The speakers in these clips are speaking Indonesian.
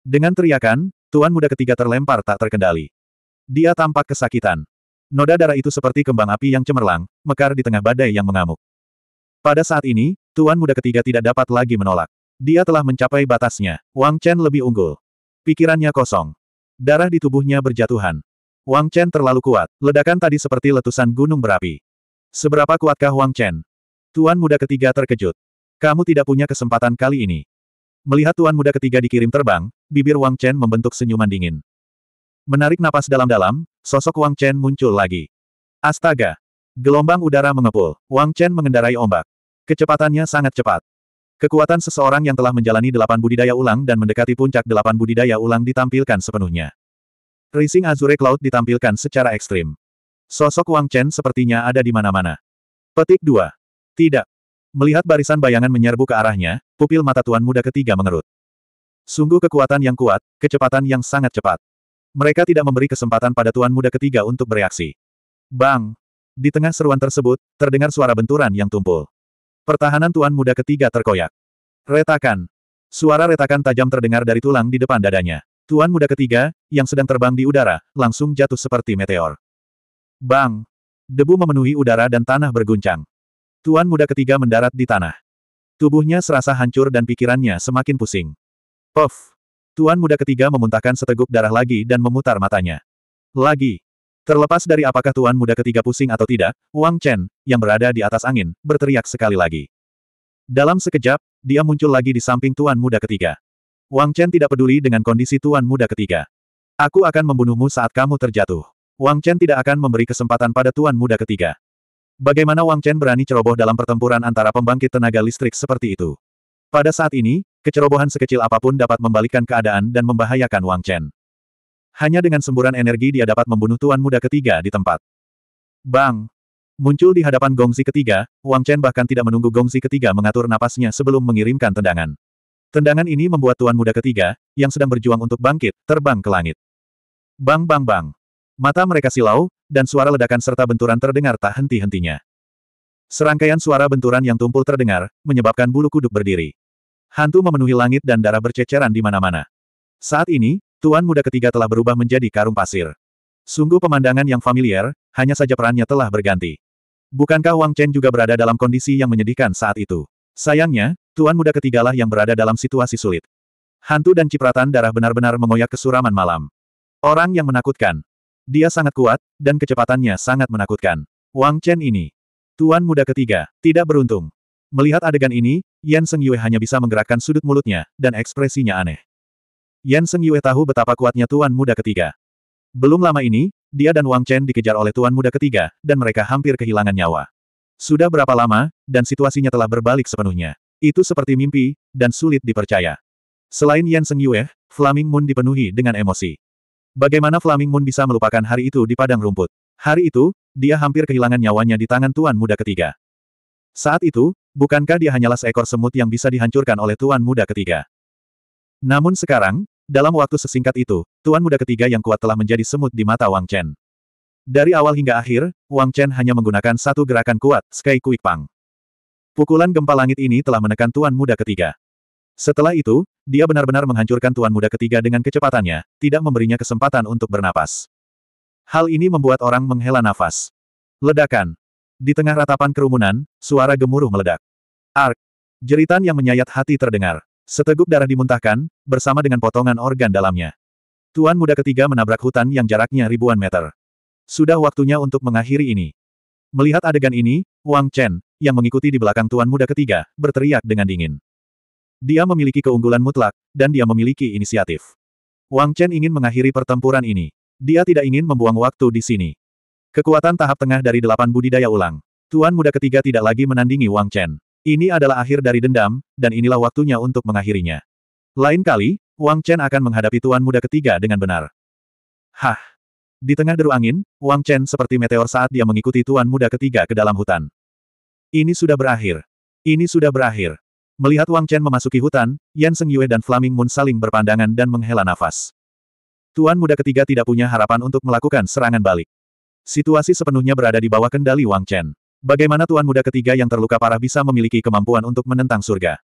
Dengan teriakan, tuan muda ketiga terlempar tak terkendali. Dia tampak kesakitan. Noda darah itu seperti kembang api yang cemerlang, mekar di tengah badai yang mengamuk. Pada saat ini, tuan muda ketiga tidak dapat lagi menolak. Dia telah mencapai batasnya. Wang Chen lebih unggul. Pikirannya kosong. Darah di tubuhnya berjatuhan. Wang Chen terlalu kuat. Ledakan tadi seperti letusan gunung berapi. Seberapa kuatkah Wang Chen? Tuan muda ketiga terkejut. Kamu tidak punya kesempatan kali ini. Melihat tuan muda ketiga dikirim terbang, bibir Wang Chen membentuk senyuman dingin. Menarik napas dalam-dalam, sosok Wang Chen muncul lagi. Astaga! Gelombang udara mengepul, Wang Chen mengendarai ombak. Kecepatannya sangat cepat. Kekuatan seseorang yang telah menjalani delapan budidaya ulang dan mendekati puncak delapan budidaya ulang ditampilkan sepenuhnya. Rising Azure Cloud ditampilkan secara ekstrim. Sosok Wang Chen sepertinya ada di mana-mana. Petik 2. Tidak. Melihat barisan bayangan menyerbu ke arahnya, pupil mata tuan muda ketiga mengerut. Sungguh kekuatan yang kuat, kecepatan yang sangat cepat. Mereka tidak memberi kesempatan pada tuan muda ketiga untuk bereaksi. Bang! Di tengah seruan tersebut, terdengar suara benturan yang tumpul. Pertahanan tuan muda ketiga terkoyak. Retakan! Suara retakan tajam terdengar dari tulang di depan dadanya. Tuan muda ketiga, yang sedang terbang di udara, langsung jatuh seperti meteor. Bang! Debu memenuhi udara dan tanah berguncang. Tuan muda ketiga mendarat di tanah. Tubuhnya serasa hancur dan pikirannya semakin pusing. Puff! Tuan muda ketiga memuntahkan seteguk darah lagi dan memutar matanya. Lagi. Terlepas dari apakah tuan muda ketiga pusing atau tidak, Wang Chen, yang berada di atas angin, berteriak sekali lagi. Dalam sekejap, dia muncul lagi di samping tuan muda ketiga. Wang Chen tidak peduli dengan kondisi tuan muda ketiga. Aku akan membunuhmu saat kamu terjatuh. Wang Chen tidak akan memberi kesempatan pada tuan muda ketiga. Bagaimana Wang Chen berani ceroboh dalam pertempuran antara pembangkit tenaga listrik seperti itu? Pada saat ini, kecerobohan sekecil apapun dapat membalikkan keadaan dan membahayakan Wang Chen. Hanya dengan semburan energi dia dapat membunuh tuan muda ketiga di tempat. Bang! Muncul di hadapan gongzi ketiga, Wang Chen bahkan tidak menunggu gongzi ketiga mengatur napasnya sebelum mengirimkan tendangan. Tendangan ini membuat tuan muda ketiga, yang sedang berjuang untuk bangkit, terbang ke langit. Bang bang bang! Mata mereka silau, dan suara ledakan serta benturan terdengar tak henti-hentinya. Serangkaian suara benturan yang tumpul terdengar, menyebabkan bulu kuduk berdiri. Hantu memenuhi langit dan darah berceceran di mana-mana. Saat ini, Tuan Muda ketiga telah berubah menjadi karung pasir. Sungguh pemandangan yang familiar, hanya saja perannya telah berganti. Bukankah Wang Chen juga berada dalam kondisi yang menyedihkan saat itu? Sayangnya, Tuan Muda ketigalah yang berada dalam situasi sulit. Hantu dan cipratan darah benar-benar mengoyak kesuraman malam. Orang yang menakutkan. Dia sangat kuat, dan kecepatannya sangat menakutkan. Wang Chen ini. Tuan muda ketiga, tidak beruntung. Melihat adegan ini, Yan Seng Yue hanya bisa menggerakkan sudut mulutnya, dan ekspresinya aneh. Yan Seng Yue tahu betapa kuatnya tuan muda ketiga. Belum lama ini, dia dan Wang Chen dikejar oleh tuan muda ketiga, dan mereka hampir kehilangan nyawa. Sudah berapa lama, dan situasinya telah berbalik sepenuhnya. Itu seperti mimpi, dan sulit dipercaya. Selain Yan Seng Yue, Flaming Moon dipenuhi dengan emosi. Bagaimana Flaming Moon bisa melupakan hari itu di padang rumput? Hari itu, dia hampir kehilangan nyawanya di tangan Tuan Muda ketiga. Saat itu, bukankah dia hanyalah seekor semut yang bisa dihancurkan oleh Tuan Muda ketiga? Namun sekarang, dalam waktu sesingkat itu, Tuan Muda ketiga yang kuat telah menjadi semut di mata Wang Chen. Dari awal hingga akhir, Wang Chen hanya menggunakan satu gerakan kuat, Sky Quick Pang. Pukulan gempa langit ini telah menekan Tuan Muda ketiga. Setelah itu, dia benar-benar menghancurkan tuan muda ketiga dengan kecepatannya, tidak memberinya kesempatan untuk bernapas. Hal ini membuat orang menghela nafas. Ledakan. Di tengah ratapan kerumunan, suara gemuruh meledak. Ark. Jeritan yang menyayat hati terdengar. Seteguk darah dimuntahkan, bersama dengan potongan organ dalamnya. Tuan muda ketiga menabrak hutan yang jaraknya ribuan meter. Sudah waktunya untuk mengakhiri ini. Melihat adegan ini, Wang Chen, yang mengikuti di belakang tuan muda ketiga, berteriak dengan dingin. Dia memiliki keunggulan mutlak, dan dia memiliki inisiatif. Wang Chen ingin mengakhiri pertempuran ini. Dia tidak ingin membuang waktu di sini. Kekuatan tahap tengah dari delapan budidaya ulang. Tuan muda ketiga tidak lagi menandingi Wang Chen. Ini adalah akhir dari dendam, dan inilah waktunya untuk mengakhirinya. Lain kali, Wang Chen akan menghadapi tuan muda ketiga dengan benar. Hah! Di tengah deru angin, Wang Chen seperti meteor saat dia mengikuti tuan muda ketiga ke dalam hutan. Ini sudah berakhir. Ini sudah berakhir. Melihat Wang Chen memasuki hutan, Yan Seng Yue dan Flaming Moon saling berpandangan dan menghela nafas. Tuan muda ketiga tidak punya harapan untuk melakukan serangan balik. Situasi sepenuhnya berada di bawah kendali Wang Chen. Bagaimana tuan muda ketiga yang terluka parah bisa memiliki kemampuan untuk menentang surga?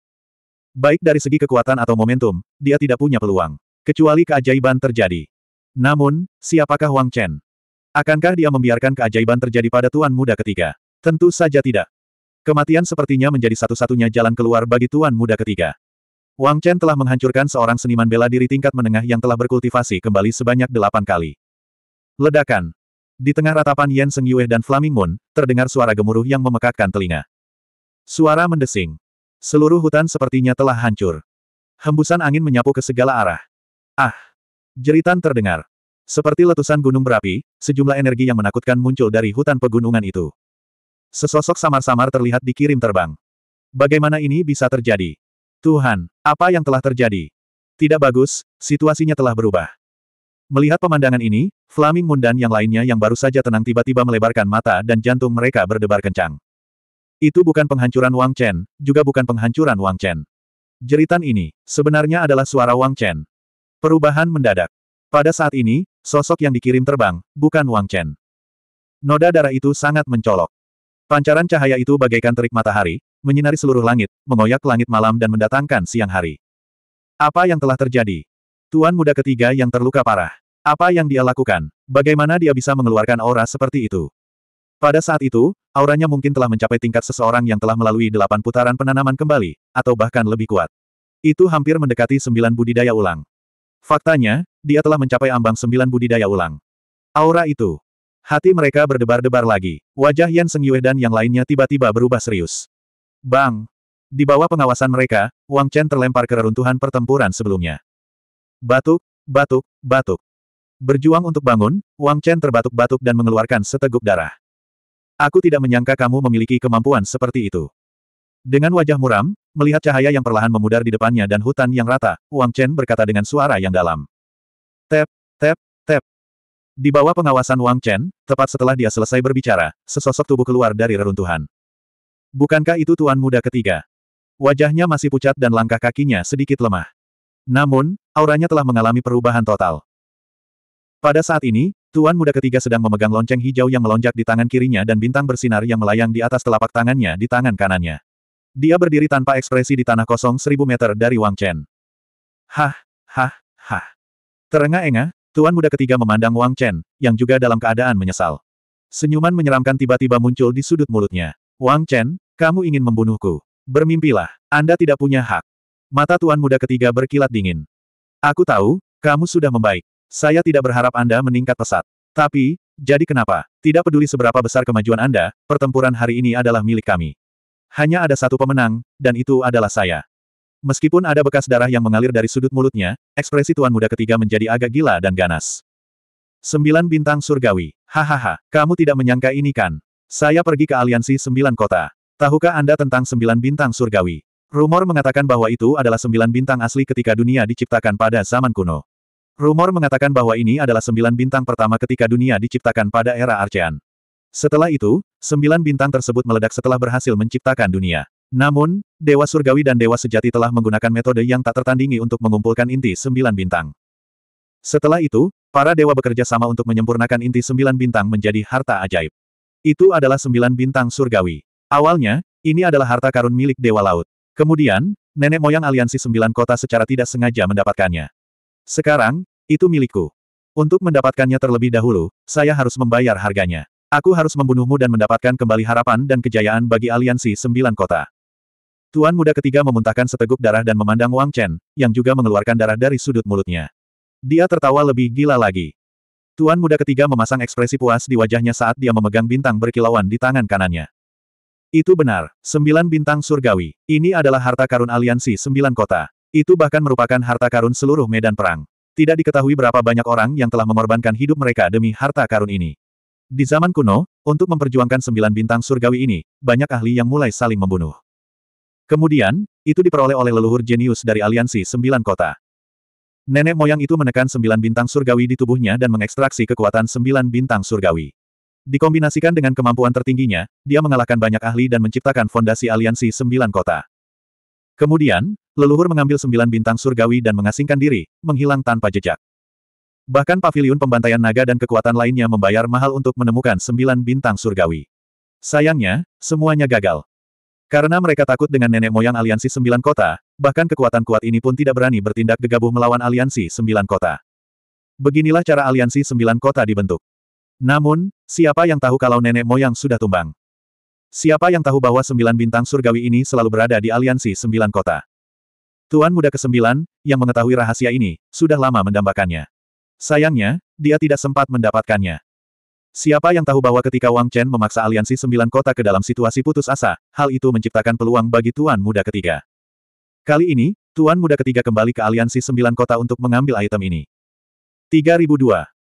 Baik dari segi kekuatan atau momentum, dia tidak punya peluang. Kecuali keajaiban terjadi. Namun, siapakah Wang Chen? Akankah dia membiarkan keajaiban terjadi pada tuan muda ketiga? Tentu saja tidak. Kematian sepertinya menjadi satu-satunya jalan keluar bagi tuan muda ketiga. Wang Chen telah menghancurkan seorang seniman bela diri tingkat menengah yang telah berkultivasi kembali sebanyak delapan kali. Ledakan. Di tengah ratapan Yen Seng Yue dan Flaming Moon, terdengar suara gemuruh yang memekakkan telinga. Suara mendesing. Seluruh hutan sepertinya telah hancur. Hembusan angin menyapu ke segala arah. Ah! Jeritan terdengar. Seperti letusan gunung berapi, sejumlah energi yang menakutkan muncul dari hutan pegunungan itu. Sesosok samar-samar terlihat dikirim terbang. Bagaimana ini bisa terjadi? Tuhan, apa yang telah terjadi? Tidak bagus, situasinya telah berubah. Melihat pemandangan ini, Flaming Moon dan yang lainnya yang baru saja tenang tiba-tiba melebarkan mata dan jantung mereka berdebar kencang. Itu bukan penghancuran Wang Chen, juga bukan penghancuran Wang Chen. Jeritan ini, sebenarnya adalah suara Wang Chen. Perubahan mendadak. Pada saat ini, sosok yang dikirim terbang, bukan Wang Chen. Noda darah itu sangat mencolok. Pancaran cahaya itu bagaikan terik matahari, menyinari seluruh langit, mengoyak langit malam dan mendatangkan siang hari. Apa yang telah terjadi? Tuan muda ketiga yang terluka parah. Apa yang dia lakukan? Bagaimana dia bisa mengeluarkan aura seperti itu? Pada saat itu, auranya mungkin telah mencapai tingkat seseorang yang telah melalui delapan putaran penanaman kembali, atau bahkan lebih kuat. Itu hampir mendekati sembilan budidaya ulang. Faktanya, dia telah mencapai ambang sembilan budidaya ulang. Aura itu, Hati mereka berdebar-debar lagi. Wajah Yan Sengyue dan yang lainnya tiba-tiba berubah serius. Bang! Di bawah pengawasan mereka, Wang Chen terlempar ke reruntuhan pertempuran sebelumnya. Batuk, batuk, batuk. Berjuang untuk bangun, Wang Chen terbatuk-batuk dan mengeluarkan seteguk darah. Aku tidak menyangka kamu memiliki kemampuan seperti itu. Dengan wajah muram, melihat cahaya yang perlahan memudar di depannya dan hutan yang rata, Wang Chen berkata dengan suara yang dalam. Tep, tep, di bawah pengawasan Wang Chen, tepat setelah dia selesai berbicara, sesosok tubuh keluar dari reruntuhan. Bukankah itu tuan muda ketiga? Wajahnya masih pucat dan langkah kakinya sedikit lemah. Namun, auranya telah mengalami perubahan total. Pada saat ini, tuan muda ketiga sedang memegang lonceng hijau yang melonjak di tangan kirinya dan bintang bersinar yang melayang di atas telapak tangannya di tangan kanannya. Dia berdiri tanpa ekspresi di tanah kosong seribu meter dari Wang Chen. Hah, hah, hah. Terengah-engah, Tuan muda ketiga memandang Wang Chen, yang juga dalam keadaan menyesal. Senyuman menyeramkan tiba-tiba muncul di sudut mulutnya. Wang Chen, kamu ingin membunuhku. Bermimpilah, Anda tidak punya hak. Mata tuan muda ketiga berkilat dingin. Aku tahu, kamu sudah membaik. Saya tidak berharap Anda meningkat pesat. Tapi, jadi kenapa? Tidak peduli seberapa besar kemajuan Anda, pertempuran hari ini adalah milik kami. Hanya ada satu pemenang, dan itu adalah saya. Meskipun ada bekas darah yang mengalir dari sudut mulutnya, ekspresi tuan muda ketiga menjadi agak gila dan ganas. Sembilan bintang surgawi. Hahaha, kamu tidak menyangka ini kan? Saya pergi ke aliansi sembilan kota. Tahukah Anda tentang sembilan bintang surgawi? Rumor mengatakan bahwa itu adalah sembilan bintang asli ketika dunia diciptakan pada zaman kuno. Rumor mengatakan bahwa ini adalah sembilan bintang pertama ketika dunia diciptakan pada era Archean. Setelah itu, sembilan bintang tersebut meledak setelah berhasil menciptakan dunia. Namun, Dewa Surgawi dan Dewa Sejati telah menggunakan metode yang tak tertandingi untuk mengumpulkan inti sembilan bintang. Setelah itu, para dewa bekerja sama untuk menyempurnakan inti sembilan bintang menjadi harta ajaib. Itu adalah sembilan bintang surgawi. Awalnya, ini adalah harta karun milik Dewa Laut. Kemudian, nenek moyang aliansi sembilan kota secara tidak sengaja mendapatkannya. Sekarang, itu milikku. Untuk mendapatkannya terlebih dahulu, saya harus membayar harganya. Aku harus membunuhmu dan mendapatkan kembali harapan dan kejayaan bagi aliansi sembilan kota. Tuan muda ketiga memuntahkan seteguk darah dan memandang Wang Chen, yang juga mengeluarkan darah dari sudut mulutnya. Dia tertawa lebih gila lagi. Tuan muda ketiga memasang ekspresi puas di wajahnya saat dia memegang bintang berkilauan di tangan kanannya. Itu benar, sembilan bintang surgawi. Ini adalah harta karun aliansi sembilan kota. Itu bahkan merupakan harta karun seluruh medan perang. Tidak diketahui berapa banyak orang yang telah mengorbankan hidup mereka demi harta karun ini. Di zaman kuno, untuk memperjuangkan sembilan bintang surgawi ini, banyak ahli yang mulai saling membunuh. Kemudian, itu diperoleh oleh leluhur jenius dari aliansi sembilan kota. Nenek moyang itu menekan sembilan bintang surgawi di tubuhnya dan mengekstraksi kekuatan sembilan bintang surgawi. Dikombinasikan dengan kemampuan tertingginya, dia mengalahkan banyak ahli dan menciptakan fondasi aliansi sembilan kota. Kemudian, leluhur mengambil sembilan bintang surgawi dan mengasingkan diri, menghilang tanpa jejak. Bahkan Pavilion pembantaian naga dan kekuatan lainnya membayar mahal untuk menemukan sembilan bintang surgawi. Sayangnya, semuanya gagal. Karena mereka takut dengan nenek moyang aliansi sembilan kota, bahkan kekuatan kuat ini pun tidak berani bertindak gegabah melawan aliansi sembilan kota. Beginilah cara aliansi sembilan kota dibentuk. Namun, siapa yang tahu kalau nenek moyang sudah tumbang? Siapa yang tahu bahwa sembilan bintang surgawi ini selalu berada di aliansi sembilan kota? Tuan muda kesembilan, yang mengetahui rahasia ini, sudah lama mendambakannya. Sayangnya, dia tidak sempat mendapatkannya. Siapa yang tahu bahwa ketika Wang Chen memaksa aliansi sembilan kota ke dalam situasi putus asa, hal itu menciptakan peluang bagi Tuan Muda ketiga. Kali ini, Tuan Muda ketiga kembali ke aliansi sembilan kota untuk mengambil item ini. 3002.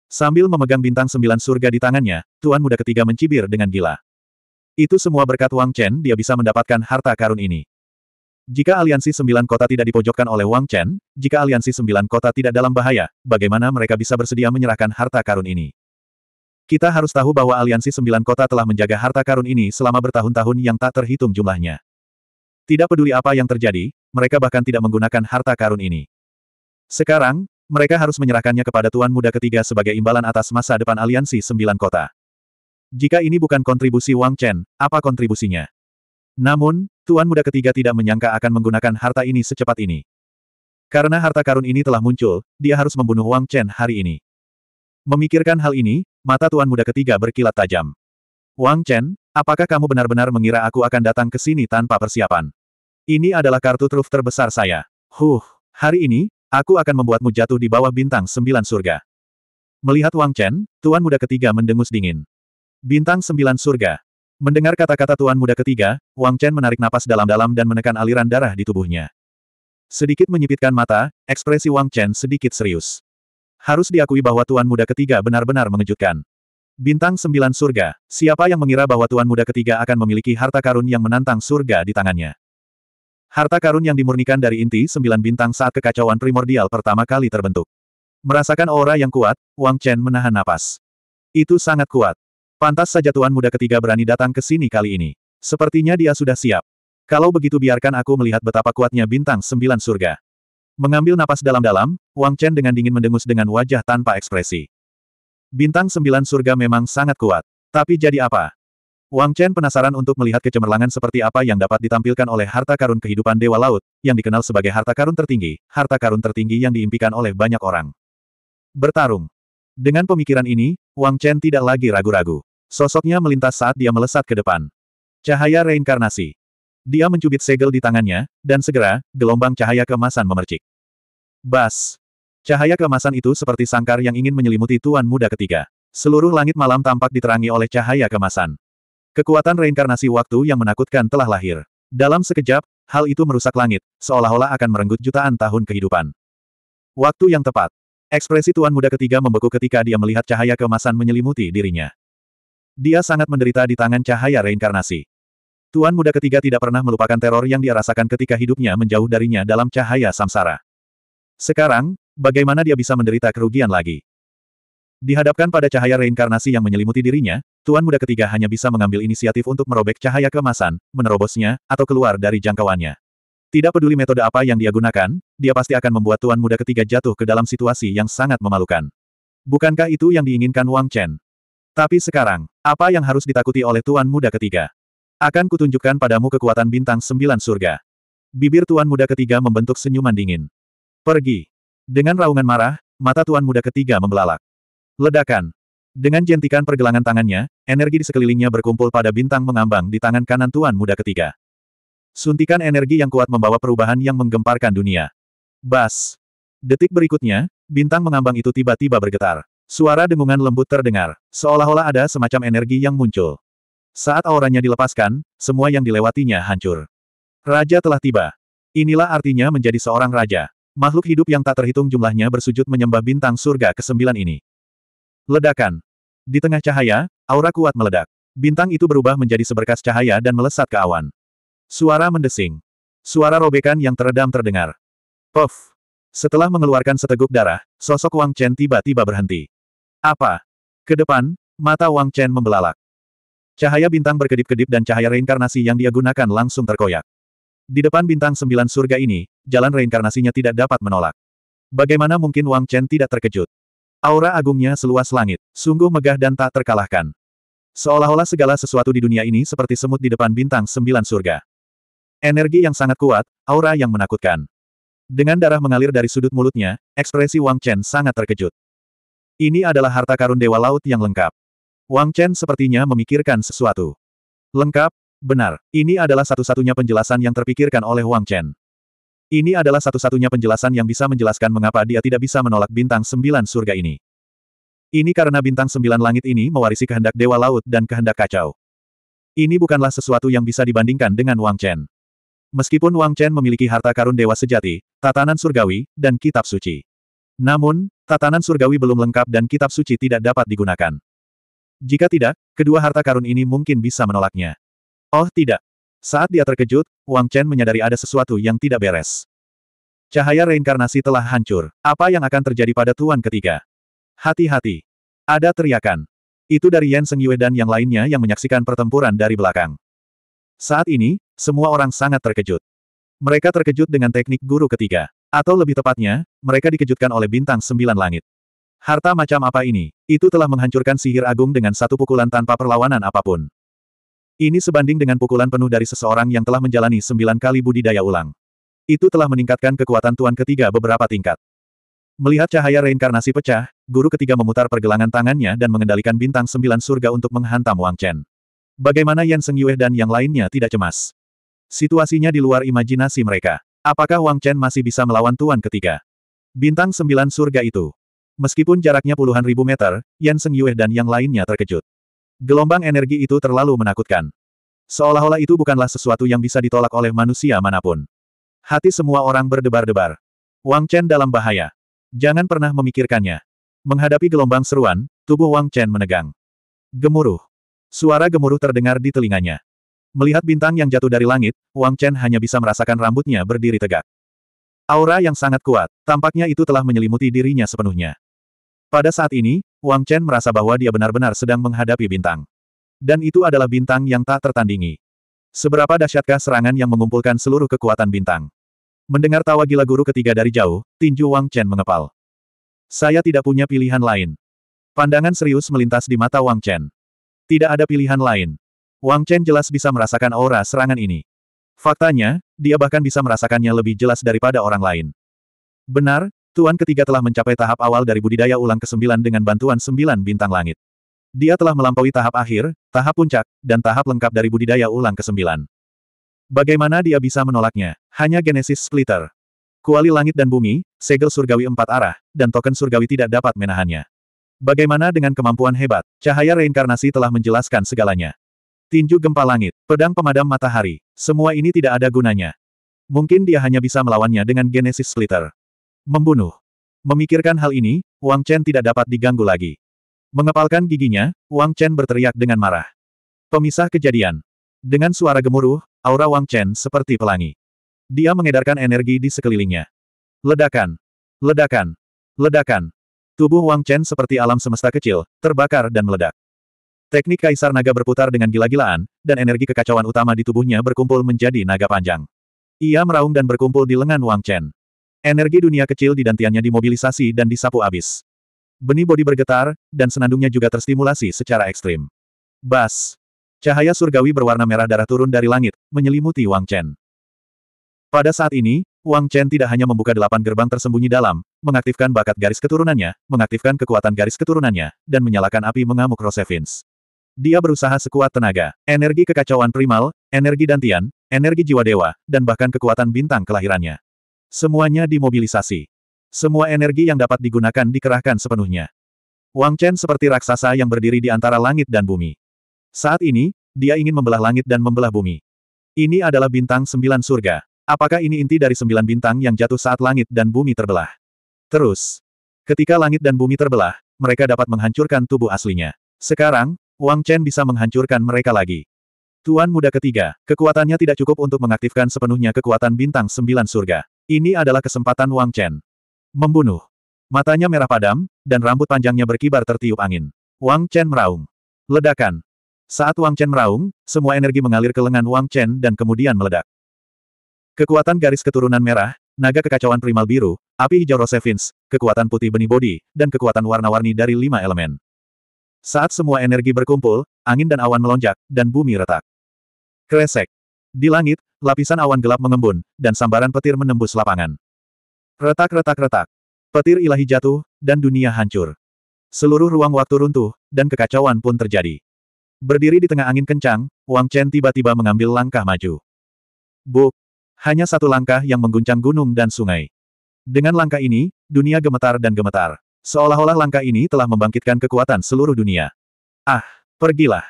Sambil memegang bintang sembilan surga di tangannya, Tuan Muda ketiga mencibir dengan gila. Itu semua berkat Wang Chen dia bisa mendapatkan harta karun ini. Jika aliansi sembilan kota tidak dipojokkan oleh Wang Chen, jika aliansi sembilan kota tidak dalam bahaya, bagaimana mereka bisa bersedia menyerahkan harta karun ini? Kita harus tahu bahwa aliansi sembilan kota telah menjaga harta karun ini selama bertahun-tahun yang tak terhitung jumlahnya. Tidak peduli apa yang terjadi, mereka bahkan tidak menggunakan harta karun ini. Sekarang, mereka harus menyerahkannya kepada Tuan Muda ketiga sebagai imbalan atas masa depan aliansi sembilan kota. Jika ini bukan kontribusi Wang Chen, apa kontribusinya? Namun, Tuan Muda ketiga tidak menyangka akan menggunakan harta ini secepat ini. Karena harta karun ini telah muncul, dia harus membunuh Wang Chen hari ini. Memikirkan hal ini, mata tuan muda ketiga berkilat tajam. Wang Chen, apakah kamu benar-benar mengira aku akan datang ke sini tanpa persiapan? Ini adalah kartu truf terbesar saya. Huh, hari ini, aku akan membuatmu jatuh di bawah bintang sembilan surga. Melihat Wang Chen, tuan muda ketiga mendengus dingin. Bintang sembilan surga. Mendengar kata-kata tuan muda ketiga, Wang Chen menarik napas dalam-dalam dan menekan aliran darah di tubuhnya. Sedikit menyipitkan mata, ekspresi Wang Chen sedikit serius. Harus diakui bahwa Tuan Muda ketiga benar-benar mengejutkan. Bintang sembilan surga, siapa yang mengira bahwa Tuan Muda ketiga akan memiliki harta karun yang menantang surga di tangannya? Harta karun yang dimurnikan dari inti sembilan bintang saat kekacauan primordial pertama kali terbentuk. Merasakan aura yang kuat, Wang Chen menahan napas. Itu sangat kuat. Pantas saja Tuan Muda ketiga berani datang ke sini kali ini. Sepertinya dia sudah siap. Kalau begitu biarkan aku melihat betapa kuatnya bintang sembilan surga. Mengambil napas dalam-dalam, Wang Chen dengan dingin mendengus dengan wajah tanpa ekspresi. Bintang sembilan surga memang sangat kuat. Tapi jadi apa? Wang Chen penasaran untuk melihat kecemerlangan seperti apa yang dapat ditampilkan oleh harta karun kehidupan Dewa Laut, yang dikenal sebagai harta karun tertinggi, harta karun tertinggi yang diimpikan oleh banyak orang. Bertarung. Dengan pemikiran ini, Wang Chen tidak lagi ragu-ragu. Sosoknya melintas saat dia melesat ke depan. Cahaya reinkarnasi. Dia mencubit segel di tangannya, dan segera, gelombang cahaya kemasan memercik. Bas! Cahaya kemasan itu seperti sangkar yang ingin menyelimuti tuan muda ketiga. Seluruh langit malam tampak diterangi oleh cahaya kemasan. Kekuatan reinkarnasi waktu yang menakutkan telah lahir. Dalam sekejap, hal itu merusak langit, seolah-olah akan merenggut jutaan tahun kehidupan. Waktu yang tepat. Ekspresi tuan muda ketiga membeku ketika dia melihat cahaya kemasan menyelimuti dirinya. Dia sangat menderita di tangan cahaya reinkarnasi. Tuan muda ketiga tidak pernah melupakan teror yang dia rasakan ketika hidupnya menjauh darinya dalam cahaya samsara. Sekarang, bagaimana dia bisa menderita kerugian lagi? Dihadapkan pada cahaya reinkarnasi yang menyelimuti dirinya, Tuan muda ketiga hanya bisa mengambil inisiatif untuk merobek cahaya kemasan, menerobosnya, atau keluar dari jangkauannya. Tidak peduli metode apa yang dia gunakan, dia pasti akan membuat Tuan muda ketiga jatuh ke dalam situasi yang sangat memalukan. Bukankah itu yang diinginkan Wang Chen? Tapi sekarang, apa yang harus ditakuti oleh Tuan muda ketiga? Akan kutunjukkan padamu kekuatan bintang sembilan surga. Bibir tuan muda ketiga membentuk senyuman dingin. Pergi. Dengan raungan marah, mata tuan muda ketiga membelalak. Ledakan. Dengan jentikan pergelangan tangannya, energi di sekelilingnya berkumpul pada bintang mengambang di tangan kanan tuan muda ketiga. Suntikan energi yang kuat membawa perubahan yang menggemparkan dunia. Bas. Detik berikutnya, bintang mengambang itu tiba-tiba bergetar. Suara dengungan lembut terdengar, seolah-olah ada semacam energi yang muncul. Saat auranya dilepaskan, semua yang dilewatinya hancur. Raja telah tiba. Inilah artinya menjadi seorang raja. Makhluk hidup yang tak terhitung jumlahnya bersujud menyembah bintang surga kesembilan ini. Ledakan. Di tengah cahaya, aura kuat meledak. Bintang itu berubah menjadi seberkas cahaya dan melesat ke awan. Suara mendesing. Suara robekan yang teredam terdengar. Puff. Setelah mengeluarkan seteguk darah, sosok Wang Chen tiba-tiba berhenti. Apa? Ke depan, mata Wang Chen membelalak. Cahaya bintang berkedip-kedip dan cahaya reinkarnasi yang dia gunakan langsung terkoyak. Di depan bintang sembilan surga ini, jalan reinkarnasinya tidak dapat menolak. Bagaimana mungkin Wang Chen tidak terkejut? Aura agungnya seluas langit, sungguh megah dan tak terkalahkan. Seolah-olah segala sesuatu di dunia ini seperti semut di depan bintang sembilan surga. Energi yang sangat kuat, aura yang menakutkan. Dengan darah mengalir dari sudut mulutnya, ekspresi Wang Chen sangat terkejut. Ini adalah harta karun Dewa Laut yang lengkap. Wang Chen sepertinya memikirkan sesuatu. Lengkap, benar, ini adalah satu-satunya penjelasan yang terpikirkan oleh Wang Chen. Ini adalah satu-satunya penjelasan yang bisa menjelaskan mengapa dia tidak bisa menolak bintang sembilan surga ini. Ini karena bintang sembilan langit ini mewarisi kehendak Dewa Laut dan kehendak kacau. Ini bukanlah sesuatu yang bisa dibandingkan dengan Wang Chen. Meskipun Wang Chen memiliki harta karun dewa sejati, tatanan surgawi, dan kitab suci. Namun, tatanan surgawi belum lengkap dan kitab suci tidak dapat digunakan. Jika tidak, kedua harta karun ini mungkin bisa menolaknya. Oh tidak. Saat dia terkejut, Wang Chen menyadari ada sesuatu yang tidak beres. Cahaya reinkarnasi telah hancur. Apa yang akan terjadi pada tuan ketiga? Hati-hati. Ada teriakan. Itu dari Yan Seng Yue dan yang lainnya yang menyaksikan pertempuran dari belakang. Saat ini, semua orang sangat terkejut. Mereka terkejut dengan teknik guru ketiga. Atau lebih tepatnya, mereka dikejutkan oleh bintang sembilan langit. Harta macam apa ini? Itu telah menghancurkan sihir agung dengan satu pukulan tanpa perlawanan apapun. Ini sebanding dengan pukulan penuh dari seseorang yang telah menjalani sembilan kali budidaya ulang. Itu telah meningkatkan kekuatan tuan ketiga beberapa tingkat. Melihat cahaya reinkarnasi pecah, guru ketiga memutar pergelangan tangannya dan mengendalikan bintang sembilan surga untuk menghantam Wang Chen. Bagaimana Yan Seng Yue dan yang lainnya tidak cemas? Situasinya di luar imajinasi mereka. Apakah Wang Chen masih bisa melawan Tuan ketiga? Bintang sembilan surga itu. Meskipun jaraknya puluhan ribu meter, Yan Seng Yue dan yang lainnya terkejut. Gelombang energi itu terlalu menakutkan. Seolah-olah itu bukanlah sesuatu yang bisa ditolak oleh manusia manapun. Hati semua orang berdebar-debar. Wang Chen dalam bahaya. Jangan pernah memikirkannya. Menghadapi gelombang seruan, tubuh Wang Chen menegang. Gemuruh. Suara gemuruh terdengar di telinganya. Melihat bintang yang jatuh dari langit, Wang Chen hanya bisa merasakan rambutnya berdiri tegak. Aura yang sangat kuat, tampaknya itu telah menyelimuti dirinya sepenuhnya. Pada saat ini, Wang Chen merasa bahwa dia benar-benar sedang menghadapi bintang. Dan itu adalah bintang yang tak tertandingi. Seberapa dahsyatkah serangan yang mengumpulkan seluruh kekuatan bintang? Mendengar tawa gila guru ketiga dari jauh, tinju Wang Chen mengepal. Saya tidak punya pilihan lain. Pandangan serius melintas di mata Wang Chen. Tidak ada pilihan lain. Wang Chen jelas bisa merasakan aura serangan ini. Faktanya, dia bahkan bisa merasakannya lebih jelas daripada orang lain. Benar, Tuan ketiga telah mencapai tahap awal dari budidaya ulang ke-9 dengan bantuan sembilan bintang langit. Dia telah melampaui tahap akhir, tahap puncak, dan tahap lengkap dari budidaya ulang ke-9. Bagaimana dia bisa menolaknya? Hanya Genesis Splitter. Kuali langit dan bumi, segel surgawi empat arah, dan token surgawi tidak dapat menahannya. Bagaimana dengan kemampuan hebat? Cahaya reinkarnasi telah menjelaskan segalanya. Tinju gempa langit, pedang pemadam matahari, semua ini tidak ada gunanya. Mungkin dia hanya bisa melawannya dengan Genesis Splitter. Membunuh. Memikirkan hal ini, Wang Chen tidak dapat diganggu lagi. Mengepalkan giginya, Wang Chen berteriak dengan marah. Pemisah kejadian. Dengan suara gemuruh, aura Wang Chen seperti pelangi. Dia mengedarkan energi di sekelilingnya. Ledakan. Ledakan. Ledakan. Tubuh Wang Chen seperti alam semesta kecil, terbakar dan meledak. Teknik Kaisar Naga berputar dengan gila-gilaan, dan energi kekacauan utama di tubuhnya berkumpul menjadi naga panjang. Ia meraung dan berkumpul di lengan Wang Chen. Energi dunia kecil di dantiannya dimobilisasi dan disapu abis. Benih bodi bergetar, dan senandungnya juga terstimulasi secara ekstrim. Bas! Cahaya surgawi berwarna merah darah turun dari langit, menyelimuti Wang Chen. Pada saat ini, Wang Chen tidak hanya membuka delapan gerbang tersembunyi dalam, mengaktifkan bakat garis keturunannya, mengaktifkan kekuatan garis keturunannya, dan menyalakan api mengamuk Rosevins. Dia berusaha sekuat tenaga, energi kekacauan primal, energi dantian, energi jiwa dewa, dan bahkan kekuatan bintang kelahirannya. Semuanya dimobilisasi. Semua energi yang dapat digunakan dikerahkan sepenuhnya. Wang Chen seperti raksasa yang berdiri di antara langit dan bumi. Saat ini, dia ingin membelah langit dan membelah bumi. Ini adalah bintang sembilan surga. Apakah ini inti dari sembilan bintang yang jatuh saat langit dan bumi terbelah? Terus, ketika langit dan bumi terbelah, mereka dapat menghancurkan tubuh aslinya. Sekarang, Wang Chen bisa menghancurkan mereka lagi. Tuan Muda ketiga, kekuatannya tidak cukup untuk mengaktifkan sepenuhnya kekuatan bintang sembilan surga. Ini adalah kesempatan Wang Chen. Membunuh. Matanya merah padam, dan rambut panjangnya berkibar tertiup angin. Wang Chen meraung. Ledakan. Saat Wang Chen meraung, semua energi mengalir ke lengan Wang Chen dan kemudian meledak. Kekuatan garis keturunan merah, naga kekacauan primal biru, api hijau Rosevins, kekuatan putih benih bodi, dan kekuatan warna-warni dari lima elemen. Saat semua energi berkumpul, angin dan awan melonjak, dan bumi retak. Kresek. Di langit, lapisan awan gelap mengembun, dan sambaran petir menembus lapangan. Retak-retak-retak. Petir ilahi jatuh, dan dunia hancur. Seluruh ruang waktu runtuh, dan kekacauan pun terjadi. Berdiri di tengah angin kencang, Wang Chen tiba-tiba mengambil langkah maju. Bu, Hanya satu langkah yang mengguncang gunung dan sungai. Dengan langkah ini, dunia gemetar dan gemetar. Seolah-olah langkah ini telah membangkitkan kekuatan seluruh dunia. Ah, pergilah!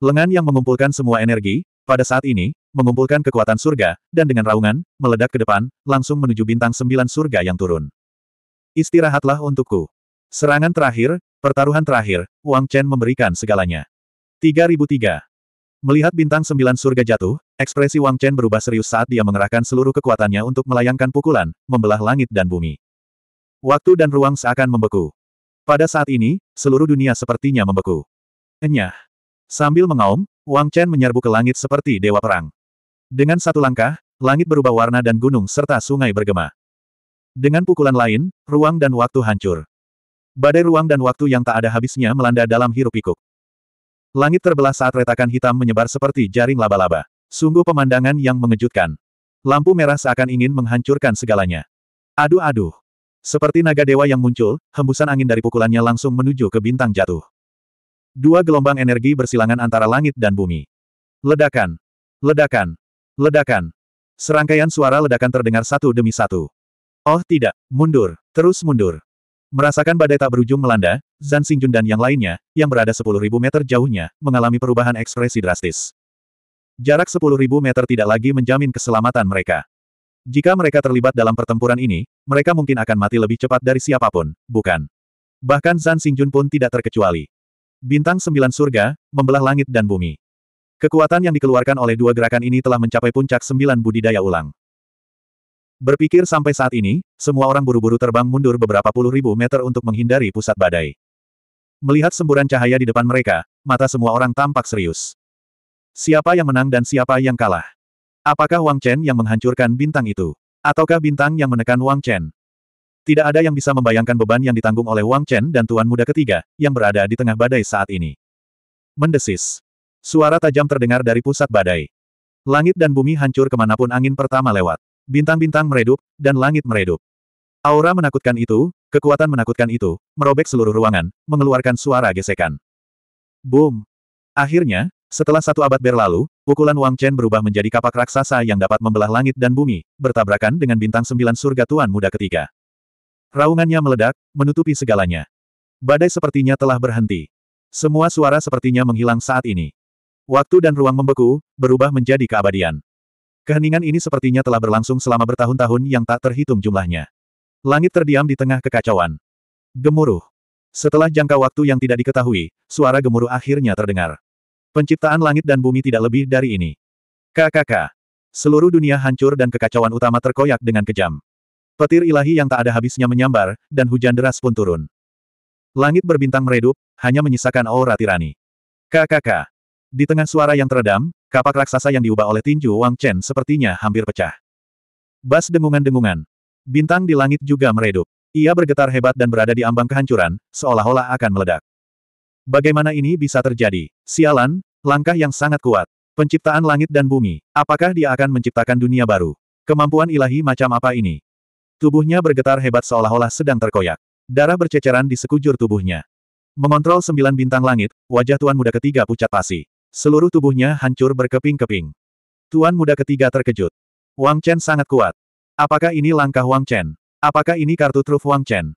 Lengan yang mengumpulkan semua energi, pada saat ini, mengumpulkan kekuatan surga, dan dengan raungan, meledak ke depan, langsung menuju bintang sembilan surga yang turun. Istirahatlah untukku. Serangan terakhir, pertaruhan terakhir, Wang Chen memberikan segalanya. 3003. Melihat bintang sembilan surga jatuh, ekspresi Wang Chen berubah serius saat dia mengerahkan seluruh kekuatannya untuk melayangkan pukulan, membelah langit dan bumi. Waktu dan ruang seakan membeku. Pada saat ini, seluruh dunia sepertinya membeku. Enyah. Sambil mengaum, Wang Chen menyerbu ke langit seperti dewa perang. Dengan satu langkah, langit berubah warna dan gunung serta sungai bergema. Dengan pukulan lain, ruang dan waktu hancur. Badai ruang dan waktu yang tak ada habisnya melanda dalam hirup pikuk Langit terbelah saat retakan hitam menyebar seperti jaring laba-laba. Sungguh pemandangan yang mengejutkan. Lampu merah seakan ingin menghancurkan segalanya. Aduh-aduh. Seperti naga dewa yang muncul, hembusan angin dari pukulannya langsung menuju ke bintang jatuh. Dua gelombang energi bersilangan antara langit dan bumi. Ledakan! Ledakan! Ledakan! Serangkaian suara ledakan terdengar satu demi satu. Oh tidak, mundur, terus mundur. Merasakan badai tak berujung melanda, Zan Xingjun dan yang lainnya, yang berada 10.000 meter jauhnya, mengalami perubahan ekspresi drastis. Jarak 10.000 meter tidak lagi menjamin keselamatan mereka. Jika mereka terlibat dalam pertempuran ini, mereka mungkin akan mati lebih cepat dari siapapun, bukan? Bahkan Zan Xingjun pun tidak terkecuali. Bintang sembilan surga, membelah langit dan bumi. Kekuatan yang dikeluarkan oleh dua gerakan ini telah mencapai puncak sembilan budidaya ulang. Berpikir sampai saat ini, semua orang buru-buru terbang mundur beberapa puluh ribu meter untuk menghindari pusat badai. Melihat semburan cahaya di depan mereka, mata semua orang tampak serius. Siapa yang menang dan siapa yang kalah? Apakah Wang Chen yang menghancurkan bintang itu? Ataukah bintang yang menekan Wang Chen? Tidak ada yang bisa membayangkan beban yang ditanggung oleh Wang Chen dan tuan muda ketiga, yang berada di tengah badai saat ini. Mendesis. Suara tajam terdengar dari pusat badai. Langit dan bumi hancur kemanapun angin pertama lewat. Bintang-bintang meredup, dan langit meredup. Aura menakutkan itu, kekuatan menakutkan itu, merobek seluruh ruangan, mengeluarkan suara gesekan. Boom! Akhirnya, setelah satu abad berlalu, pukulan Wang Chen berubah menjadi kapak raksasa yang dapat membelah langit dan bumi, bertabrakan dengan bintang sembilan surga Tuan Muda ketiga. Raungannya meledak, menutupi segalanya. Badai sepertinya telah berhenti. Semua suara sepertinya menghilang saat ini. Waktu dan ruang membeku, berubah menjadi keabadian. Keheningan ini sepertinya telah berlangsung selama bertahun-tahun yang tak terhitung jumlahnya. Langit terdiam di tengah kekacauan. Gemuruh. Setelah jangka waktu yang tidak diketahui, suara gemuruh akhirnya terdengar. Penciptaan langit dan bumi tidak lebih dari ini. KKK. Seluruh dunia hancur dan kekacauan utama terkoyak dengan kejam. Petir ilahi yang tak ada habisnya menyambar, dan hujan deras pun turun. Langit berbintang meredup, hanya menyisakan aura tirani. KKK. Di tengah suara yang teredam, kapak raksasa yang diubah oleh tinju Wang Chen sepertinya hampir pecah. Bas dengungan-dengungan. Bintang di langit juga meredup. Ia bergetar hebat dan berada di ambang kehancuran, seolah-olah akan meledak. Bagaimana ini bisa terjadi? Sialan, langkah yang sangat kuat. Penciptaan langit dan bumi, apakah dia akan menciptakan dunia baru? Kemampuan ilahi macam apa ini? Tubuhnya bergetar hebat seolah-olah sedang terkoyak. Darah berceceran di sekujur tubuhnya. Mengontrol sembilan bintang langit, wajah Tuan Muda ketiga pucat pasi. Seluruh tubuhnya hancur berkeping-keping. Tuan Muda ketiga terkejut. Wang Chen sangat kuat. Apakah ini langkah Wang Chen? Apakah ini kartu truf Wang Chen?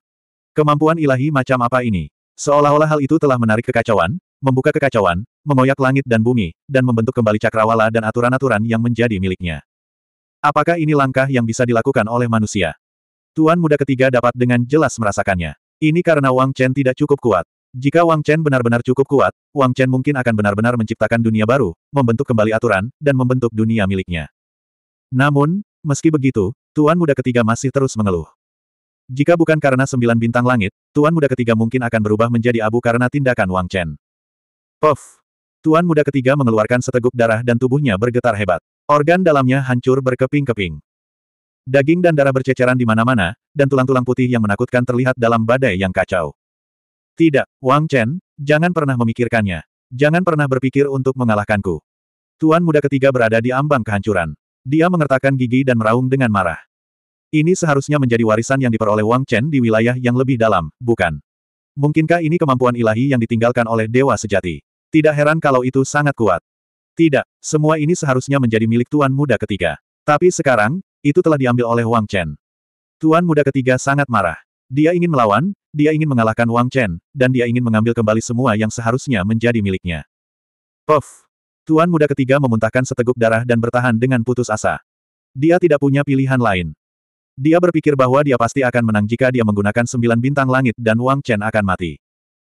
Kemampuan ilahi macam apa ini? Seolah-olah hal itu telah menarik kekacauan, membuka kekacauan, mengoyak langit dan bumi, dan membentuk kembali cakrawala dan aturan-aturan yang menjadi miliknya. Apakah ini langkah yang bisa dilakukan oleh manusia? Tuan muda ketiga dapat dengan jelas merasakannya. Ini karena Wang Chen tidak cukup kuat. Jika Wang Chen benar-benar cukup kuat, Wang Chen mungkin akan benar-benar menciptakan dunia baru, membentuk kembali aturan, dan membentuk dunia miliknya. Namun, meski begitu, Tuan muda ketiga masih terus mengeluh. Jika bukan karena sembilan bintang langit, Tuan muda ketiga mungkin akan berubah menjadi abu karena tindakan Wang Chen. Puff! Tuan muda ketiga mengeluarkan seteguk darah dan tubuhnya bergetar hebat. Organ dalamnya hancur berkeping-keping. Daging dan darah berceceran di mana-mana, dan tulang-tulang putih yang menakutkan terlihat dalam badai yang kacau. Tidak, Wang Chen, jangan pernah memikirkannya. Jangan pernah berpikir untuk mengalahkanku. Tuan muda ketiga berada di ambang kehancuran. Dia mengertakkan gigi dan meraung dengan marah. Ini seharusnya menjadi warisan yang diperoleh Wang Chen di wilayah yang lebih dalam, bukan? Mungkinkah ini kemampuan ilahi yang ditinggalkan oleh dewa sejati? Tidak heran kalau itu sangat kuat. Tidak, semua ini seharusnya menjadi milik tuan muda ketiga. Tapi sekarang, itu telah diambil oleh Wang Chen. Tuan muda ketiga sangat marah. Dia ingin melawan, dia ingin mengalahkan Wang Chen, dan dia ingin mengambil kembali semua yang seharusnya menjadi miliknya. Puff! Tuan muda ketiga memuntahkan seteguk darah dan bertahan dengan putus asa. Dia tidak punya pilihan lain. Dia berpikir bahwa dia pasti akan menang jika dia menggunakan sembilan bintang langit dan Wang Chen akan mati.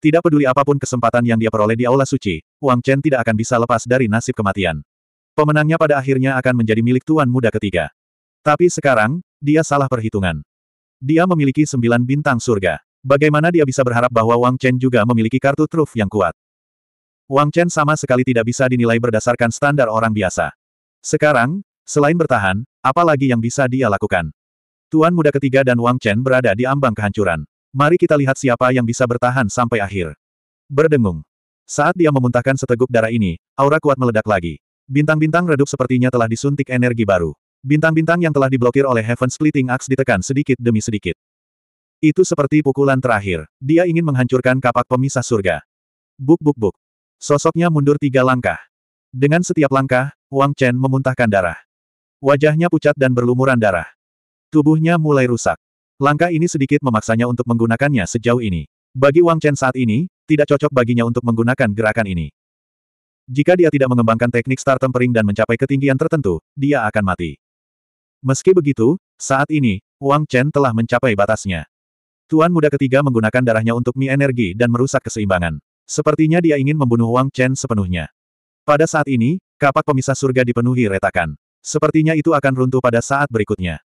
Tidak peduli apapun kesempatan yang dia peroleh di Aula Suci, Wang Chen tidak akan bisa lepas dari nasib kematian. Pemenangnya pada akhirnya akan menjadi milik Tuan Muda ketiga. Tapi sekarang, dia salah perhitungan. Dia memiliki sembilan bintang surga. Bagaimana dia bisa berharap bahwa Wang Chen juga memiliki kartu truf yang kuat? Wang Chen sama sekali tidak bisa dinilai berdasarkan standar orang biasa. Sekarang, selain bertahan, apa lagi yang bisa dia lakukan? Tuan muda ketiga dan Wang Chen berada di ambang kehancuran. Mari kita lihat siapa yang bisa bertahan sampai akhir. Berdengung. Saat dia memuntahkan seteguk darah ini, aura kuat meledak lagi. Bintang-bintang redup sepertinya telah disuntik energi baru. Bintang-bintang yang telah diblokir oleh Heaven Splitting Axe ditekan sedikit demi sedikit. Itu seperti pukulan terakhir, dia ingin menghancurkan kapak pemisah surga. Buk buk buk. Sosoknya mundur tiga langkah. Dengan setiap langkah, Wang Chen memuntahkan darah. Wajahnya pucat dan berlumuran darah. Tubuhnya mulai rusak. Langkah ini sedikit memaksanya untuk menggunakannya sejauh ini. Bagi Wang Chen saat ini, tidak cocok baginya untuk menggunakan gerakan ini. Jika dia tidak mengembangkan teknik star tempering dan mencapai ketinggian tertentu, dia akan mati. Meski begitu, saat ini, Wang Chen telah mencapai batasnya. Tuan muda ketiga menggunakan darahnya untuk mie energi dan merusak keseimbangan. Sepertinya dia ingin membunuh Wang Chen sepenuhnya. Pada saat ini, kapak pemisah surga dipenuhi retakan. Sepertinya itu akan runtuh pada saat berikutnya.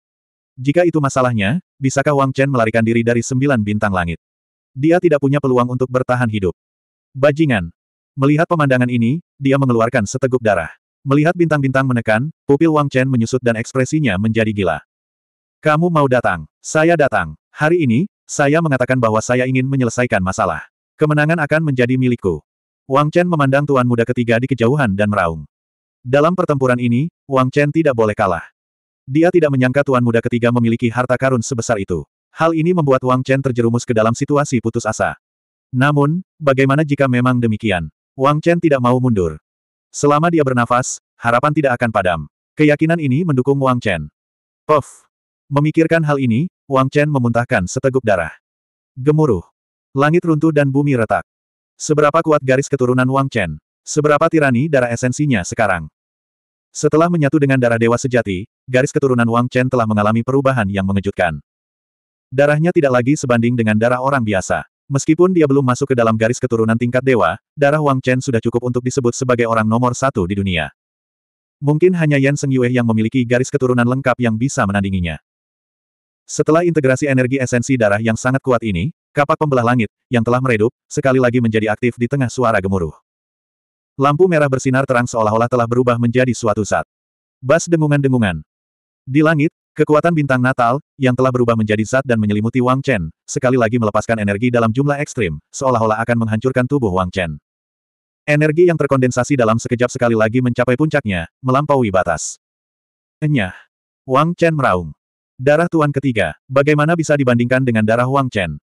Jika itu masalahnya, bisakah Wang Chen melarikan diri dari sembilan bintang langit? Dia tidak punya peluang untuk bertahan hidup. Bajingan. Melihat pemandangan ini, dia mengeluarkan seteguk darah. Melihat bintang-bintang menekan, pupil Wang Chen menyusut dan ekspresinya menjadi gila. Kamu mau datang? Saya datang. Hari ini, saya mengatakan bahwa saya ingin menyelesaikan masalah. Kemenangan akan menjadi milikku. Wang Chen memandang tuan muda ketiga di kejauhan dan meraung. Dalam pertempuran ini, Wang Chen tidak boleh kalah. Dia tidak menyangka tuan muda ketiga memiliki harta karun sebesar itu. Hal ini membuat Wang Chen terjerumus ke dalam situasi putus asa. Namun, bagaimana jika memang demikian? Wang Chen tidak mau mundur. Selama dia bernafas, harapan tidak akan padam. Keyakinan ini mendukung Wang Chen. Puff. Memikirkan hal ini, Wang Chen memuntahkan seteguk darah. Gemuruh. Langit runtuh dan bumi retak. Seberapa kuat garis keturunan Wang Chen? Seberapa tirani darah esensinya sekarang? Setelah menyatu dengan darah dewa sejati, garis keturunan Wang Chen telah mengalami perubahan yang mengejutkan. Darahnya tidak lagi sebanding dengan darah orang biasa. Meskipun dia belum masuk ke dalam garis keturunan tingkat dewa, darah Wang Chen sudah cukup untuk disebut sebagai orang nomor satu di dunia. Mungkin hanya Yan Seng Yue yang memiliki garis keturunan lengkap yang bisa menandinginya. Setelah integrasi energi esensi darah yang sangat kuat ini, kapak pembelah langit, yang telah meredup, sekali lagi menjadi aktif di tengah suara gemuruh. Lampu merah bersinar terang seolah-olah telah berubah menjadi suatu saat. Bas dengungan-dengungan. Di langit, Kekuatan bintang natal, yang telah berubah menjadi zat dan menyelimuti Wang Chen, sekali lagi melepaskan energi dalam jumlah ekstrim, seolah-olah akan menghancurkan tubuh Wang Chen. Energi yang terkondensasi dalam sekejap sekali lagi mencapai puncaknya, melampaui batas. Enyah. Wang Chen meraung. Darah Tuan ketiga, bagaimana bisa dibandingkan dengan darah Wang Chen?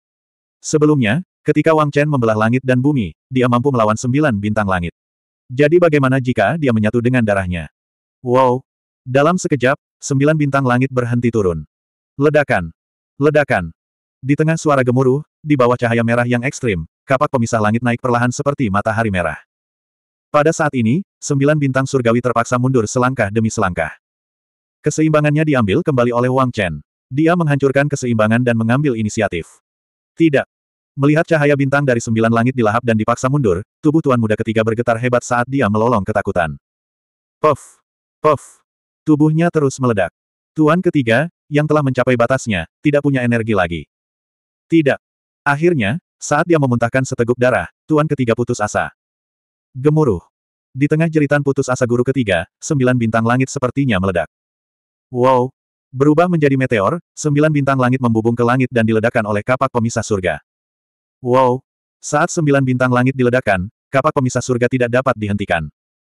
Sebelumnya, ketika Wang Chen membelah langit dan bumi, dia mampu melawan sembilan bintang langit. Jadi bagaimana jika dia menyatu dengan darahnya? Wow, dalam sekejap, sembilan bintang langit berhenti turun. Ledakan! Ledakan! Di tengah suara gemuruh, di bawah cahaya merah yang ekstrim, kapak pemisah langit naik perlahan seperti matahari merah. Pada saat ini, sembilan bintang surgawi terpaksa mundur selangkah demi selangkah. Keseimbangannya diambil kembali oleh Wang Chen. Dia menghancurkan keseimbangan dan mengambil inisiatif. Tidak. Melihat cahaya bintang dari sembilan langit dilahap dan dipaksa mundur, tubuh Tuan Muda ketiga bergetar hebat saat dia melolong ketakutan. Puff! Puff! Tubuhnya terus meledak. Tuan ketiga, yang telah mencapai batasnya, tidak punya energi lagi. Tidak. Akhirnya, saat dia memuntahkan seteguk darah, Tuan ketiga putus asa. Gemuruh. Di tengah jeritan putus asa guru ketiga, sembilan bintang langit sepertinya meledak. Wow. Berubah menjadi meteor, sembilan bintang langit membubung ke langit dan diledakkan oleh kapak pemisah surga. Wow. Saat sembilan bintang langit diledakkan, kapak pemisah surga tidak dapat dihentikan.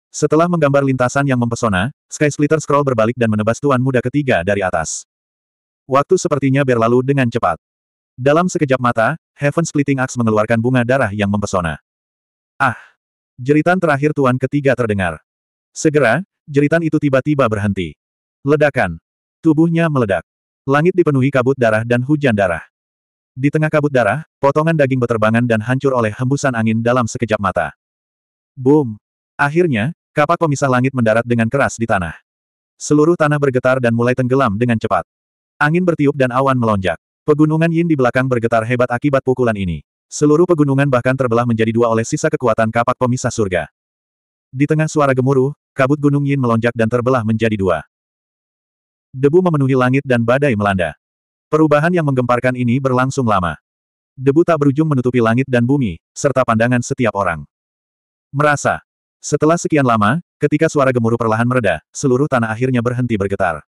Setelah menggambar lintasan yang mempesona, Sky Splitter Scroll berbalik dan menebas tuan muda ketiga dari atas. Waktu sepertinya berlalu dengan cepat. Dalam sekejap mata, Heaven Splitting Axe mengeluarkan bunga darah yang mempesona. Ah! Jeritan terakhir tuan ketiga terdengar. Segera, jeritan itu tiba-tiba berhenti. Ledakan. Tubuhnya meledak. Langit dipenuhi kabut darah dan hujan darah. Di tengah kabut darah, potongan daging berterbangan dan hancur oleh hembusan angin dalam sekejap mata. Boom! Akhirnya, Kapak pemisah langit mendarat dengan keras di tanah. Seluruh tanah bergetar dan mulai tenggelam dengan cepat. Angin bertiup dan awan melonjak. Pegunungan Yin di belakang bergetar hebat akibat pukulan ini. Seluruh pegunungan bahkan terbelah menjadi dua oleh sisa kekuatan kapak pemisah surga. Di tengah suara gemuruh, kabut gunung Yin melonjak dan terbelah menjadi dua. Debu memenuhi langit dan badai melanda. Perubahan yang menggemparkan ini berlangsung lama. Debu tak berujung menutupi langit dan bumi, serta pandangan setiap orang. Merasa, setelah sekian lama, ketika suara gemuruh perlahan mereda, seluruh tanah akhirnya berhenti bergetar.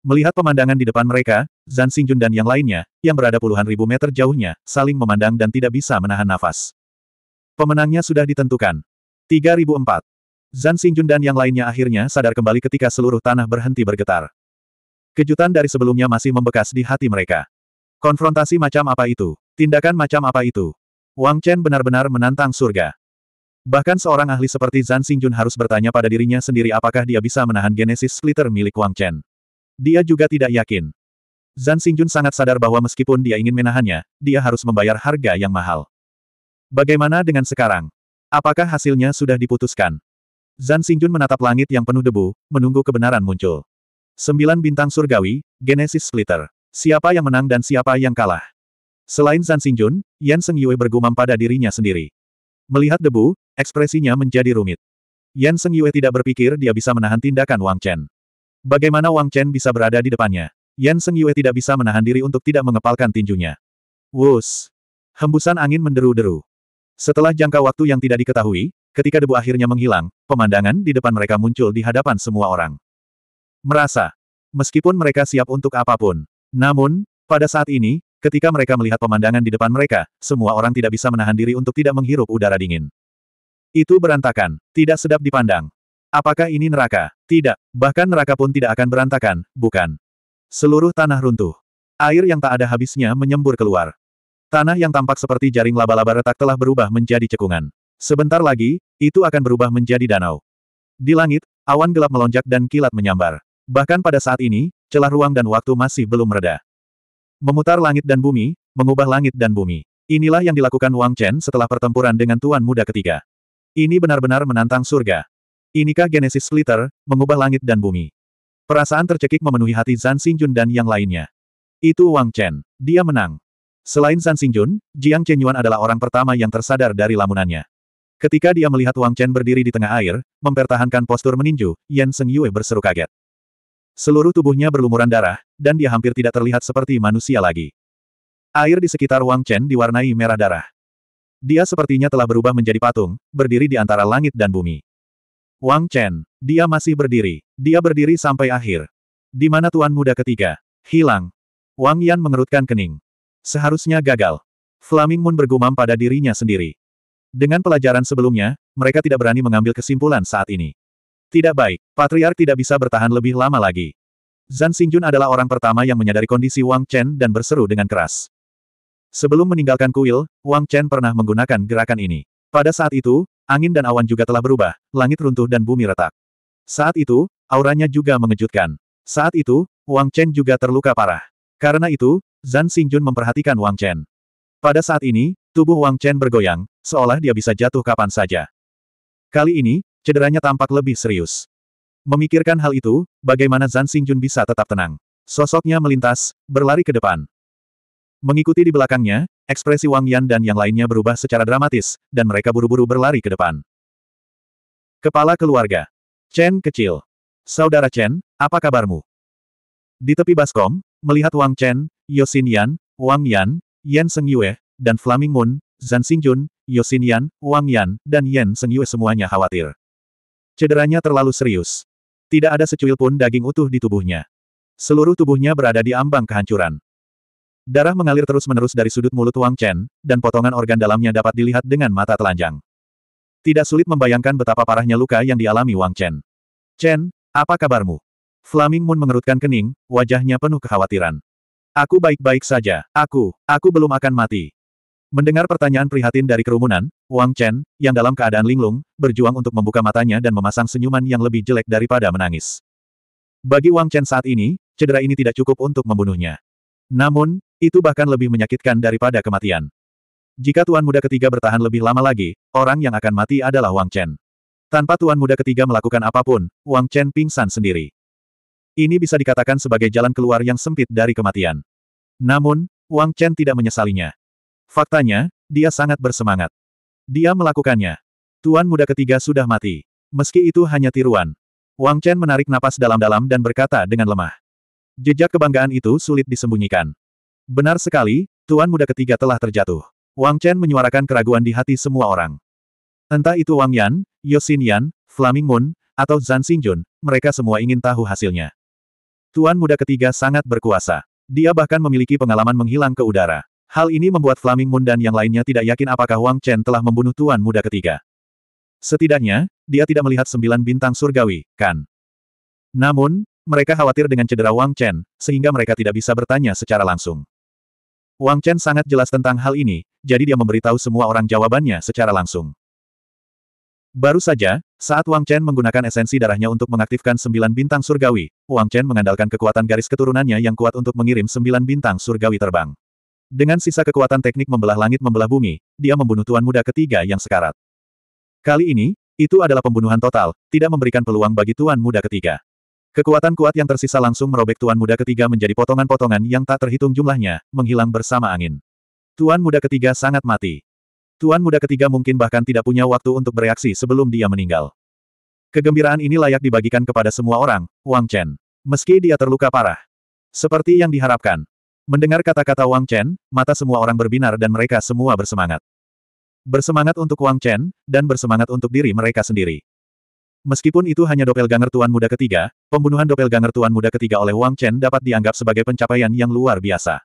Melihat pemandangan di depan mereka, Zan Xingjun dan yang lainnya, yang berada puluhan ribu meter jauhnya, saling memandang dan tidak bisa menahan nafas. Pemenangnya sudah ditentukan. 3004. Zan Xingjun dan yang lainnya akhirnya sadar kembali ketika seluruh tanah berhenti bergetar. Kejutan dari sebelumnya masih membekas di hati mereka. Konfrontasi macam apa itu? Tindakan macam apa itu? Wang Chen benar-benar menantang surga. Bahkan seorang ahli seperti Zan Xingjun harus bertanya pada dirinya sendiri apakah dia bisa menahan genesis splitter milik Wang Chen. Dia juga tidak yakin. Zan Xingjun sangat sadar bahwa meskipun dia ingin menahannya, dia harus membayar harga yang mahal. Bagaimana dengan sekarang? Apakah hasilnya sudah diputuskan? Zan Xingjun menatap langit yang penuh debu, menunggu kebenaran muncul. Sembilan bintang surgawi, Genesis Splitter. Siapa yang menang dan siapa yang kalah? Selain Zan Xingjun, Yan Seng Yue bergumam pada dirinya sendiri. Melihat debu, ekspresinya menjadi rumit. Yan Seng Yue tidak berpikir dia bisa menahan tindakan Wang Chen. Bagaimana Wang Chen bisa berada di depannya? Yan Seng Yue tidak bisa menahan diri untuk tidak mengepalkan tinjunya. Wus! Hembusan angin menderu-deru. Setelah jangka waktu yang tidak diketahui, ketika debu akhirnya menghilang, pemandangan di depan mereka muncul di hadapan semua orang. Merasa. Meskipun mereka siap untuk apapun. Namun, pada saat ini, Ketika mereka melihat pemandangan di depan mereka, semua orang tidak bisa menahan diri untuk tidak menghirup udara dingin. Itu berantakan, tidak sedap dipandang. Apakah ini neraka? Tidak, bahkan neraka pun tidak akan berantakan, bukan. Seluruh tanah runtuh. Air yang tak ada habisnya menyembur keluar. Tanah yang tampak seperti jaring laba-laba retak telah berubah menjadi cekungan. Sebentar lagi, itu akan berubah menjadi danau. Di langit, awan gelap melonjak dan kilat menyambar. Bahkan pada saat ini, celah ruang dan waktu masih belum mereda. Memutar langit dan bumi, mengubah langit dan bumi. Inilah yang dilakukan Wang Chen setelah pertempuran dengan Tuan Muda ketiga. Ini benar-benar menantang surga. Inikah Genesis Splitter, mengubah langit dan bumi. Perasaan tercekik memenuhi hati Zan Xingjun dan yang lainnya. Itu Wang Chen. Dia menang. Selain Zan Xingjun, Jiang Chenyuan adalah orang pertama yang tersadar dari lamunannya. Ketika dia melihat Wang Chen berdiri di tengah air, mempertahankan postur meninju, Yan Seng Yue berseru kaget. Seluruh tubuhnya berlumuran darah, dan dia hampir tidak terlihat seperti manusia lagi. Air di sekitar Wang Chen diwarnai merah darah. Dia sepertinya telah berubah menjadi patung, berdiri di antara langit dan bumi. Wang Chen, dia masih berdiri. Dia berdiri sampai akhir. Di mana tuan muda ketiga? Hilang. Wang Yan mengerutkan kening. Seharusnya gagal. Flaming Moon bergumam pada dirinya sendiri. Dengan pelajaran sebelumnya, mereka tidak berani mengambil kesimpulan saat ini. Tidak baik, Patriark tidak bisa bertahan lebih lama lagi. Zan Xingjun adalah orang pertama yang menyadari kondisi Wang Chen dan berseru dengan keras. Sebelum meninggalkan kuil, Wang Chen pernah menggunakan gerakan ini. Pada saat itu, angin dan awan juga telah berubah, langit runtuh dan bumi retak. Saat itu, auranya juga mengejutkan. Saat itu, Wang Chen juga terluka parah. Karena itu, Zan Xingjun memperhatikan Wang Chen. Pada saat ini, tubuh Wang Chen bergoyang, seolah dia bisa jatuh kapan saja. Kali ini, cederanya tampak lebih serius. Memikirkan hal itu, bagaimana Zan Xingjun bisa tetap tenang. Sosoknya melintas, berlari ke depan. Mengikuti di belakangnya, ekspresi Wang Yan dan yang lainnya berubah secara dramatis, dan mereka buru-buru berlari ke depan. Kepala keluarga. Chen kecil. Saudara Chen, apa kabarmu? Di tepi baskom, melihat Wang Chen, Yosin Yan, Wang Yan, Yan Seng Yue, dan Flaming Moon, Zan Xingjun, Yosin Yan, Wang Yan, dan Yan Seng Yue semuanya khawatir. Cederanya terlalu serius. Tidak ada secuil pun daging utuh di tubuhnya. Seluruh tubuhnya berada di ambang kehancuran. Darah mengalir terus-menerus dari sudut mulut Wang Chen, dan potongan organ dalamnya dapat dilihat dengan mata telanjang. Tidak sulit membayangkan betapa parahnya luka yang dialami Wang Chen. Chen, apa kabarmu? Flaming Moon mengerutkan kening, wajahnya penuh kekhawatiran. Aku baik-baik saja, aku, aku belum akan mati. Mendengar pertanyaan prihatin dari kerumunan, Wang Chen, yang dalam keadaan linglung, berjuang untuk membuka matanya dan memasang senyuman yang lebih jelek daripada menangis. Bagi Wang Chen saat ini, cedera ini tidak cukup untuk membunuhnya. Namun, itu bahkan lebih menyakitkan daripada kematian. Jika Tuan Muda ketiga bertahan lebih lama lagi, orang yang akan mati adalah Wang Chen. Tanpa Tuan Muda ketiga melakukan apapun, Wang Chen pingsan sendiri. Ini bisa dikatakan sebagai jalan keluar yang sempit dari kematian. Namun, Wang Chen tidak menyesalinya. Faktanya, dia sangat bersemangat. Dia melakukannya. Tuan muda ketiga sudah mati. Meski itu hanya tiruan. Wang Chen menarik napas dalam-dalam dan berkata dengan lemah. Jejak kebanggaan itu sulit disembunyikan. Benar sekali, Tuan muda ketiga telah terjatuh. Wang Chen menyuarakan keraguan di hati semua orang. Entah itu Wang Yan, Yosin Yan, Flaming Moon, atau Zhan Xingjun, mereka semua ingin tahu hasilnya. Tuan muda ketiga sangat berkuasa. Dia bahkan memiliki pengalaman menghilang ke udara. Hal ini membuat Flaming Moon dan yang lainnya tidak yakin apakah Wang Chen telah membunuh tuan muda ketiga. Setidaknya, dia tidak melihat sembilan bintang surgawi, kan? Namun, mereka khawatir dengan cedera Wang Chen, sehingga mereka tidak bisa bertanya secara langsung. Wang Chen sangat jelas tentang hal ini, jadi dia memberitahu semua orang jawabannya secara langsung. Baru saja, saat Wang Chen menggunakan esensi darahnya untuk mengaktifkan sembilan bintang surgawi, Wang Chen mengandalkan kekuatan garis keturunannya yang kuat untuk mengirim sembilan bintang surgawi terbang. Dengan sisa kekuatan teknik membelah langit membelah bumi, dia membunuh tuan muda ketiga yang sekarat. Kali ini, itu adalah pembunuhan total, tidak memberikan peluang bagi tuan muda ketiga. Kekuatan kuat yang tersisa langsung merobek tuan muda ketiga menjadi potongan-potongan yang tak terhitung jumlahnya, menghilang bersama angin. Tuan muda ketiga sangat mati. Tuan muda ketiga mungkin bahkan tidak punya waktu untuk bereaksi sebelum dia meninggal. Kegembiraan ini layak dibagikan kepada semua orang, Wang Chen. Meski dia terluka parah. Seperti yang diharapkan, Mendengar kata-kata Wang Chen, mata semua orang berbinar dan mereka semua bersemangat. Bersemangat untuk Wang Chen, dan bersemangat untuk diri mereka sendiri. Meskipun itu hanya doppelganger tuan muda ketiga, pembunuhan doppelganger tuan muda ketiga oleh Wang Chen dapat dianggap sebagai pencapaian yang luar biasa.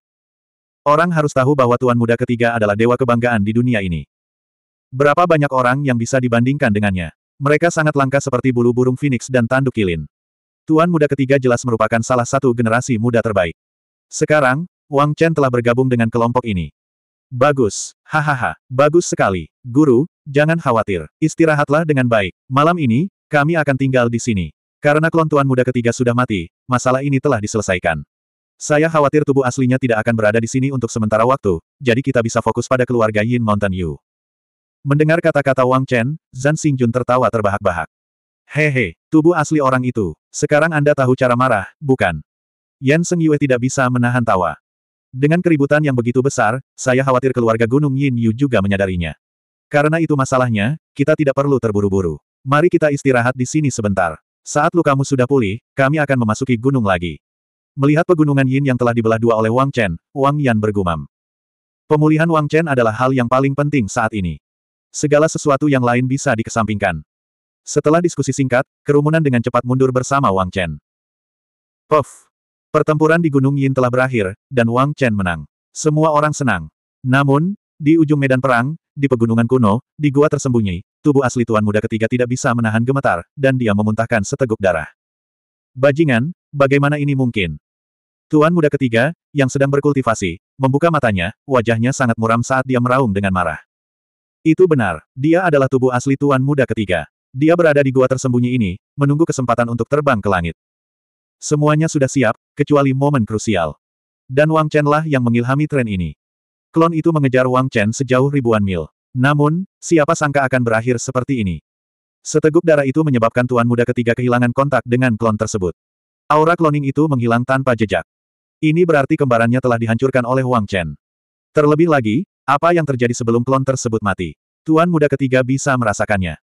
Orang harus tahu bahwa tuan muda ketiga adalah dewa kebanggaan di dunia ini. Berapa banyak orang yang bisa dibandingkan dengannya? Mereka sangat langka seperti bulu burung phoenix dan tanduk kilin. Tuan muda ketiga jelas merupakan salah satu generasi muda terbaik. Sekarang, Wang Chen telah bergabung dengan kelompok ini. Bagus, hahaha, bagus sekali. Guru, jangan khawatir, istirahatlah dengan baik. Malam ini, kami akan tinggal di sini. Karena klon tuan muda ketiga sudah mati, masalah ini telah diselesaikan. Saya khawatir tubuh aslinya tidak akan berada di sini untuk sementara waktu, jadi kita bisa fokus pada keluarga Yin Mountain Yu. Mendengar kata-kata Wang Chen, Zhan Xingjun tertawa terbahak-bahak. Hehe, tubuh asli orang itu, sekarang Anda tahu cara marah, bukan? Yan Seng Yue tidak bisa menahan tawa. Dengan keributan yang begitu besar, saya khawatir keluarga Gunung Yin Yu juga menyadarinya. Karena itu masalahnya, kita tidak perlu terburu-buru. Mari kita istirahat di sini sebentar. Saat lukamu sudah pulih, kami akan memasuki gunung lagi. Melihat pegunungan Yin yang telah dibelah dua oleh Wang Chen, Wang Yan bergumam. Pemulihan Wang Chen adalah hal yang paling penting saat ini. Segala sesuatu yang lain bisa dikesampingkan. Setelah diskusi singkat, kerumunan dengan cepat mundur bersama Wang Chen. Puff! Pertempuran di Gunung Yin telah berakhir, dan Wang Chen menang. Semua orang senang. Namun, di ujung medan perang, di pegunungan kuno, di gua tersembunyi, tubuh asli Tuan Muda ketiga tidak bisa menahan gemetar, dan dia memuntahkan seteguk darah. Bajingan, bagaimana ini mungkin? Tuan Muda ketiga, yang sedang berkultivasi, membuka matanya, wajahnya sangat muram saat dia meraung dengan marah. Itu benar, dia adalah tubuh asli Tuan Muda ketiga. Dia berada di gua tersembunyi ini, menunggu kesempatan untuk terbang ke langit. Semuanya sudah siap, kecuali momen krusial. Dan Wang Chen lah yang mengilhami tren ini. Klon itu mengejar Wang Chen sejauh ribuan mil. Namun, siapa sangka akan berakhir seperti ini. Seteguk darah itu menyebabkan tuan muda ketiga kehilangan kontak dengan klon tersebut. Aura kloning itu menghilang tanpa jejak. Ini berarti kembarannya telah dihancurkan oleh Wang Chen. Terlebih lagi, apa yang terjadi sebelum klon tersebut mati? Tuan muda ketiga bisa merasakannya.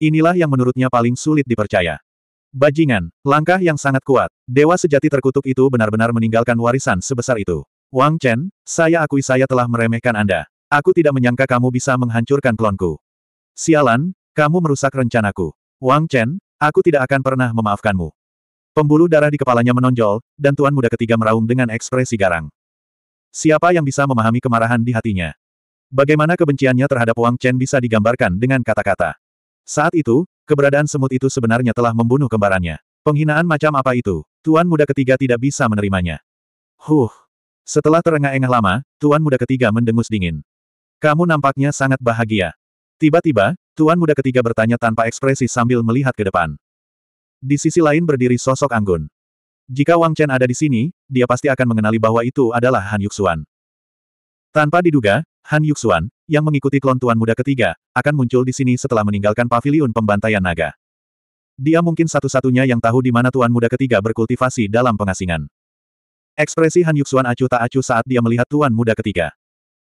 Inilah yang menurutnya paling sulit dipercaya. Bajingan, langkah yang sangat kuat. Dewa sejati terkutuk itu benar-benar meninggalkan warisan sebesar itu. Wang Chen, saya akui saya telah meremehkan Anda. Aku tidak menyangka kamu bisa menghancurkan klonku. Sialan, kamu merusak rencanaku. Wang Chen, aku tidak akan pernah memaafkanmu. Pembuluh darah di kepalanya menonjol, dan tuan muda ketiga meraung dengan ekspresi garang. Siapa yang bisa memahami kemarahan di hatinya? Bagaimana kebenciannya terhadap Wang Chen bisa digambarkan dengan kata-kata. Saat itu, Keberadaan semut itu sebenarnya telah membunuh kembarannya. Penghinaan macam apa itu? Tuan muda ketiga tidak bisa menerimanya. Huh. Setelah terengah-engah lama, tuan muda ketiga mendengus dingin. Kamu nampaknya sangat bahagia. Tiba-tiba, tuan muda ketiga bertanya tanpa ekspresi sambil melihat ke depan. Di sisi lain berdiri sosok Anggun. Jika Wang Chen ada di sini, dia pasti akan mengenali bahwa itu adalah Han Yuxuan. Tanpa diduga, Han Yuxuan, yang mengikuti klon tuan muda ketiga, akan muncul di sini setelah meninggalkan paviliun pembantaian naga. Dia mungkin satu-satunya yang tahu di mana tuan muda ketiga berkultivasi dalam pengasingan. Ekspresi Han Yuxuan acuh tak acuh saat dia melihat tuan muda ketiga.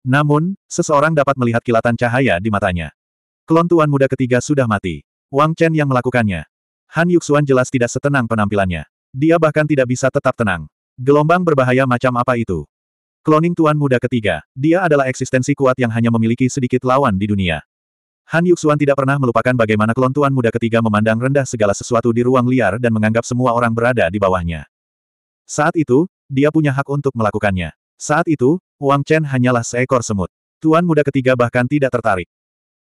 Namun, seseorang dapat melihat kilatan cahaya di matanya. Klon tuan muda ketiga sudah mati. Wang Chen yang melakukannya. Han Yuxuan jelas tidak setenang penampilannya. Dia bahkan tidak bisa tetap tenang. Gelombang berbahaya macam apa itu? Kloning Tuan Muda ketiga, dia adalah eksistensi kuat yang hanya memiliki sedikit lawan di dunia. Han Yuxuan tidak pernah melupakan bagaimana klon Tuan Muda ketiga memandang rendah segala sesuatu di ruang liar dan menganggap semua orang berada di bawahnya. Saat itu, dia punya hak untuk melakukannya. Saat itu, Wang Chen hanyalah seekor semut. Tuan Muda ketiga bahkan tidak tertarik.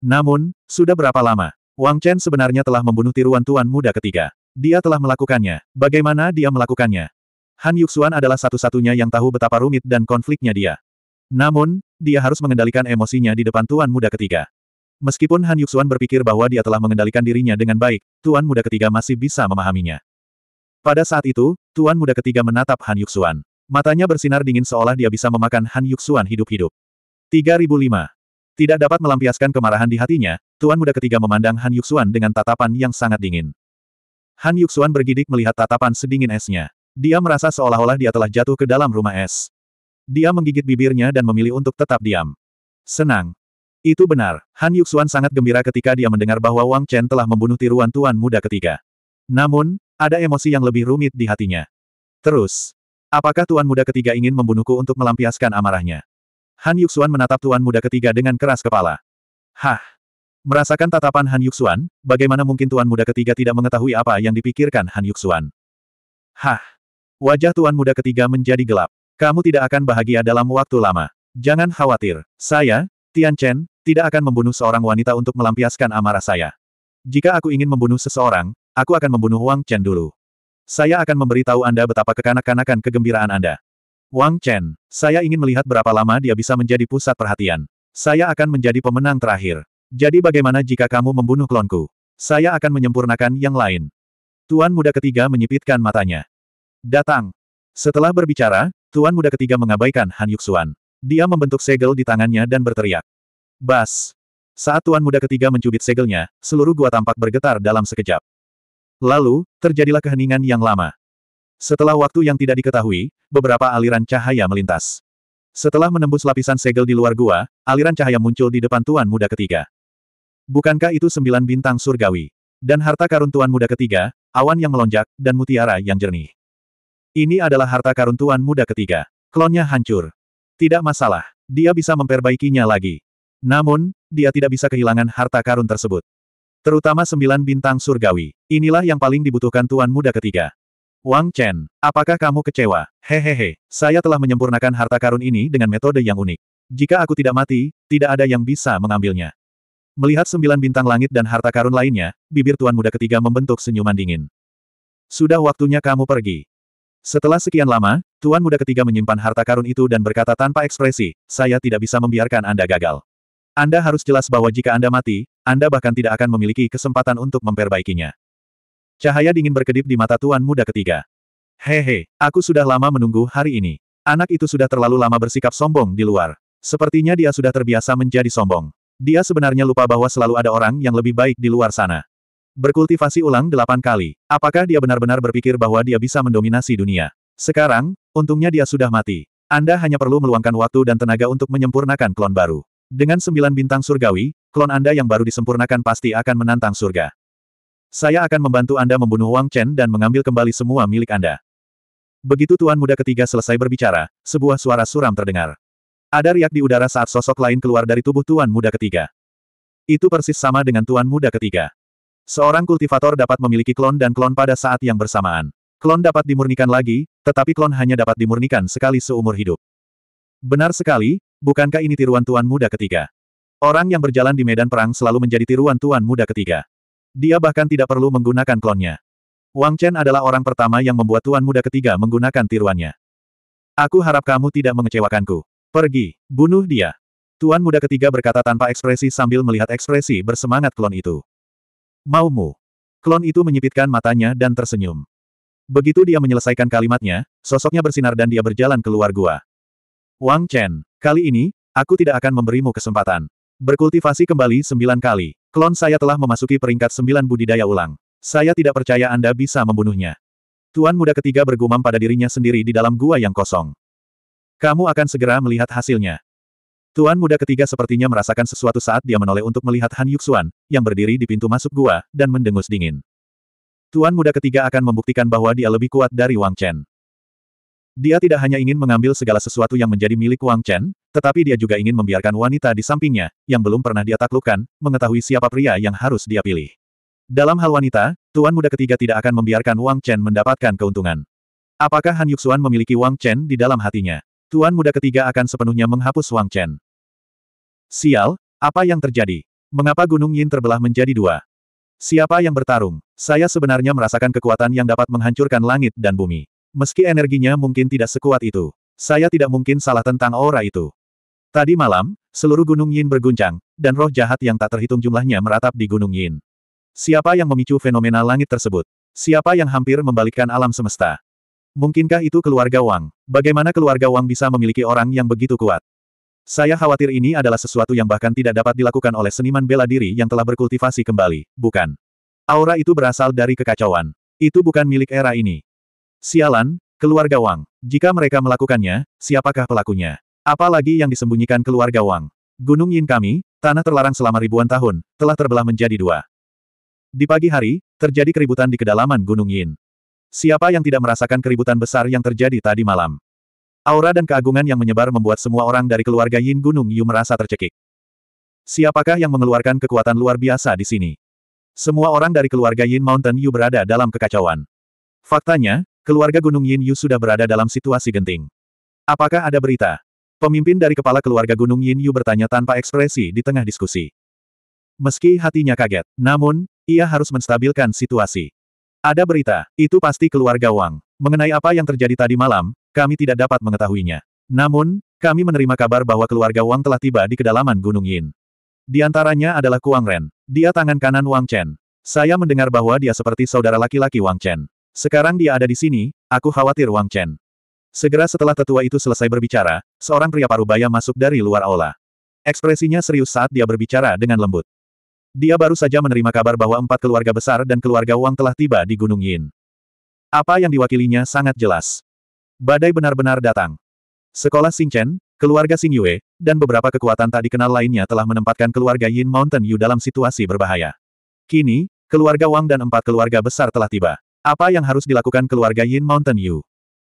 Namun, sudah berapa lama? Wang Chen sebenarnya telah membunuh tiruan Tuan Muda ketiga. Dia telah melakukannya. Bagaimana dia melakukannya? Han Yuxuan adalah satu-satunya yang tahu betapa rumit dan konfliknya dia. Namun, dia harus mengendalikan emosinya di depan tuan muda ketiga. Meskipun Han Yuxuan berpikir bahwa dia telah mengendalikan dirinya dengan baik, tuan muda ketiga masih bisa memahaminya. Pada saat itu, tuan muda ketiga menatap Han Yuxuan. Matanya bersinar dingin seolah dia bisa memakan Han Yuxuan hidup-hidup. 3005. Tidak dapat melampiaskan kemarahan di hatinya, tuan muda ketiga memandang Han Yuxuan dengan tatapan yang sangat dingin. Han Yuxuan bergidik melihat tatapan sedingin esnya. Dia merasa seolah-olah dia telah jatuh ke dalam rumah es. Dia menggigit bibirnya dan memilih untuk tetap diam. Senang. Itu benar, Han Yuxuan sangat gembira ketika dia mendengar bahwa Wang Chen telah membunuh tiruan tuan muda ketiga. Namun, ada emosi yang lebih rumit di hatinya. Terus, apakah tuan muda ketiga ingin membunuhku untuk melampiaskan amarahnya? Han Yuxuan menatap tuan muda ketiga dengan keras kepala. Hah! Merasakan tatapan Han Yuxuan, bagaimana mungkin tuan muda ketiga tidak mengetahui apa yang dipikirkan Han Yuxuan? Hah! Wajah tuan muda ketiga menjadi gelap. Kamu tidak akan bahagia dalam waktu lama. Jangan khawatir. Saya, Tian Chen, tidak akan membunuh seorang wanita untuk melampiaskan amarah saya. Jika aku ingin membunuh seseorang, aku akan membunuh Wang Chen dulu. Saya akan memberitahu Anda betapa kekanak-kanakan kegembiraan Anda. Wang Chen, saya ingin melihat berapa lama dia bisa menjadi pusat perhatian. Saya akan menjadi pemenang terakhir. Jadi bagaimana jika kamu membunuh klonku? Saya akan menyempurnakan yang lain. Tuan muda ketiga menyipitkan matanya. Datang. Setelah berbicara, Tuan Muda ketiga mengabaikan Han Yuxuan. Dia membentuk segel di tangannya dan berteriak. Bas! Saat Tuan Muda ketiga mencubit segelnya, seluruh gua tampak bergetar dalam sekejap. Lalu, terjadilah keheningan yang lama. Setelah waktu yang tidak diketahui, beberapa aliran cahaya melintas. Setelah menembus lapisan segel di luar gua, aliran cahaya muncul di depan Tuan Muda ketiga. Bukankah itu sembilan bintang surgawi? Dan harta karun Tuan Muda ketiga, awan yang melonjak, dan mutiara yang jernih. Ini adalah harta karun tuan muda ketiga. Klonnya hancur. Tidak masalah, dia bisa memperbaikinya lagi. Namun, dia tidak bisa kehilangan harta karun tersebut. Terutama sembilan bintang surgawi. Inilah yang paling dibutuhkan tuan muda ketiga. Wang Chen, apakah kamu kecewa? Hehehe, saya telah menyempurnakan harta karun ini dengan metode yang unik. Jika aku tidak mati, tidak ada yang bisa mengambilnya. Melihat sembilan bintang langit dan harta karun lainnya, bibir tuan muda ketiga membentuk senyuman dingin. Sudah waktunya kamu pergi. Setelah sekian lama, Tuan Muda ketiga menyimpan harta karun itu dan berkata tanpa ekspresi, saya tidak bisa membiarkan Anda gagal. Anda harus jelas bahwa jika Anda mati, Anda bahkan tidak akan memiliki kesempatan untuk memperbaikinya. Cahaya dingin berkedip di mata Tuan Muda ketiga. Hehe, aku sudah lama menunggu hari ini. Anak itu sudah terlalu lama bersikap sombong di luar. Sepertinya dia sudah terbiasa menjadi sombong. Dia sebenarnya lupa bahwa selalu ada orang yang lebih baik di luar sana. Berkultivasi ulang delapan kali. Apakah dia benar-benar berpikir bahwa dia bisa mendominasi dunia? Sekarang, untungnya dia sudah mati. Anda hanya perlu meluangkan waktu dan tenaga untuk menyempurnakan klon baru. Dengan sembilan bintang surgawi, klon Anda yang baru disempurnakan pasti akan menantang surga. Saya akan membantu Anda membunuh Wang Chen dan mengambil kembali semua milik Anda. Begitu Tuan Muda ketiga selesai berbicara, sebuah suara suram terdengar. Ada riak di udara saat sosok lain keluar dari tubuh Tuan Muda ketiga. Itu persis sama dengan Tuan Muda ketiga. Seorang kultivator dapat memiliki klon dan klon pada saat yang bersamaan. Klon dapat dimurnikan lagi, tetapi klon hanya dapat dimurnikan sekali seumur hidup. Benar sekali, bukankah ini tiruan tuan muda ketiga? Orang yang berjalan di medan perang selalu menjadi tiruan tuan muda ketiga. Dia bahkan tidak perlu menggunakan klonnya. Wang Chen adalah orang pertama yang membuat tuan muda ketiga menggunakan tiruannya. Aku harap kamu tidak mengecewakanku. Pergi, bunuh dia. Tuan muda ketiga berkata tanpa ekspresi sambil melihat ekspresi bersemangat klon itu. Maumu. Klon itu menyipitkan matanya dan tersenyum. Begitu dia menyelesaikan kalimatnya, sosoknya bersinar dan dia berjalan keluar gua. Wang Chen, kali ini, aku tidak akan memberimu kesempatan. Berkultivasi kembali sembilan kali. Klon saya telah memasuki peringkat sembilan budidaya ulang. Saya tidak percaya Anda bisa membunuhnya. Tuan muda ketiga bergumam pada dirinya sendiri di dalam gua yang kosong. Kamu akan segera melihat hasilnya. Tuan muda ketiga sepertinya merasakan sesuatu saat dia menoleh untuk melihat Han Yuxuan, yang berdiri di pintu masuk gua, dan mendengus dingin. Tuan muda ketiga akan membuktikan bahwa dia lebih kuat dari Wang Chen. Dia tidak hanya ingin mengambil segala sesuatu yang menjadi milik Wang Chen, tetapi dia juga ingin membiarkan wanita di sampingnya, yang belum pernah dia taklukkan, mengetahui siapa pria yang harus dia pilih. Dalam hal wanita, Tuan muda ketiga tidak akan membiarkan Wang Chen mendapatkan keuntungan. Apakah Han Yuxuan memiliki Wang Chen di dalam hatinya? Tuan muda ketiga akan sepenuhnya menghapus Wang Chen. Sial, apa yang terjadi? Mengapa Gunung Yin terbelah menjadi dua? Siapa yang bertarung? Saya sebenarnya merasakan kekuatan yang dapat menghancurkan langit dan bumi. Meski energinya mungkin tidak sekuat itu. Saya tidak mungkin salah tentang aura itu. Tadi malam, seluruh Gunung Yin berguncang, dan roh jahat yang tak terhitung jumlahnya meratap di Gunung Yin. Siapa yang memicu fenomena langit tersebut? Siapa yang hampir membalikkan alam semesta? Mungkinkah itu keluarga Wang? Bagaimana keluarga Wang bisa memiliki orang yang begitu kuat? Saya khawatir ini adalah sesuatu yang bahkan tidak dapat dilakukan oleh seniman bela diri yang telah berkultivasi kembali, bukan? Aura itu berasal dari kekacauan. Itu bukan milik era ini. Sialan, keluarga Wang. Jika mereka melakukannya, siapakah pelakunya? Apalagi yang disembunyikan keluarga Wang? Gunung Yin kami, tanah terlarang selama ribuan tahun, telah terbelah menjadi dua. Di pagi hari, terjadi keributan di kedalaman Gunung Yin. Siapa yang tidak merasakan keributan besar yang terjadi tadi malam? Aura dan keagungan yang menyebar membuat semua orang dari keluarga Yin Gunung Yu merasa tercekik. Siapakah yang mengeluarkan kekuatan luar biasa di sini? Semua orang dari keluarga Yin Mountain Yu berada dalam kekacauan. Faktanya, keluarga Gunung Yin Yu sudah berada dalam situasi genting. Apakah ada berita? Pemimpin dari kepala keluarga Gunung Yin Yu bertanya tanpa ekspresi di tengah diskusi. Meski hatinya kaget, namun, ia harus menstabilkan situasi. Ada berita, itu pasti keluarga Wang. Mengenai apa yang terjadi tadi malam, kami tidak dapat mengetahuinya. Namun, kami menerima kabar bahwa keluarga Wang telah tiba di kedalaman Gunung Yin. Di antaranya adalah Kuang Ren. Dia tangan kanan Wang Chen. Saya mendengar bahwa dia seperti saudara laki-laki Wang Chen. Sekarang dia ada di sini, aku khawatir Wang Chen. Segera setelah tetua itu selesai berbicara, seorang pria parubaya masuk dari luar aula. Ekspresinya serius saat dia berbicara dengan lembut. Dia baru saja menerima kabar bahwa empat keluarga besar dan keluarga Wang telah tiba di Gunung Yin. Apa yang diwakilinya sangat jelas. Badai benar-benar datang. Sekolah Xingchen, keluarga Xing Yue, dan beberapa kekuatan tak dikenal lainnya telah menempatkan keluarga Yin Mountain Yu dalam situasi berbahaya. Kini, keluarga Wang dan empat keluarga besar telah tiba. Apa yang harus dilakukan keluarga Yin Mountain Yu?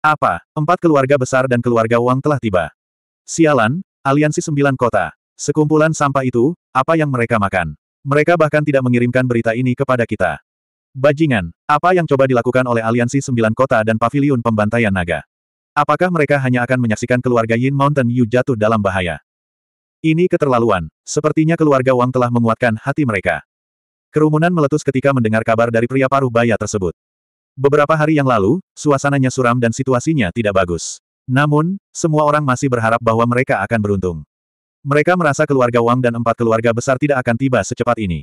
Apa, empat keluarga besar dan keluarga Wang telah tiba. Sialan, aliansi sembilan kota. Sekumpulan sampah itu, apa yang mereka makan? Mereka bahkan tidak mengirimkan berita ini kepada kita. Bajingan, apa yang coba dilakukan oleh Aliansi Sembilan Kota dan Paviliun Pembantaian Naga? Apakah mereka hanya akan menyaksikan keluarga Yin Mountain Yu jatuh dalam bahaya? Ini keterlaluan, sepertinya keluarga Wang telah menguatkan hati mereka. Kerumunan meletus ketika mendengar kabar dari pria paruh baya tersebut. Beberapa hari yang lalu, suasananya suram dan situasinya tidak bagus. Namun, semua orang masih berharap bahwa mereka akan beruntung. Mereka merasa keluarga Wang dan empat keluarga besar tidak akan tiba secepat ini.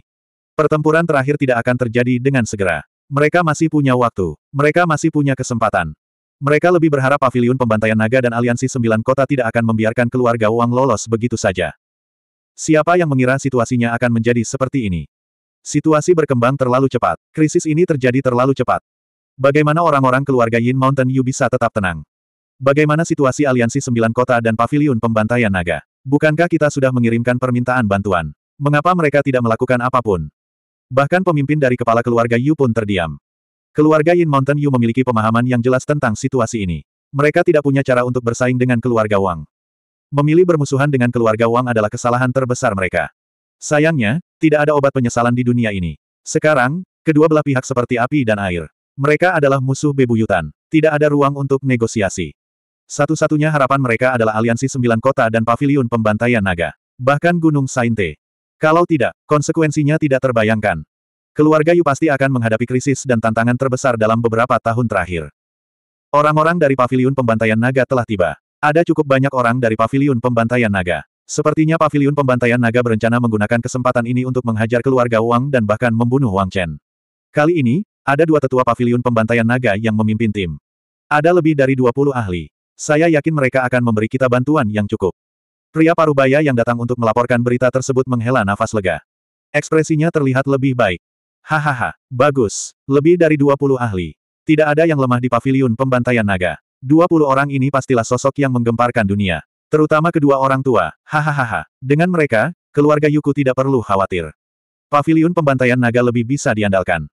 Pertempuran terakhir tidak akan terjadi dengan segera. Mereka masih punya waktu. Mereka masih punya kesempatan. Mereka lebih berharap paviliun pembantaian naga dan aliansi sembilan kota tidak akan membiarkan keluarga Wang lolos begitu saja. Siapa yang mengira situasinya akan menjadi seperti ini? Situasi berkembang terlalu cepat. Krisis ini terjadi terlalu cepat. Bagaimana orang-orang keluarga Yin Mountain Yu bisa tetap tenang? Bagaimana situasi aliansi sembilan kota dan paviliun pembantaian naga? Bukankah kita sudah mengirimkan permintaan bantuan? Mengapa mereka tidak melakukan apapun? Bahkan pemimpin dari kepala keluarga Yu pun terdiam. Keluarga Yin Mountain Yu memiliki pemahaman yang jelas tentang situasi ini. Mereka tidak punya cara untuk bersaing dengan keluarga Wang. Memilih bermusuhan dengan keluarga Wang adalah kesalahan terbesar mereka. Sayangnya, tidak ada obat penyesalan di dunia ini. Sekarang, kedua belah pihak seperti api dan air. Mereka adalah musuh bebuyutan. Tidak ada ruang untuk negosiasi. Satu-satunya harapan mereka adalah aliansi sembilan kota dan pavilion pembantaian naga. Bahkan Gunung Sainte. Kalau tidak, konsekuensinya tidak terbayangkan. Keluarga Yu pasti akan menghadapi krisis dan tantangan terbesar dalam beberapa tahun terakhir. Orang-orang dari pavilion pembantaian naga telah tiba. Ada cukup banyak orang dari pavilion pembantaian naga. Sepertinya pavilion pembantaian naga berencana menggunakan kesempatan ini untuk menghajar keluarga Wang dan bahkan membunuh Wang Chen. Kali ini, ada dua tetua pavilion pembantaian naga yang memimpin tim. Ada lebih dari 20 ahli. Saya yakin mereka akan memberi kita bantuan yang cukup. Pria parubaya yang datang untuk melaporkan berita tersebut menghela nafas lega. Ekspresinya terlihat lebih baik. Hahaha, bagus. Lebih dari 20 ahli. Tidak ada yang lemah di paviliun pembantaian naga. 20 orang ini pastilah sosok yang menggemparkan dunia. Terutama kedua orang tua. Hahaha. Dengan mereka, keluarga Yuku tidak perlu khawatir. Paviliun pembantaian naga lebih bisa diandalkan.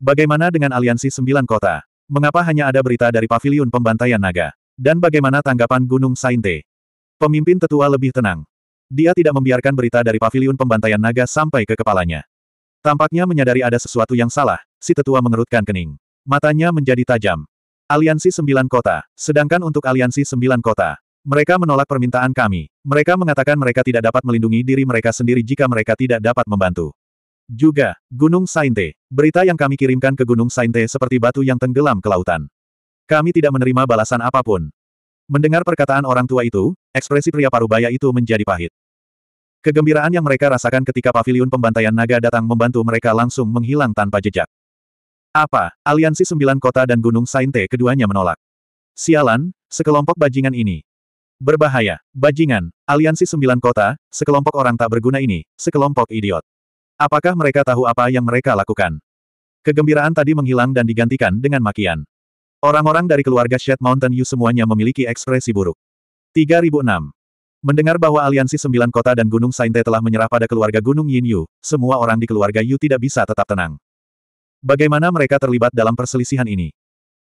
Bagaimana dengan aliansi sembilan kota? Mengapa hanya ada berita dari paviliun pembantaian naga? Dan bagaimana tanggapan Gunung Sainte? Pemimpin tetua lebih tenang. Dia tidak membiarkan berita dari paviliun pembantaian naga sampai ke kepalanya. Tampaknya menyadari ada sesuatu yang salah, si tetua mengerutkan kening. Matanya menjadi tajam. Aliansi Sembilan Kota. Sedangkan untuk Aliansi Sembilan Kota, mereka menolak permintaan kami. Mereka mengatakan mereka tidak dapat melindungi diri mereka sendiri jika mereka tidak dapat membantu. Juga, Gunung Sainte. Berita yang kami kirimkan ke Gunung Sainte seperti batu yang tenggelam ke lautan. Kami tidak menerima balasan apapun. Mendengar perkataan orang tua itu, ekspresi pria parubaya itu menjadi pahit. Kegembiraan yang mereka rasakan ketika pavilion pembantaian naga datang membantu mereka langsung menghilang tanpa jejak. Apa, aliansi sembilan kota dan gunung Sainte keduanya menolak. Sialan, sekelompok bajingan ini. Berbahaya, bajingan, aliansi sembilan kota, sekelompok orang tak berguna ini, sekelompok idiot. Apakah mereka tahu apa yang mereka lakukan? Kegembiraan tadi menghilang dan digantikan dengan makian. Orang-orang dari keluarga Shed Mountain Yu semuanya memiliki ekspresi buruk. 3006. Mendengar bahwa aliansi sembilan kota dan Gunung Sainte telah menyerah pada keluarga Gunung Yin Yu, semua orang di keluarga Yu tidak bisa tetap tenang. Bagaimana mereka terlibat dalam perselisihan ini?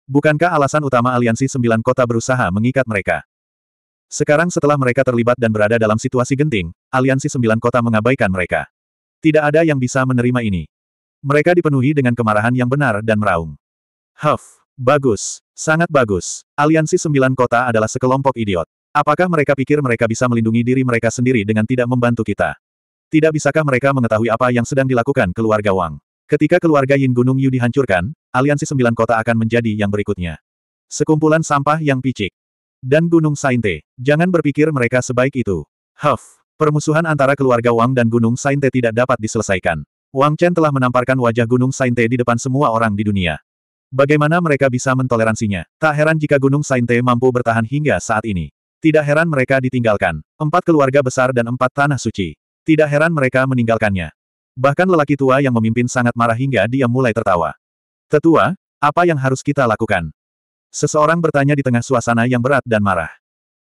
Bukankah alasan utama aliansi sembilan kota berusaha mengikat mereka? Sekarang setelah mereka terlibat dan berada dalam situasi genting, aliansi sembilan kota mengabaikan mereka. Tidak ada yang bisa menerima ini. Mereka dipenuhi dengan kemarahan yang benar dan meraung. Huff! Bagus. Sangat bagus. Aliansi Sembilan Kota adalah sekelompok idiot. Apakah mereka pikir mereka bisa melindungi diri mereka sendiri dengan tidak membantu kita? Tidak bisakah mereka mengetahui apa yang sedang dilakukan keluarga Wang? Ketika keluarga Yin Gunung Yu dihancurkan, aliansi sembilan kota akan menjadi yang berikutnya. Sekumpulan sampah yang picik. Dan Gunung Sainte. Jangan berpikir mereka sebaik itu. Huff. Permusuhan antara keluarga Wang dan Gunung Sainte tidak dapat diselesaikan. Wang Chen telah menamparkan wajah Gunung Sainte di depan semua orang di dunia. Bagaimana mereka bisa mentoleransinya? Tak heran jika Gunung Sainte mampu bertahan hingga saat ini. Tidak heran mereka ditinggalkan. Empat keluarga besar dan empat tanah suci. Tidak heran mereka meninggalkannya. Bahkan lelaki tua yang memimpin sangat marah hingga dia mulai tertawa. Tetua, apa yang harus kita lakukan? Seseorang bertanya di tengah suasana yang berat dan marah.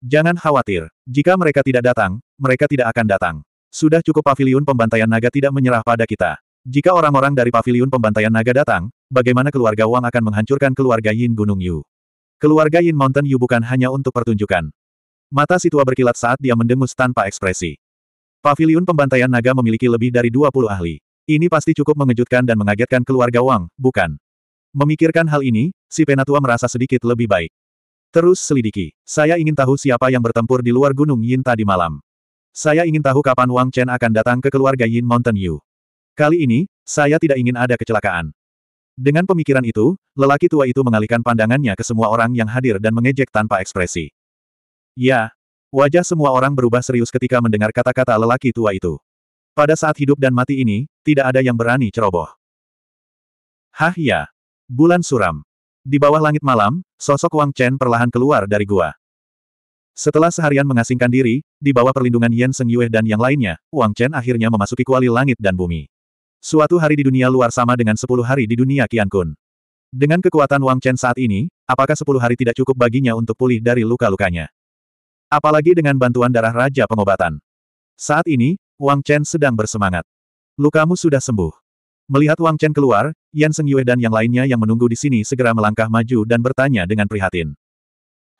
Jangan khawatir. Jika mereka tidak datang, mereka tidak akan datang. Sudah cukup pavilion pembantaian naga tidak menyerah pada kita. Jika orang-orang dari paviliun pembantaian naga datang, bagaimana keluarga Wang akan menghancurkan keluarga Yin Gunung Yu? Keluarga Yin Mountain Yu bukan hanya untuk pertunjukan. Mata si tua berkilat saat dia mendengus tanpa ekspresi. Paviliun pembantaian naga memiliki lebih dari 20 ahli. Ini pasti cukup mengejutkan dan mengagetkan keluarga Wang, bukan? Memikirkan hal ini, si penatua merasa sedikit lebih baik. Terus selidiki. Saya ingin tahu siapa yang bertempur di luar Gunung Yin tadi malam. Saya ingin tahu kapan Wang Chen akan datang ke keluarga Yin Mountain Yu. Kali ini, saya tidak ingin ada kecelakaan. Dengan pemikiran itu, lelaki tua itu mengalihkan pandangannya ke semua orang yang hadir dan mengejek tanpa ekspresi. Ya, wajah semua orang berubah serius ketika mendengar kata-kata lelaki tua itu. Pada saat hidup dan mati ini, tidak ada yang berani ceroboh. Hah ya, bulan suram. Di bawah langit malam, sosok Wang Chen perlahan keluar dari gua. Setelah seharian mengasingkan diri, di bawah perlindungan Yan Seng Yue dan yang lainnya, Wang Chen akhirnya memasuki kuali langit dan bumi. Suatu hari di dunia luar sama dengan sepuluh hari di dunia Qiankun. Dengan kekuatan Wang Chen saat ini, apakah sepuluh hari tidak cukup baginya untuk pulih dari luka-lukanya? Apalagi dengan bantuan darah Raja Pengobatan. Saat ini, Wang Chen sedang bersemangat. Lukamu sudah sembuh. Melihat Wang Chen keluar, Yan Seng Yue dan yang lainnya yang menunggu di sini segera melangkah maju dan bertanya dengan prihatin.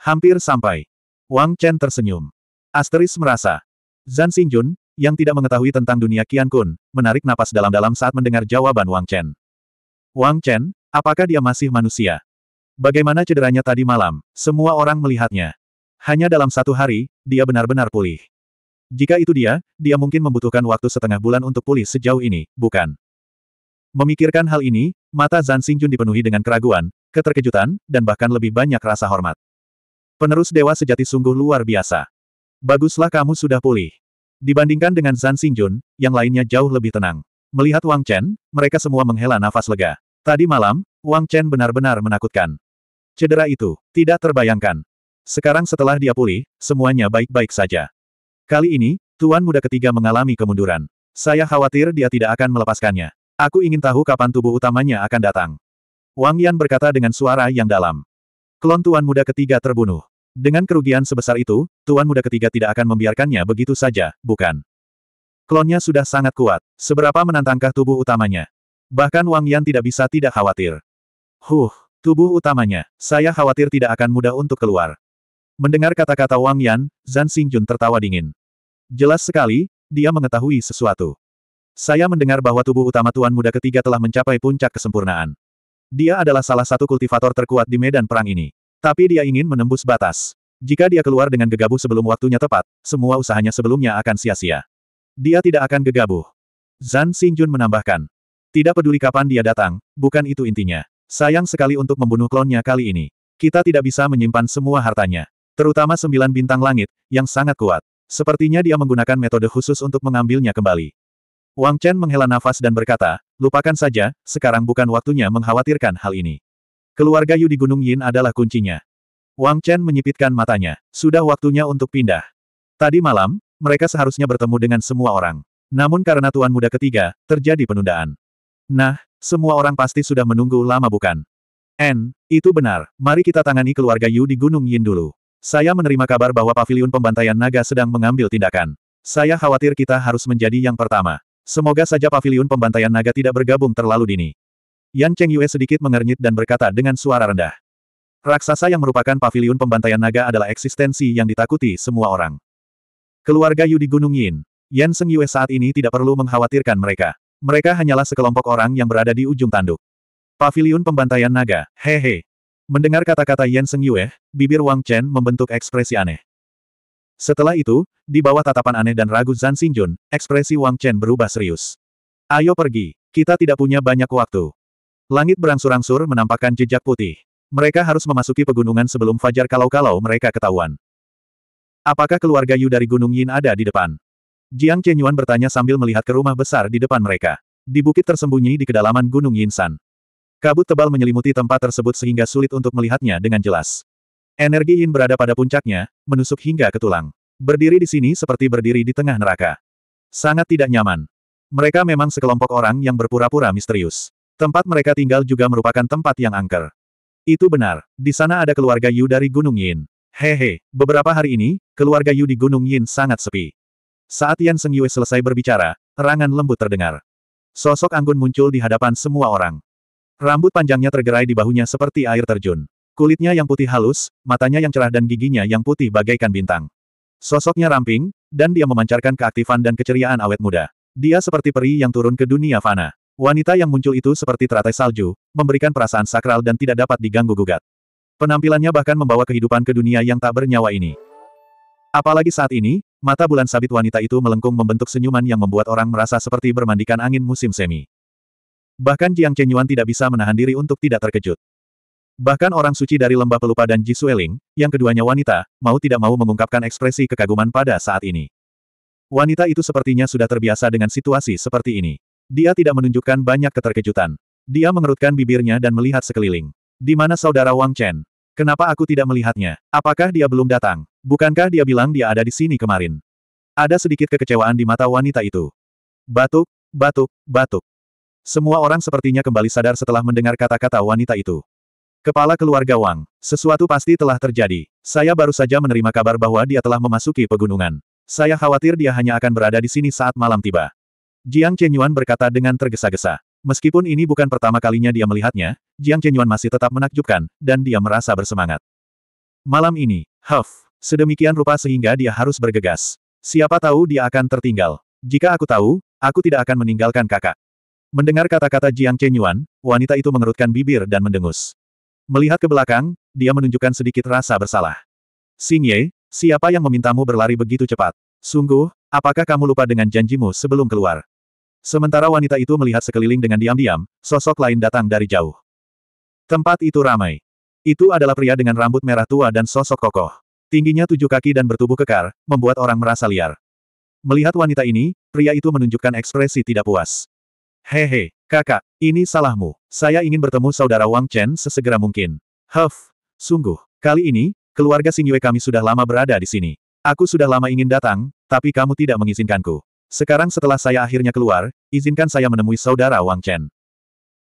Hampir sampai. Wang Chen tersenyum. Asteris merasa. Zan Xinjun, yang tidak mengetahui tentang dunia Qian Kun, menarik napas dalam-dalam saat mendengar jawaban Wang Chen. Wang Chen, apakah dia masih manusia? Bagaimana cederanya tadi malam, semua orang melihatnya. Hanya dalam satu hari, dia benar-benar pulih. Jika itu dia, dia mungkin membutuhkan waktu setengah bulan untuk pulih sejauh ini, bukan? Memikirkan hal ini, mata Zan Xingjun dipenuhi dengan keraguan, keterkejutan, dan bahkan lebih banyak rasa hormat. Penerus dewa sejati sungguh luar biasa. Baguslah kamu sudah pulih. Dibandingkan dengan Zan Xingjun, yang lainnya jauh lebih tenang. Melihat Wang Chen, mereka semua menghela nafas lega. Tadi malam, Wang Chen benar-benar menakutkan. Cedera itu, tidak terbayangkan. Sekarang setelah dia pulih, semuanya baik-baik saja. Kali ini, Tuan Muda ketiga mengalami kemunduran. Saya khawatir dia tidak akan melepaskannya. Aku ingin tahu kapan tubuh utamanya akan datang. Wang Yan berkata dengan suara yang dalam. Klon Tuan Muda ketiga terbunuh. Dengan kerugian sebesar itu, Tuan Muda ketiga tidak akan membiarkannya begitu saja, bukan? Klonnya sudah sangat kuat. Seberapa menantangkah tubuh utamanya? Bahkan Wang Yan tidak bisa tidak khawatir. Huh, tubuh utamanya, saya khawatir tidak akan mudah untuk keluar. Mendengar kata-kata Wang Yan, Zan Xingjun tertawa dingin. Jelas sekali, dia mengetahui sesuatu. Saya mendengar bahwa tubuh utama Tuan Muda ketiga telah mencapai puncak kesempurnaan. Dia adalah salah satu kultivator terkuat di medan perang ini. Tapi dia ingin menembus batas. Jika dia keluar dengan gegabah sebelum waktunya tepat, semua usahanya sebelumnya akan sia-sia. Dia tidak akan gegabah. Zan Xingjun menambahkan. Tidak peduli kapan dia datang, bukan itu intinya. Sayang sekali untuk membunuh klonnya kali ini. Kita tidak bisa menyimpan semua hartanya. Terutama sembilan bintang langit, yang sangat kuat. Sepertinya dia menggunakan metode khusus untuk mengambilnya kembali. Wang Chen menghela nafas dan berkata, lupakan saja, sekarang bukan waktunya mengkhawatirkan hal ini. Keluarga Yu di Gunung Yin adalah kuncinya. Wang Chen menyipitkan matanya. Sudah waktunya untuk pindah. Tadi malam, mereka seharusnya bertemu dengan semua orang. Namun karena tuan muda ketiga, terjadi penundaan. Nah, semua orang pasti sudah menunggu lama bukan? N, itu benar. Mari kita tangani keluarga Yu di Gunung Yin dulu. Saya menerima kabar bahwa Paviliun pembantaian naga sedang mengambil tindakan. Saya khawatir kita harus menjadi yang pertama. Semoga saja Paviliun pembantaian naga tidak bergabung terlalu dini. Yan Cheng Yue sedikit mengernyit dan berkata dengan suara rendah. Raksasa yang merupakan pavilion pembantaian naga adalah eksistensi yang ditakuti semua orang. Keluarga Yu di Gunung Yin, Yan Seng Yue saat ini tidak perlu mengkhawatirkan mereka. Mereka hanyalah sekelompok orang yang berada di ujung tanduk. Pavilion pembantaian naga, hehe. Mendengar kata-kata Yan Seng Yue, bibir Wang Chen membentuk ekspresi aneh. Setelah itu, di bawah tatapan aneh dan ragu Zan Xinjun, ekspresi Wang Chen berubah serius. Ayo pergi, kita tidak punya banyak waktu. Langit berangsur-angsur menampakkan jejak putih. Mereka harus memasuki pegunungan sebelum fajar kalau-kalau mereka ketahuan. Apakah keluarga Yu dari Gunung Yin ada di depan? Jiang Chenyuan bertanya sambil melihat ke rumah besar di depan mereka. Di bukit tersembunyi di kedalaman Gunung Yinsan. Kabut tebal menyelimuti tempat tersebut sehingga sulit untuk melihatnya dengan jelas. Energi Yin berada pada puncaknya, menusuk hingga ke tulang. Berdiri di sini seperti berdiri di tengah neraka. Sangat tidak nyaman. Mereka memang sekelompok orang yang berpura-pura misterius. Tempat mereka tinggal juga merupakan tempat yang angker. Itu benar, di sana ada keluarga Yu dari Gunung Yin. Hehe, beberapa hari ini, keluarga Yu di Gunung Yin sangat sepi. Saat Yan Seng Yue selesai berbicara, terangan lembut terdengar. Sosok Anggun muncul di hadapan semua orang. Rambut panjangnya tergerai di bahunya seperti air terjun. Kulitnya yang putih halus, matanya yang cerah dan giginya yang putih bagaikan bintang. Sosoknya ramping, dan dia memancarkan keaktifan dan keceriaan awet muda. Dia seperti peri yang turun ke dunia fana. Wanita yang muncul itu seperti teratai salju, memberikan perasaan sakral dan tidak dapat diganggu-gugat. Penampilannya bahkan membawa kehidupan ke dunia yang tak bernyawa ini. Apalagi saat ini, mata bulan sabit wanita itu melengkung membentuk senyuman yang membuat orang merasa seperti bermandikan angin musim semi. Bahkan Jiang Chenyuan tidak bisa menahan diri untuk tidak terkejut. Bahkan orang suci dari lembah pelupa dan Ji Sueling, yang keduanya wanita, mau tidak mau mengungkapkan ekspresi kekaguman pada saat ini. Wanita itu sepertinya sudah terbiasa dengan situasi seperti ini. Dia tidak menunjukkan banyak keterkejutan. Dia mengerutkan bibirnya dan melihat sekeliling. Di mana saudara Wang Chen? Kenapa aku tidak melihatnya? Apakah dia belum datang? Bukankah dia bilang dia ada di sini kemarin? Ada sedikit kekecewaan di mata wanita itu. Batuk, batuk, batuk. Semua orang sepertinya kembali sadar setelah mendengar kata-kata wanita itu. Kepala keluarga Wang, sesuatu pasti telah terjadi. Saya baru saja menerima kabar bahwa dia telah memasuki pegunungan. Saya khawatir dia hanya akan berada di sini saat malam tiba. Jiang Chenyuan berkata dengan tergesa-gesa. Meskipun ini bukan pertama kalinya dia melihatnya, Jiang Chenyuan masih tetap menakjubkan, dan dia merasa bersemangat. Malam ini, Huff, sedemikian rupa sehingga dia harus bergegas. Siapa tahu dia akan tertinggal. Jika aku tahu, aku tidak akan meninggalkan kakak. Mendengar kata-kata Jiang Chenyuan, wanita itu mengerutkan bibir dan mendengus. Melihat ke belakang, dia menunjukkan sedikit rasa bersalah. Xing Ye, siapa yang memintamu berlari begitu cepat? Sungguh, apakah kamu lupa dengan janjimu sebelum keluar? Sementara wanita itu melihat sekeliling dengan diam-diam, sosok lain datang dari jauh. Tempat itu ramai. Itu adalah pria dengan rambut merah tua dan sosok kokoh. Tingginya tujuh kaki dan bertubuh kekar, membuat orang merasa liar. Melihat wanita ini, pria itu menunjukkan ekspresi tidak puas. Hehe, kakak, ini salahmu. Saya ingin bertemu saudara Wang Chen sesegera mungkin. Huff, sungguh, kali ini, keluarga Xing Yue kami sudah lama berada di sini. Aku sudah lama ingin datang, tapi kamu tidak mengizinkanku. Sekarang setelah saya akhirnya keluar, izinkan saya menemui saudara Wang Chen.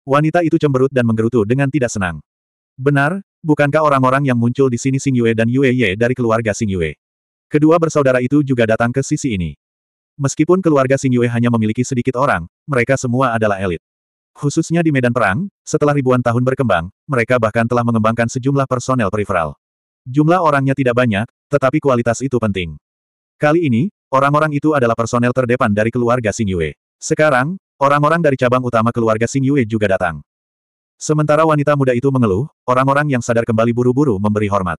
Wanita itu cemberut dan menggerutu dengan tidak senang. Benar, bukankah orang-orang yang muncul di sini Sing Yue dan Yue Ye dari keluarga Sing Yue? Kedua bersaudara itu juga datang ke sisi ini. Meskipun keluarga Sing Yue hanya memiliki sedikit orang, mereka semua adalah elit. Khususnya di medan perang, setelah ribuan tahun berkembang, mereka bahkan telah mengembangkan sejumlah personel peripheral. Jumlah orangnya tidak banyak, tetapi kualitas itu penting. Kali ini, Orang-orang itu adalah personel terdepan dari keluarga Xing Yue. Sekarang, orang-orang dari cabang utama keluarga Xing Yue juga datang. Sementara wanita muda itu mengeluh, orang-orang yang sadar kembali buru-buru memberi hormat.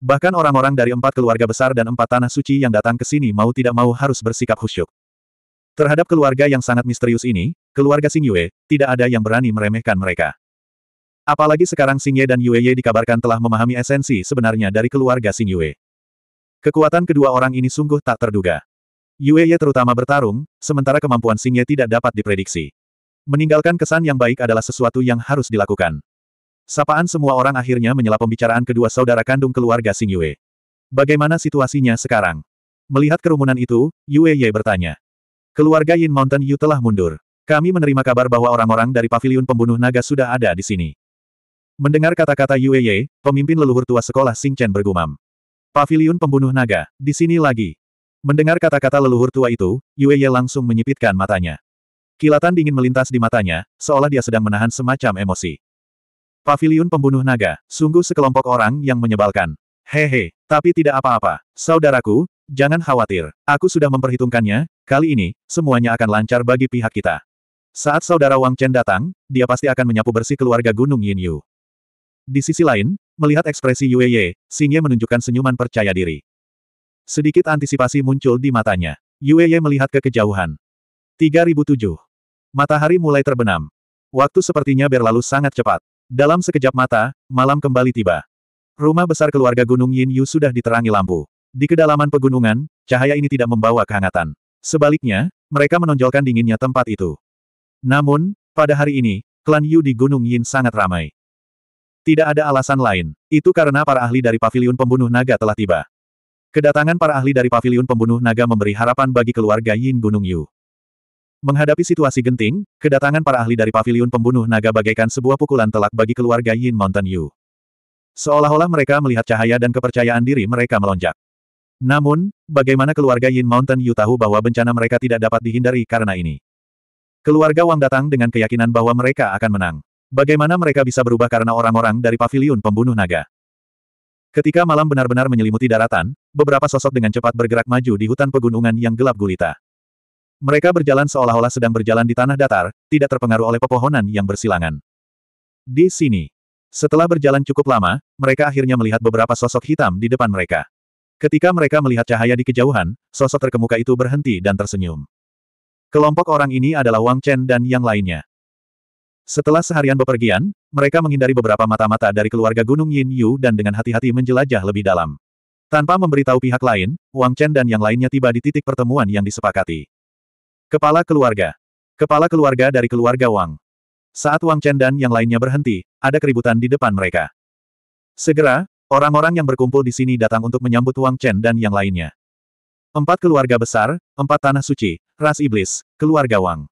Bahkan orang-orang dari empat keluarga besar dan empat tanah suci yang datang ke sini mau tidak mau harus bersikap khusyuk. Terhadap keluarga yang sangat misterius ini, keluarga Xing Yue, tidak ada yang berani meremehkan mereka. Apalagi sekarang Xing Ye dan Yue Ye dikabarkan telah memahami esensi sebenarnya dari keluarga Xing Yue. Kekuatan kedua orang ini sungguh tak terduga. Yue Ye terutama bertarung, sementara kemampuan Xing Ye tidak dapat diprediksi. Meninggalkan kesan yang baik adalah sesuatu yang harus dilakukan. Sapaan semua orang akhirnya menyela pembicaraan kedua saudara kandung keluarga Xing Yue. Bagaimana situasinya sekarang? Melihat kerumunan itu, Yue Ye bertanya. Keluarga Yin Mountain Yu telah mundur. Kami menerima kabar bahwa orang-orang dari paviliun pembunuh naga sudah ada di sini. Mendengar kata-kata Yue Ye, pemimpin leluhur tua sekolah Xing Chen bergumam. Pavilion Pembunuh Naga, di sini lagi. Mendengar kata-kata leluhur tua itu, Yue Ye langsung menyipitkan matanya. Kilatan dingin melintas di matanya, seolah dia sedang menahan semacam emosi. Pavilion Pembunuh Naga, sungguh sekelompok orang yang menyebalkan. Hehe, tapi tidak apa-apa. Saudaraku, jangan khawatir. Aku sudah memperhitungkannya, kali ini, semuanya akan lancar bagi pihak kita. Saat saudara Wang Chen datang, dia pasti akan menyapu bersih keluarga Gunung Yin Yu. Di sisi lain, melihat ekspresi Yue Ye, Xing Ye menunjukkan senyuman percaya diri. Sedikit antisipasi muncul di matanya. Yue Ye melihat ke kejauhan. 3007. Matahari mulai terbenam. Waktu sepertinya berlalu sangat cepat. Dalam sekejap mata, malam kembali tiba. Rumah besar keluarga Gunung Yin Yu sudah diterangi lampu. Di kedalaman pegunungan, cahaya ini tidak membawa kehangatan. Sebaliknya, mereka menonjolkan dinginnya tempat itu. Namun, pada hari ini, klan Yu di Gunung Yin sangat ramai. Tidak ada alasan lain. Itu karena para ahli dari paviliun pembunuh naga telah tiba. Kedatangan para ahli dari paviliun pembunuh naga memberi harapan bagi keluarga Yin Gunung Yu. Menghadapi situasi genting, kedatangan para ahli dari paviliun pembunuh naga bagaikan sebuah pukulan telak bagi keluarga Yin Mountain Yu. Seolah-olah mereka melihat cahaya dan kepercayaan diri mereka melonjak. Namun, bagaimana keluarga Yin Mountain Yu tahu bahwa bencana mereka tidak dapat dihindari karena ini? Keluarga Wang datang dengan keyakinan bahwa mereka akan menang. Bagaimana mereka bisa berubah karena orang-orang dari paviliun pembunuh naga? Ketika malam benar-benar menyelimuti daratan, beberapa sosok dengan cepat bergerak maju di hutan pegunungan yang gelap gulita. Mereka berjalan seolah-olah sedang berjalan di tanah datar, tidak terpengaruh oleh pepohonan yang bersilangan. Di sini. Setelah berjalan cukup lama, mereka akhirnya melihat beberapa sosok hitam di depan mereka. Ketika mereka melihat cahaya di kejauhan, sosok terkemuka itu berhenti dan tersenyum. Kelompok orang ini adalah Wang Chen dan yang lainnya. Setelah seharian bepergian, mereka menghindari beberapa mata-mata dari keluarga Gunung Yin Yu dan dengan hati-hati menjelajah lebih dalam. Tanpa memberitahu pihak lain, Wang Chen dan yang lainnya tiba di titik pertemuan yang disepakati. Kepala keluarga. Kepala keluarga dari keluarga Wang. Saat Wang Chen dan yang lainnya berhenti, ada keributan di depan mereka. Segera, orang-orang yang berkumpul di sini datang untuk menyambut Wang Chen dan yang lainnya. Empat keluarga besar, empat tanah suci, ras iblis, keluarga Wang.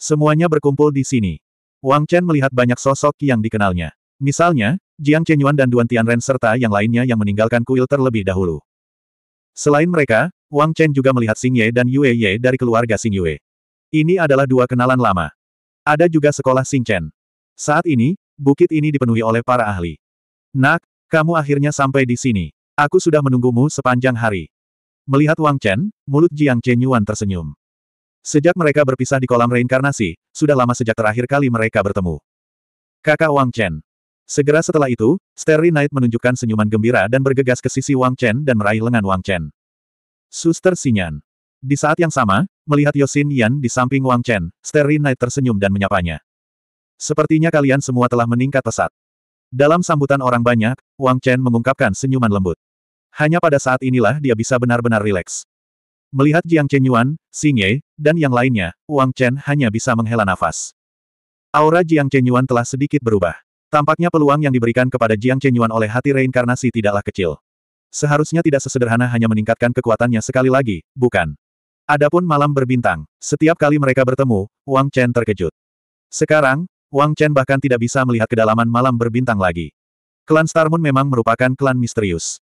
Semuanya berkumpul di sini. Wang Chen melihat banyak sosok yang dikenalnya. Misalnya, Jiang Chenyuan dan Duan Tianren serta yang lainnya yang meninggalkan kuil terlebih dahulu. Selain mereka, Wang Chen juga melihat Xing Ye dan Yue Ye dari keluarga Xing Yue. Ini adalah dua kenalan lama. Ada juga sekolah Xing Chen. Saat ini, bukit ini dipenuhi oleh para ahli. Nak, kamu akhirnya sampai di sini. Aku sudah menunggumu sepanjang hari. Melihat Wang Chen, mulut Jiang Chenyuan tersenyum. Sejak mereka berpisah di kolam reinkarnasi, sudah lama sejak terakhir kali mereka bertemu. Kakak Wang Chen. Segera setelah itu, Sterry Knight menunjukkan senyuman gembira dan bergegas ke sisi Wang Chen dan meraih lengan Wang Chen. Suster Sinyan. Di saat yang sama, melihat Yosin Yan di samping Wang Chen, Sterry Knight tersenyum dan menyapanya. Sepertinya kalian semua telah meningkat pesat. Dalam sambutan orang banyak, Wang Chen mengungkapkan senyuman lembut. Hanya pada saat inilah dia bisa benar-benar rileks. Melihat Jiang Chen Yuan, Xing Ye, dan yang lainnya, Wang Chen hanya bisa menghela nafas. Aura Jiang Chen Yuan telah sedikit berubah. Tampaknya peluang yang diberikan kepada Jiang Chen Yuan oleh hati reinkarnasi tidaklah kecil. Seharusnya tidak sesederhana hanya meningkatkan kekuatannya sekali lagi, bukan? Adapun malam berbintang, setiap kali mereka bertemu, Wang Chen terkejut. Sekarang, Wang Chen bahkan tidak bisa melihat kedalaman malam berbintang lagi. Klan Star Moon memang merupakan klan misterius.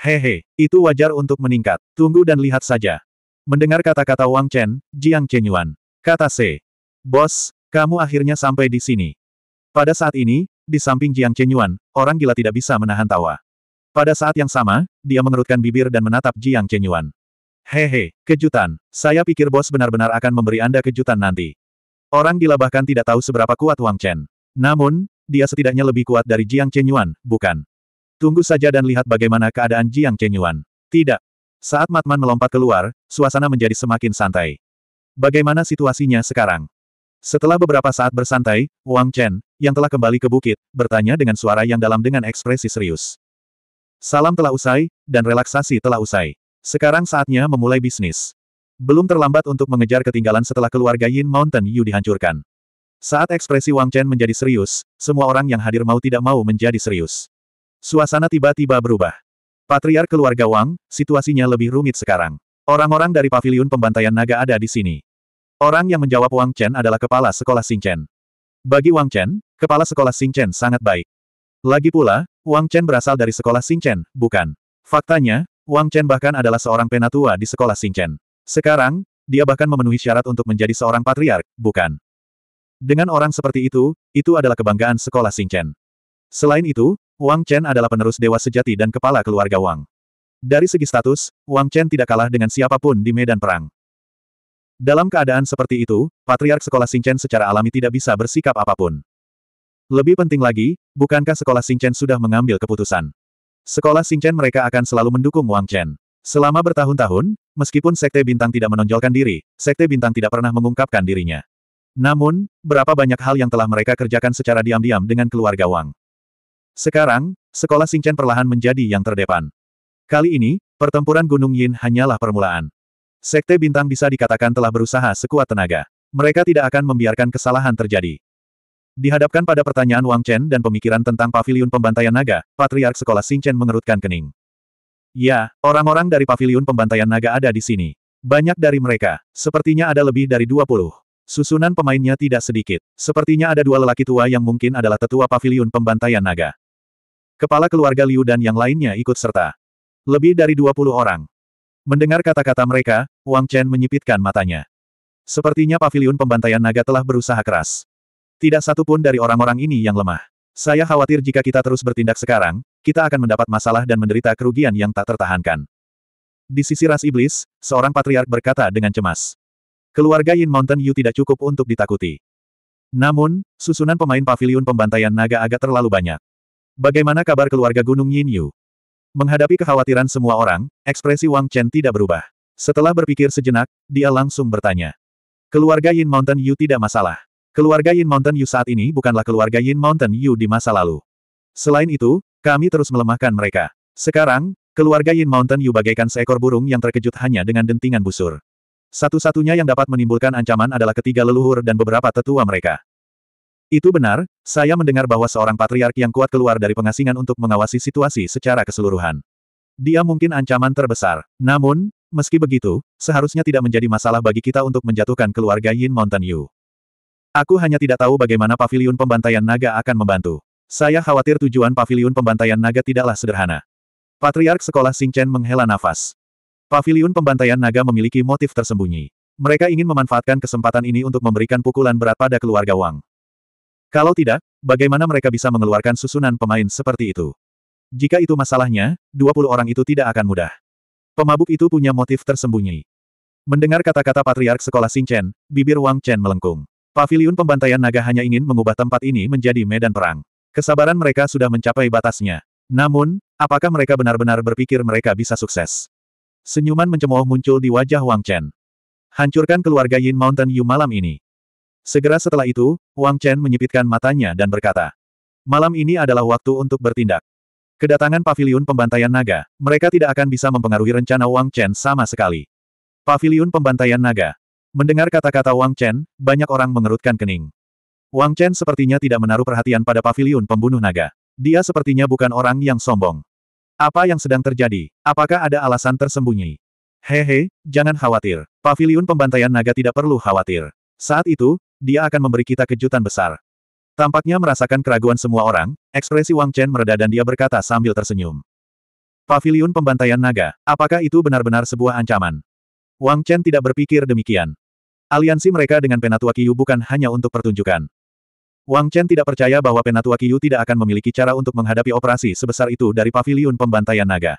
Hehe, itu wajar untuk meningkat. Tunggu dan lihat saja. Mendengar kata-kata Wang Chen, Jiang Chenyuan. Kata C. Bos, kamu akhirnya sampai di sini. Pada saat ini, di samping Jiang Chenyuan, orang gila tidak bisa menahan tawa. Pada saat yang sama, dia mengerutkan bibir dan menatap Jiang Chenyuan. Hehe, kejutan. Saya pikir bos benar-benar akan memberi Anda kejutan nanti. Orang gila bahkan tidak tahu seberapa kuat Wang Chen. Namun, dia setidaknya lebih kuat dari Jiang Chenyuan, bukan? Tunggu saja dan lihat bagaimana keadaan Jiang Chenyuan. Tidak. Saat Matman melompat keluar, suasana menjadi semakin santai. Bagaimana situasinya sekarang? Setelah beberapa saat bersantai, Wang Chen, yang telah kembali ke bukit, bertanya dengan suara yang dalam dengan ekspresi serius. Salam telah usai, dan relaksasi telah usai. Sekarang saatnya memulai bisnis. Belum terlambat untuk mengejar ketinggalan setelah keluarga Yin Mountain Yu dihancurkan. Saat ekspresi Wang Chen menjadi serius, semua orang yang hadir mau tidak mau menjadi serius. Suasana tiba-tiba berubah. Patriar keluarga Wang, situasinya lebih rumit sekarang. Orang-orang dari paviliun pembantaian naga ada di sini. Orang yang menjawab Wang Chen adalah kepala sekolah Chen. Bagi Wang Chen, kepala sekolah Chen sangat baik. Lagi pula, Wang Chen berasal dari sekolah Chen, bukan. Faktanya, Wang Chen bahkan adalah seorang penatua di sekolah Chen. Sekarang, dia bahkan memenuhi syarat untuk menjadi seorang patriark, bukan. Dengan orang seperti itu, itu adalah kebanggaan sekolah Chen. Selain itu, Wang Chen adalah penerus dewa sejati dan kepala keluarga Wang. Dari segi status, Wang Chen tidak kalah dengan siapapun di medan perang. Dalam keadaan seperti itu, Patriark Sekolah Chen secara alami tidak bisa bersikap apapun. Lebih penting lagi, bukankah Sekolah Chen sudah mengambil keputusan? Sekolah Chen mereka akan selalu mendukung Wang Chen. Selama bertahun-tahun, meskipun Sekte Bintang tidak menonjolkan diri, Sekte Bintang tidak pernah mengungkapkan dirinya. Namun, berapa banyak hal yang telah mereka kerjakan secara diam-diam dengan keluarga Wang. Sekarang, sekolah Singchen perlahan menjadi yang terdepan. Kali ini, pertempuran Gunung Yin hanyalah permulaan. Sekte Bintang bisa dikatakan telah berusaha sekuat tenaga. Mereka tidak akan membiarkan kesalahan terjadi. Dihadapkan pada pertanyaan Wang Chen dan pemikiran tentang paviliun pembantaian naga, Patriark Sekolah Singchen mengerutkan kening. Ya, orang-orang dari paviliun pembantaian naga ada di sini. Banyak dari mereka, sepertinya ada lebih dari 20. Susunan pemainnya tidak sedikit. Sepertinya ada dua lelaki tua yang mungkin adalah tetua paviliun pembantaian naga. Kepala keluarga Liu dan yang lainnya ikut serta. Lebih dari 20 orang. Mendengar kata-kata mereka, Wang Chen menyipitkan matanya. Sepertinya pavilion pembantaian naga telah berusaha keras. Tidak satu pun dari orang-orang ini yang lemah. Saya khawatir jika kita terus bertindak sekarang, kita akan mendapat masalah dan menderita kerugian yang tak tertahankan. Di sisi ras iblis, seorang patriark berkata dengan cemas. Keluarga Yin Mountain Yu tidak cukup untuk ditakuti. Namun, susunan pemain pavilion pembantaian naga agak terlalu banyak. Bagaimana kabar keluarga Gunung Yin Yu? Menghadapi kekhawatiran semua orang, ekspresi Wang Chen tidak berubah. Setelah berpikir sejenak, dia langsung bertanya. Keluarga Yin Mountain Yu tidak masalah. Keluarga Yin Mountain Yu saat ini bukanlah keluarga Yin Mountain Yu di masa lalu. Selain itu, kami terus melemahkan mereka. Sekarang, keluarga Yin Mountain Yu bagaikan seekor burung yang terkejut hanya dengan dentingan busur. Satu-satunya yang dapat menimbulkan ancaman adalah ketiga leluhur dan beberapa tetua mereka. Itu benar, saya mendengar bahwa seorang patriark yang kuat keluar dari pengasingan untuk mengawasi situasi secara keseluruhan. Dia mungkin ancaman terbesar. Namun, meski begitu, seharusnya tidak menjadi masalah bagi kita untuk menjatuhkan keluarga Yin Mountain Yu. Aku hanya tidak tahu bagaimana pavilion pembantaian naga akan membantu. Saya khawatir tujuan pavilion pembantaian naga tidaklah sederhana. Patriark sekolah Chen menghela nafas. Pavilion pembantaian naga memiliki motif tersembunyi. Mereka ingin memanfaatkan kesempatan ini untuk memberikan pukulan berat pada keluarga Wang. Kalau tidak, bagaimana mereka bisa mengeluarkan susunan pemain seperti itu? Jika itu masalahnya, 20 orang itu tidak akan mudah. Pemabuk itu punya motif tersembunyi. Mendengar kata-kata patriark sekolah Xingchen, bibir Wang Chen melengkung. Paviliun pembantaian naga hanya ingin mengubah tempat ini menjadi medan perang. Kesabaran mereka sudah mencapai batasnya. Namun, apakah mereka benar-benar berpikir mereka bisa sukses? Senyuman mencemooh muncul di wajah Wang Chen. Hancurkan keluarga Yin Mountain Yu malam ini. Segera setelah itu, Wang Chen menyipitkan matanya dan berkata, Malam ini adalah waktu untuk bertindak. Kedatangan Paviliun pembantaian naga, mereka tidak akan bisa mempengaruhi rencana Wang Chen sama sekali. Paviliun pembantaian naga. Mendengar kata-kata Wang Chen, banyak orang mengerutkan kening. Wang Chen sepertinya tidak menaruh perhatian pada Paviliun pembunuh naga. Dia sepertinya bukan orang yang sombong. Apa yang sedang terjadi? Apakah ada alasan tersembunyi? Hehe, jangan khawatir. Paviliun pembantaian naga tidak perlu khawatir. Saat itu, dia akan memberi kita kejutan besar. Tampaknya merasakan keraguan semua orang, ekspresi Wang Chen mereda dan dia berkata sambil tersenyum. Paviliun pembantaian naga, apakah itu benar-benar sebuah ancaman? Wang Chen tidak berpikir demikian. Aliansi mereka dengan Penatua Yu bukan hanya untuk pertunjukan. Wang Chen tidak percaya bahwa Penatua Yu tidak akan memiliki cara untuk menghadapi operasi sebesar itu dari paviliun pembantaian naga.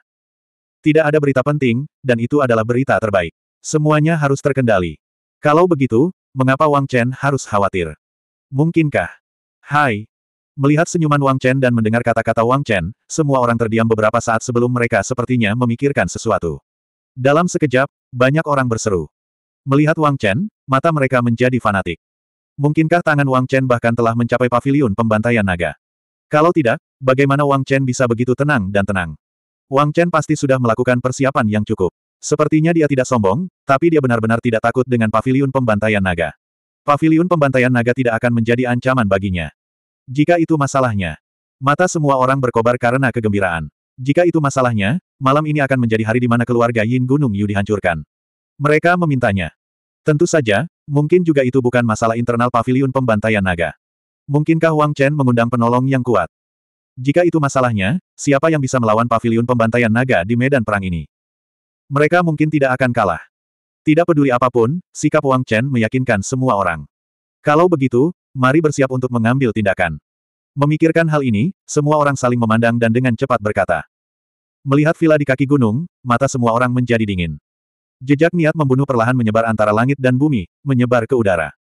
Tidak ada berita penting, dan itu adalah berita terbaik. Semuanya harus terkendali. Kalau begitu, Mengapa Wang Chen harus khawatir? Mungkinkah? Hai! Melihat senyuman Wang Chen dan mendengar kata-kata Wang Chen, semua orang terdiam beberapa saat sebelum mereka sepertinya memikirkan sesuatu. Dalam sekejap, banyak orang berseru. Melihat Wang Chen, mata mereka menjadi fanatik. Mungkinkah tangan Wang Chen bahkan telah mencapai paviliun pembantaian naga? Kalau tidak, bagaimana Wang Chen bisa begitu tenang dan tenang? Wang Chen pasti sudah melakukan persiapan yang cukup. Sepertinya dia tidak sombong, tapi dia benar-benar tidak takut dengan pavilion pembantaian naga. Pavilion pembantaian naga tidak akan menjadi ancaman baginya. Jika itu masalahnya, mata semua orang berkobar karena kegembiraan. Jika itu masalahnya, malam ini akan menjadi hari di mana keluarga Yin Gunung Yu dihancurkan. Mereka memintanya. Tentu saja, mungkin juga itu bukan masalah internal pavilion pembantaian naga. Mungkinkah Wang Chen mengundang penolong yang kuat? Jika itu masalahnya, siapa yang bisa melawan pavilion pembantaian naga di medan perang ini? Mereka mungkin tidak akan kalah. Tidak peduli apapun, sikap Wang Chen meyakinkan semua orang. Kalau begitu, mari bersiap untuk mengambil tindakan. Memikirkan hal ini, semua orang saling memandang dan dengan cepat berkata. Melihat villa di kaki gunung, mata semua orang menjadi dingin. Jejak niat membunuh perlahan menyebar antara langit dan bumi, menyebar ke udara.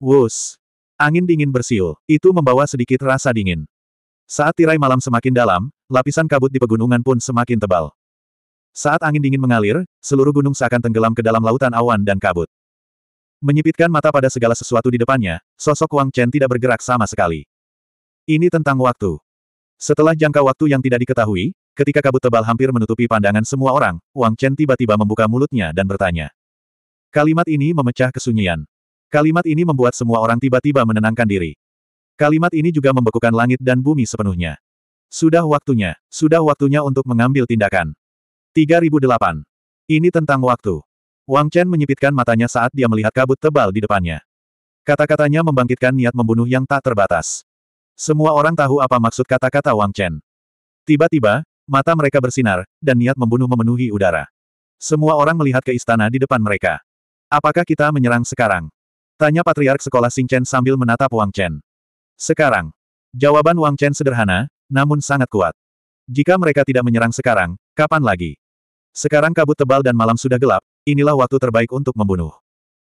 Wus! Angin dingin bersiul, itu membawa sedikit rasa dingin. Saat tirai malam semakin dalam, lapisan kabut di pegunungan pun semakin tebal. Saat angin dingin mengalir, seluruh gunung seakan tenggelam ke dalam lautan awan dan kabut. Menyipitkan mata pada segala sesuatu di depannya, sosok Wang Chen tidak bergerak sama sekali. Ini tentang waktu. Setelah jangka waktu yang tidak diketahui, ketika kabut tebal hampir menutupi pandangan semua orang, Wang Chen tiba-tiba membuka mulutnya dan bertanya. Kalimat ini memecah kesunyian. Kalimat ini membuat semua orang tiba-tiba menenangkan diri. Kalimat ini juga membekukan langit dan bumi sepenuhnya. Sudah waktunya, sudah waktunya untuk mengambil tindakan. 3008. Ini tentang waktu. Wang Chen menyipitkan matanya saat dia melihat kabut tebal di depannya. Kata-katanya membangkitkan niat membunuh yang tak terbatas. Semua orang tahu apa maksud kata-kata Wang Chen. Tiba-tiba, mata mereka bersinar, dan niat membunuh memenuhi udara. Semua orang melihat ke istana di depan mereka. Apakah kita menyerang sekarang? Tanya Patriark Sekolah Chen sambil menatap Wang Chen. Sekarang. Jawaban Wang Chen sederhana, namun sangat kuat. Jika mereka tidak menyerang sekarang, kapan lagi? Sekarang kabut tebal dan malam sudah gelap, inilah waktu terbaik untuk membunuh.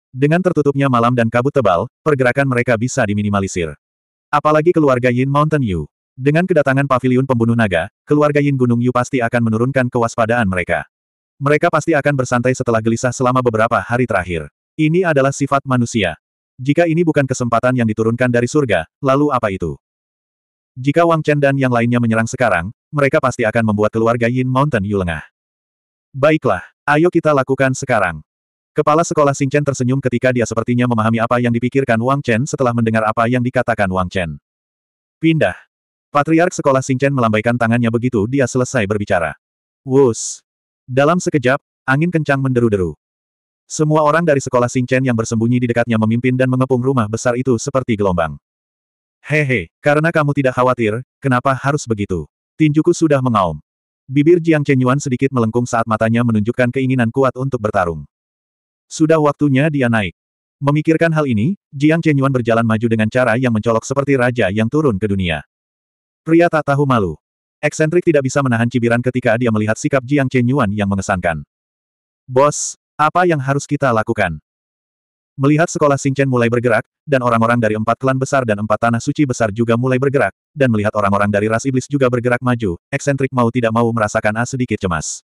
Dengan tertutupnya malam dan kabut tebal, pergerakan mereka bisa diminimalisir. Apalagi keluarga Yin Mountain Yu. Dengan kedatangan pavilion pembunuh naga, keluarga Yin Gunung Yu pasti akan menurunkan kewaspadaan mereka. Mereka pasti akan bersantai setelah gelisah selama beberapa hari terakhir. Ini adalah sifat manusia. Jika ini bukan kesempatan yang diturunkan dari surga, lalu apa itu? Jika Wang Chen dan yang lainnya menyerang sekarang, mereka pasti akan membuat keluarga Yin Mountain Yu lengah. Baiklah, ayo kita lakukan sekarang. Kepala sekolah Chen tersenyum ketika dia sepertinya memahami apa yang dipikirkan Wang Chen setelah mendengar apa yang dikatakan Wang Chen. Pindah. Patriark sekolah Chen melambaikan tangannya begitu dia selesai berbicara. Wus. Dalam sekejap, angin kencang menderu-deru. Semua orang dari sekolah Chen yang bersembunyi di dekatnya memimpin dan mengepung rumah besar itu seperti gelombang. Hehe, karena kamu tidak khawatir, kenapa harus begitu? Tinjuku sudah mengaum. Bibir Jiang Chenyuan sedikit melengkung saat matanya menunjukkan keinginan kuat untuk bertarung. Sudah waktunya dia naik. Memikirkan hal ini, Jiang Chenyuan berjalan maju dengan cara yang mencolok seperti raja yang turun ke dunia. Pria tak tahu malu. Eksentrik tidak bisa menahan cibiran ketika dia melihat sikap Jiang Chenyuan yang mengesankan. Bos, apa yang harus kita lakukan? Melihat sekolah Singchen mulai bergerak, dan orang-orang dari empat klan besar dan empat tanah suci besar juga mulai bergerak, dan melihat orang-orang dari ras iblis juga bergerak maju, eksentrik mau tidak mau merasakan A sedikit cemas.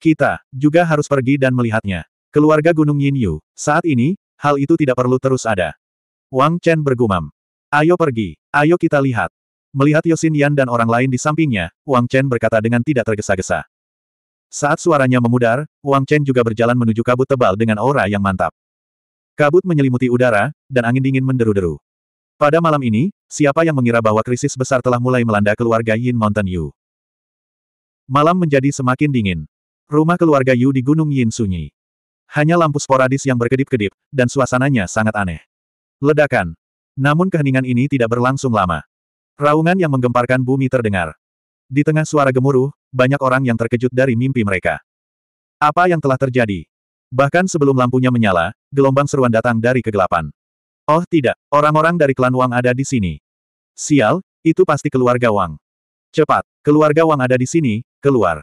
Kita, juga harus pergi dan melihatnya. Keluarga Gunung Yin Yu, saat ini, hal itu tidak perlu terus ada. Wang Chen bergumam. Ayo pergi, ayo kita lihat. Melihat Yosin Yan dan orang lain di sampingnya, Wang Chen berkata dengan tidak tergesa-gesa. Saat suaranya memudar, Wang Chen juga berjalan menuju kabut tebal dengan aura yang mantap. Kabut menyelimuti udara, dan angin dingin menderu-deru. Pada malam ini, siapa yang mengira bahwa krisis besar telah mulai melanda keluarga Yin Mountain Yu? Malam menjadi semakin dingin. Rumah keluarga Yu di Gunung Yin sunyi. Hanya lampu sporadis yang berkedip-kedip, dan suasananya sangat aneh. Ledakan. Namun keheningan ini tidak berlangsung lama. Raungan yang menggemparkan bumi terdengar. Di tengah suara gemuruh, banyak orang yang terkejut dari mimpi mereka. Apa yang telah terjadi? Bahkan sebelum lampunya menyala, gelombang seruan datang dari kegelapan. Oh tidak, orang-orang dari klan Wang ada di sini. Sial, itu pasti keluarga Wang. Cepat, keluarga Wang ada di sini, keluar.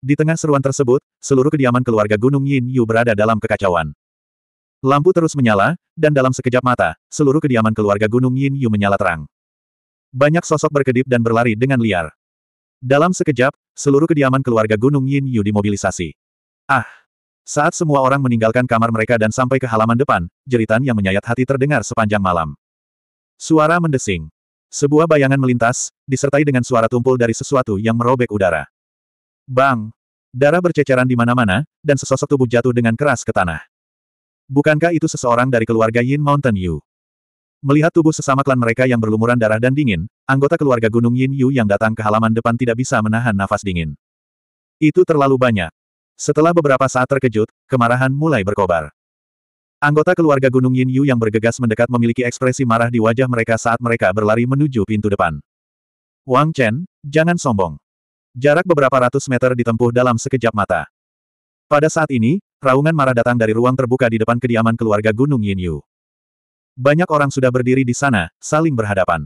Di tengah seruan tersebut, seluruh kediaman keluarga Gunung Yin Yu berada dalam kekacauan. Lampu terus menyala, dan dalam sekejap mata, seluruh kediaman keluarga Gunung Yin Yu menyala terang. Banyak sosok berkedip dan berlari dengan liar. Dalam sekejap, seluruh kediaman keluarga Gunung Yin Yu dimobilisasi. Ah! Saat semua orang meninggalkan kamar mereka dan sampai ke halaman depan, jeritan yang menyayat hati terdengar sepanjang malam. Suara mendesing. Sebuah bayangan melintas, disertai dengan suara tumpul dari sesuatu yang merobek udara. Bang! Darah berceceran di mana-mana, dan sesosok tubuh jatuh dengan keras ke tanah. Bukankah itu seseorang dari keluarga Yin Mountain Yu? Melihat tubuh sesama klan mereka yang berlumuran darah dan dingin, anggota keluarga Gunung Yin Yu yang datang ke halaman depan tidak bisa menahan nafas dingin. Itu terlalu banyak. Setelah beberapa saat terkejut, kemarahan mulai berkobar. Anggota keluarga Gunung Yin Yu yang bergegas mendekat memiliki ekspresi marah di wajah mereka saat mereka berlari menuju pintu depan. Wang Chen, jangan sombong. Jarak beberapa ratus meter ditempuh dalam sekejap mata. Pada saat ini, raungan marah datang dari ruang terbuka di depan kediaman keluarga Gunung Yin Yu. Banyak orang sudah berdiri di sana, saling berhadapan.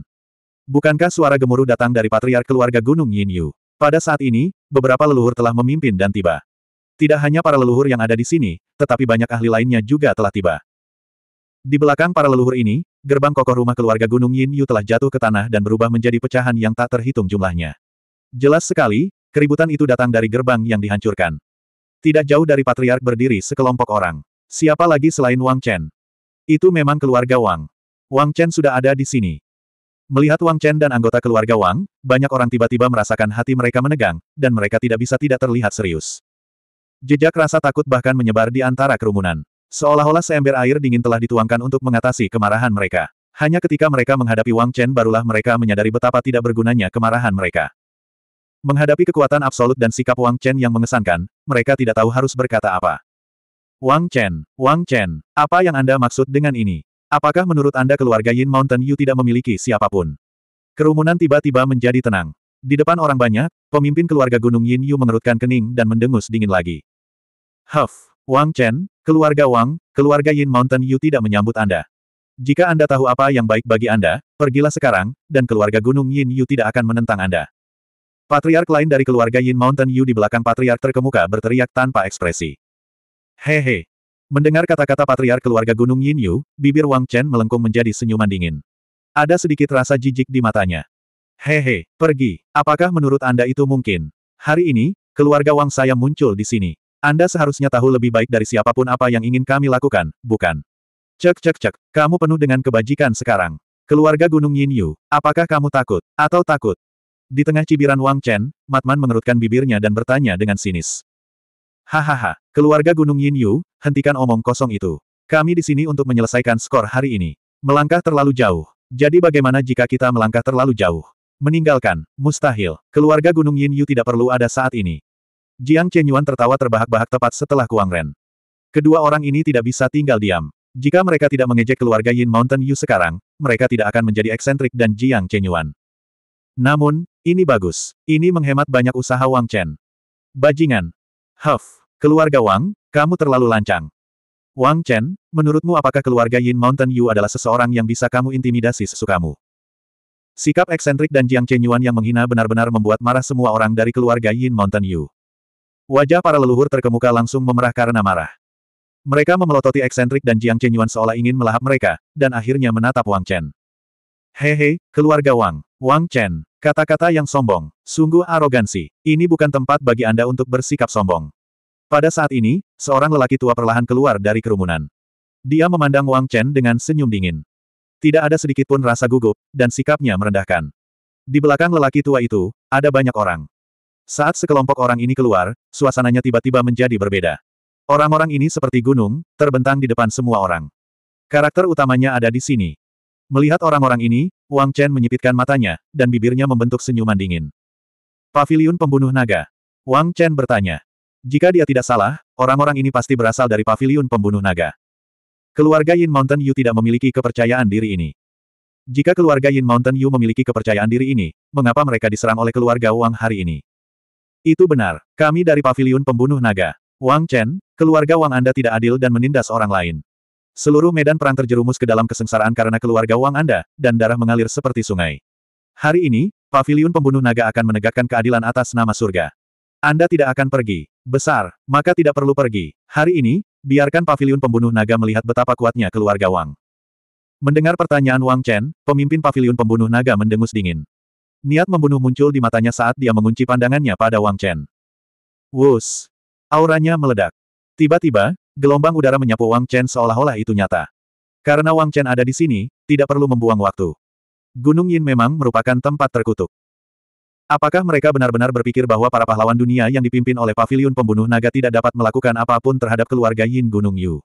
Bukankah suara gemuruh datang dari patriark keluarga Gunung Yin Yu? Pada saat ini, beberapa leluhur telah memimpin dan tiba. Tidak hanya para leluhur yang ada di sini, tetapi banyak ahli lainnya juga telah tiba. Di belakang para leluhur ini, gerbang kokoh rumah keluarga Gunung Yin Yu telah jatuh ke tanah dan berubah menjadi pecahan yang tak terhitung jumlahnya. Jelas sekali, keributan itu datang dari gerbang yang dihancurkan. Tidak jauh dari patriark berdiri sekelompok orang. Siapa lagi selain Wang Chen? Itu memang keluarga Wang. Wang Chen sudah ada di sini. Melihat Wang Chen dan anggota keluarga Wang, banyak orang tiba-tiba merasakan hati mereka menegang, dan mereka tidak bisa tidak terlihat serius. Jejak rasa takut bahkan menyebar di antara kerumunan. Seolah-olah seember air dingin telah dituangkan untuk mengatasi kemarahan mereka. Hanya ketika mereka menghadapi Wang Chen barulah mereka menyadari betapa tidak bergunanya kemarahan mereka. Menghadapi kekuatan absolut dan sikap Wang Chen yang mengesankan, mereka tidak tahu harus berkata apa. Wang Chen, Wang Chen, apa yang Anda maksud dengan ini? Apakah menurut Anda keluarga Yin Mountain Yu tidak memiliki siapapun? Kerumunan tiba-tiba menjadi tenang. Di depan orang banyak, pemimpin keluarga Gunung Yin Yu mengerutkan kening dan mendengus dingin lagi. Huff, Wang Chen, keluarga Wang, keluarga Yin Mountain Yu tidak menyambut Anda. Jika Anda tahu apa yang baik bagi Anda, pergilah sekarang, dan keluarga Gunung Yin Yu tidak akan menentang Anda. Patriark lain dari keluarga Yin Mountain Yu di belakang patriark terkemuka berteriak tanpa ekspresi. Hehe. Mendengar kata-kata patriark keluarga Gunung Yin Yu, bibir Wang Chen melengkung menjadi senyuman dingin. Ada sedikit rasa jijik di matanya. Hehe, pergi. Apakah menurut Anda itu mungkin? Hari ini, keluarga Wang saya muncul di sini. Anda seharusnya tahu lebih baik dari siapapun apa yang ingin kami lakukan, bukan? Cek cek cek, kamu penuh dengan kebajikan sekarang. Keluarga Gunung Yin Yu, apakah kamu takut, atau takut? Di tengah cibiran Wang Chen, Matman mengerutkan bibirnya dan bertanya dengan sinis. Hahaha, keluarga Gunung Yin Yu, hentikan omong kosong itu. Kami di sini untuk menyelesaikan skor hari ini. Melangkah terlalu jauh. Jadi bagaimana jika kita melangkah terlalu jauh? Meninggalkan, mustahil. Keluarga Gunung Yin Yu tidak perlu ada saat ini. Jiang Chenyuan tertawa terbahak-bahak tepat setelah Kuang Ren. Kedua orang ini tidak bisa tinggal diam. Jika mereka tidak mengejek keluarga Yin Mountain Yu sekarang, mereka tidak akan menjadi eksentrik dan Jiang Chenyuan. Namun, ini bagus. Ini menghemat banyak usaha Wang Chen. Bajingan. Huff, keluarga Wang, kamu terlalu lancang. Wang Chen, menurutmu apakah keluarga Yin Mountain Yu adalah seseorang yang bisa kamu intimidasi sesukamu? Sikap eksentrik dan Jiang Chenyuan yang menghina benar-benar membuat marah semua orang dari keluarga Yin Mountain Yu. Wajah para leluhur terkemuka langsung memerah karena marah. Mereka memelototi eksentrik dan Jiang Chenyuan seolah ingin melahap mereka, dan akhirnya menatap Wang Chen. Hehe, keluarga Wang, Wang Chen, kata-kata yang sombong, sungguh arogansi, ini bukan tempat bagi Anda untuk bersikap sombong. Pada saat ini, seorang lelaki tua perlahan keluar dari kerumunan. Dia memandang Wang Chen dengan senyum dingin. Tidak ada sedikitpun rasa gugup, dan sikapnya merendahkan. Di belakang lelaki tua itu, ada banyak orang. Saat sekelompok orang ini keluar, suasananya tiba-tiba menjadi berbeda. Orang-orang ini seperti gunung, terbentang di depan semua orang. Karakter utamanya ada di sini. Melihat orang-orang ini, Wang Chen menyipitkan matanya, dan bibirnya membentuk senyuman dingin. Paviliun Pembunuh Naga. Wang Chen bertanya. Jika dia tidak salah, orang-orang ini pasti berasal dari Paviliun Pembunuh Naga. Keluarga Yin Mountain Yu tidak memiliki kepercayaan diri ini. Jika keluarga Yin Mountain Yu memiliki kepercayaan diri ini, mengapa mereka diserang oleh keluarga Wang hari ini? Itu benar. Kami dari Paviliun Pembunuh Naga. Wang Chen, keluarga Wang Anda tidak adil dan menindas orang lain. Seluruh medan perang terjerumus ke dalam kesengsaraan karena keluarga Wang Anda, dan darah mengalir seperti sungai. Hari ini, Paviliun Pembunuh Naga akan menegakkan keadilan atas nama surga. Anda tidak akan pergi. Besar, maka tidak perlu pergi. Hari ini, biarkan Paviliun Pembunuh Naga melihat betapa kuatnya keluarga Wang. Mendengar pertanyaan Wang Chen, pemimpin Paviliun Pembunuh Naga mendengus dingin. Niat membunuh muncul di matanya saat dia mengunci pandangannya pada Wang Chen. Wus! Auranya meledak. Tiba-tiba, gelombang udara menyapu Wang Chen seolah-olah itu nyata. Karena Wang Chen ada di sini, tidak perlu membuang waktu. Gunung Yin memang merupakan tempat terkutuk. Apakah mereka benar-benar berpikir bahwa para pahlawan dunia yang dipimpin oleh Pavilion pembunuh naga tidak dapat melakukan apapun terhadap keluarga Yin Gunung Yu?